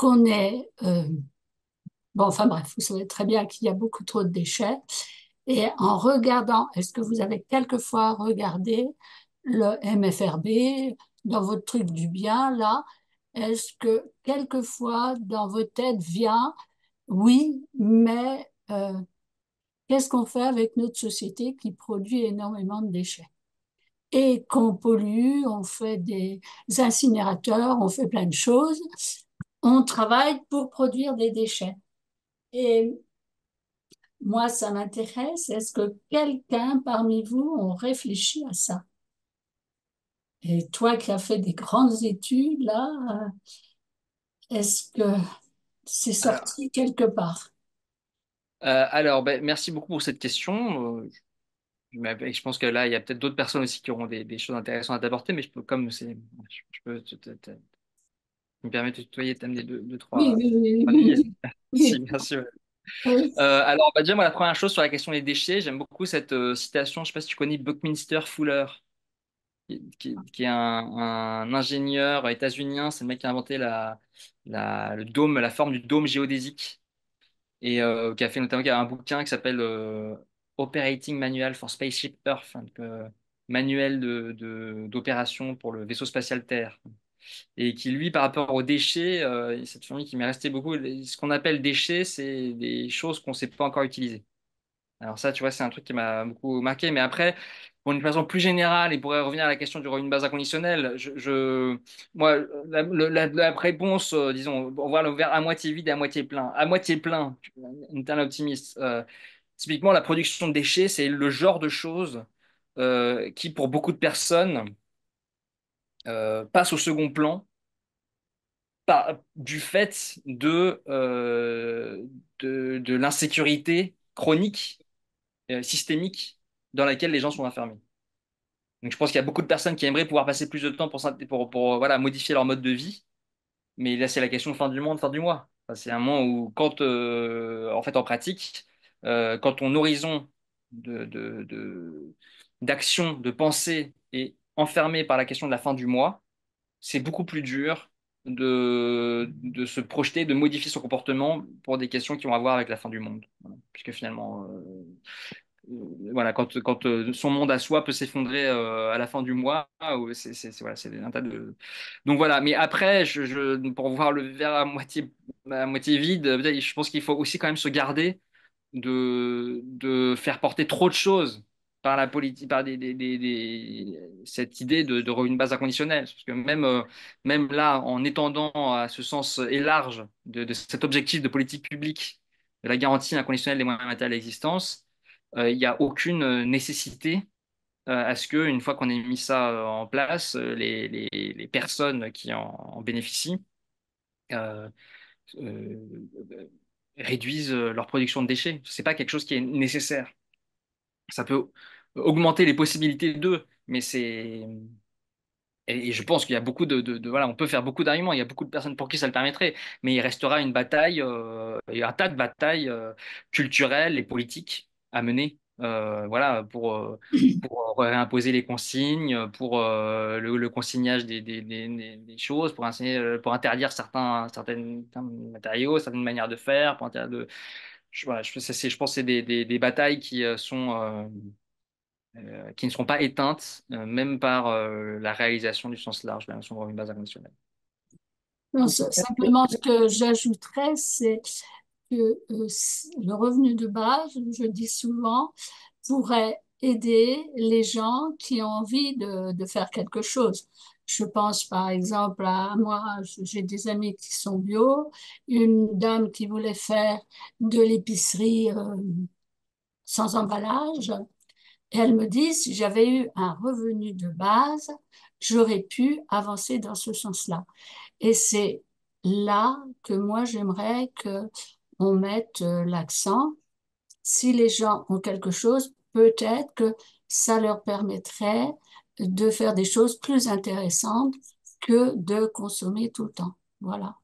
qu'on est... Euh, bon, enfin bref, vous savez très bien qu'il y a beaucoup trop de déchets. Et en regardant, est-ce que vous avez quelquefois regardé le MFRB dans votre truc du bien, là Est-ce que quelquefois dans votre tête vient, oui, mais euh, qu'est-ce qu'on fait avec notre société qui produit énormément de déchets et qu'on pollue, on fait des incinérateurs, on fait plein de choses on travaille pour produire des déchets. Et moi, ça m'intéresse. Est-ce que quelqu'un parmi vous a réfléchi à ça Et toi qui as fait des grandes études, là, est-ce que c'est sorti quelque part euh, Alors, ben, merci beaucoup pour cette question. Euh, je pense que là, il y a peut-être d'autres personnes aussi qui auront des, choses intéressantes à t'apporter, mais je peux, comme je peux tu me permets de tutoyer thème des deux, trois. Oui, oui, oui. <laughs> <laughs> bien sûr. Euh, alors, bah, déjà, moi, la première chose sur la question des déchets, j'aime beaucoup cette euh, citation. Je ne sais pas si tu connais Buckminster Fuller, qui, est un, ingénieur états-unien. C'est le mec qui a inventé la, le dôme, la forme du dôme géodésique et euh, qui a fait notamment a un bouquin qui s'appelle Operating Manual for Spaceship Earth, manuel d'opération de, pour le vaisseau spatial Terre et qui, lui, par rapport aux déchets, euh, cette famille qui m'est restée beaucoup, ce qu'on appelle déchets, c'est des choses qu'on ne sait pas encore utiliser. Alors ça, tu vois, c'est un truc qui m'a beaucoup marqué. Mais après, pour une façon plus générale, et pour revenir à la question du revenu de base inconditionnel, je, moi, la, réponse, euh, disons, on voit le verre à moitié vide et à moitié plein. À moitié plein, une telle optimiste. Euh, typiquement, la production de déchets, c'est le genre de choses qui, pour beaucoup de personnes, euh, passe au second plan du fait euh, de, de, l'insécurité chronique, euh, systémique, dans laquelle les gens sont enfermés. Donc je pense qu'il y a beaucoup de personnes qui aimeraient pouvoir passer plus de temps pour, pour, voilà, modifier leur mode de vie, mais là c'est la question fin du monde, fin du mois. c'est un moment où quand, en fait en pratique, quand ton horizon de, d'action, de pensée est enfermé par la question de la fin du mois, c'est beaucoup plus dur de, se projeter, de modifier son comportement pour des questions qui ont à voir avec la fin du monde. Puisque finalement, euh, euh, voilà, quand, euh, son monde à soi peut s'effondrer à la fin du mois, ah c'est voilà, un tas de. Donc voilà, mais après, pour voir le verre à moitié, à moitié vide, je pense qu'il faut aussi quand même se garder de, de faire porter trop de choses par la politique, par cette idée de, de de base inconditionnelle. Parce que euh, même, là, en étendant à ce sens et de, cet objectif de politique publique, de la garantie inconditionnelle des moyens matériels d'existence, euh, il n'y a aucune nécessité euh, à ce que, une fois qu'on ait mis ça en place, les, personnes qui en, en bénéficient réduisent leur production de déchets. Ce n'est pas quelque chose qui est nécessaire ça peut augmenter les possibilités d'eux, mais c'est. Et je pense qu'il y a beaucoup de, voilà, on peut faire beaucoup d'arguments. Il y a beaucoup de personnes pour qui ça le permettrait, mais il restera une bataille, euh, un tas de batailles euh, culturelles et politiques à mener. Euh, voilà, pour, pour réimposer les consignes, pour le, consignage des, choses, pour, pour interdire certains, matériaux, certaines manières de faire, pour interdire de, je, pense que c'est des, des, batailles euh, euh, euh, qui, ne seront pas éteintes, même par la réalisation du sens large de la notion de revenu de base inconditionnel. simplement, ce que j'ajouterais, c'est que le revenu de base, je dis souvent, pourrait aider les gens qui ont envie de faire quelque chose. Je pense par exemple à moi, j'ai des amis qui sont bio, une dame qui voulait faire de l'épicerie euh, sans emballage. elle me dit, si j'avais eu un revenu de base, j'aurais pu avancer dans ce sens-là. Et c'est là que moi, j'aimerais que on mette euh, l'accent. Si les gens ont quelque chose, peut-être que ça leur permettrait de faire des choses plus intéressantes que de consommer tout le temps. Voilà.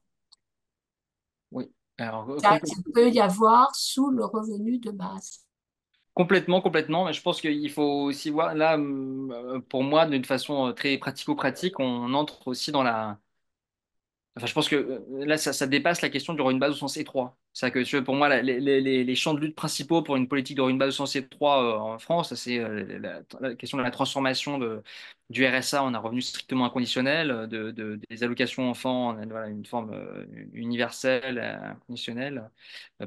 Oui. Ça, peut y avoir sous le revenu de base. Complètement, complètement. Mais je pense qu'il faut aussi voir, là, euh, pour moi, d'une façon euh, très pratico-pratique, on entre aussi dans la, Enfin, je pense que euh, là, ça, dépasse la question du une base au sens étroit. C'est-à-dire que pour moi, les, champs de lutte principaux pour une politique de une base au sens étroit euh, en France, c'est euh, la, question de la transformation de, du RSA en un revenu strictement inconditionnel, de, des allocations enfants en une forme universelle, inconditionnelle,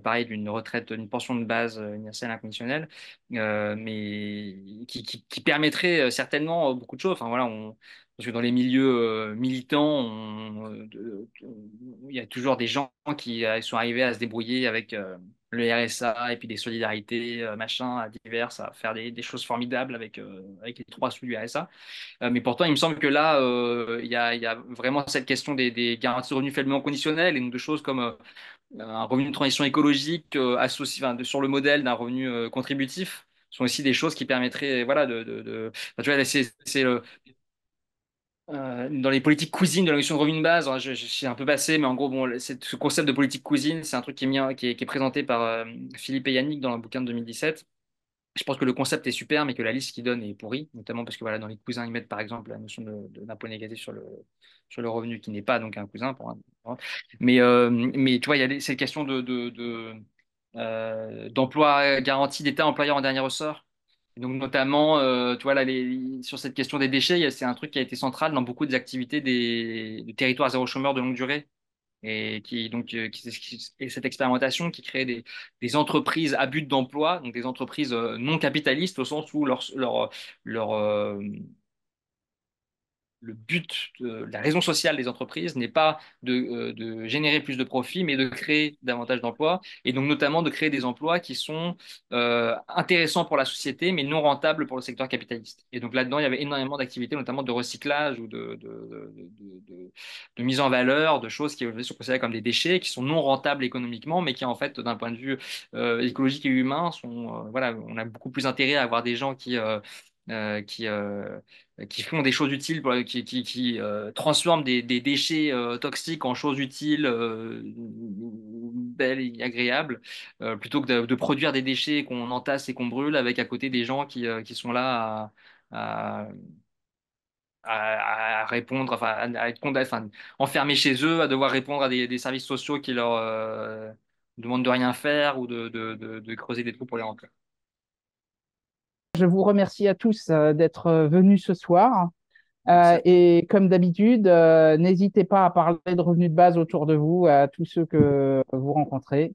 pareil d'une retraite, d'une pension de base universelle, inconditionnelle, mais qui, qui, permettrait certainement beaucoup de choses. Enfin, voilà, on, parce que dans les milieux euh, militants, euh, il y a toujours des gens qui euh, sont arrivés à se débrouiller avec le RSA et puis des solidarités, machin, à à faire des, choses formidables avec, avec les trois sous du RSA. mais pourtant, il me semble que là, il y, a, vraiment cette question des, garanties de revenus faiblement conditionnelles et donc de choses comme un revenu de transition écologique associé, sur le modèle d'un revenu contributif sont aussi des choses qui permettraient voilà de, de, tu vois c'est euh, dans les politiques cousines de la notion de revenu de base, hein, je, suis un peu passé, mais en gros, bon, ce concept de politique cuisine, c'est un truc qui est, qui est, présenté par euh, Philippe et Yannick dans un bouquin de 2017. Je pense que le concept est super, mais que la liste qu'ils donnent est pourrie, notamment parce que voilà, dans les cousins, ils mettent par exemple la notion d'impôt négatif sur le, sur le revenu qui n'est pas donc un cousin. Mais, euh, mais tu vois, il y a cette question de, d'emploi de, garanti d'État employeur en dernier ressort. Donc notamment, euh, tu vois, là, sur cette question des déchets, c'est un truc qui a été central dans beaucoup des activités des, territoires zéro chômeur de longue durée. Et qui donc euh, cette expérimentation qui crée des, des entreprises à but d'emploi, donc des entreprises euh, non capitalistes au sens où leur, leur, leur, le but, de, la raison sociale des entreprises n'est pas de, euh, de, générer plus de profits, mais de créer davantage d'emplois, et donc notamment de créer des emplois qui sont euh, intéressants pour la société, mais non rentables pour le secteur capitaliste. Et donc là-dedans, il y avait énormément d'activités, notamment de recyclage ou de, de mise en valeur de choses qui aujourd'hui sont considérées comme des déchets, qui sont non rentables économiquement, mais qui en fait, d'un point de vue euh, écologique et humain, sont, voilà, on a beaucoup plus intérêt à avoir des gens qui... Euh, qui, euh, qui font des choses utiles, pour, qui, qui, qui euh, transforment des, des déchets toxiques en choses utiles, belles et agréables, plutôt que de, produire des déchets qu'on entasse et qu'on brûle avec à côté des gens qui, qui sont là à, à répondre, enfin, à être condamnés, enfermés chez eux, à devoir répondre à des, services sociaux qui leur demandent de rien faire ou de, de, de, creuser des trous pour les remplir. Je vous remercie à tous euh, d'être euh, venus ce soir. Euh, et comme d'habitude, n'hésitez pas à parler de revenus de base autour de vous, à tous ceux que vous rencontrez.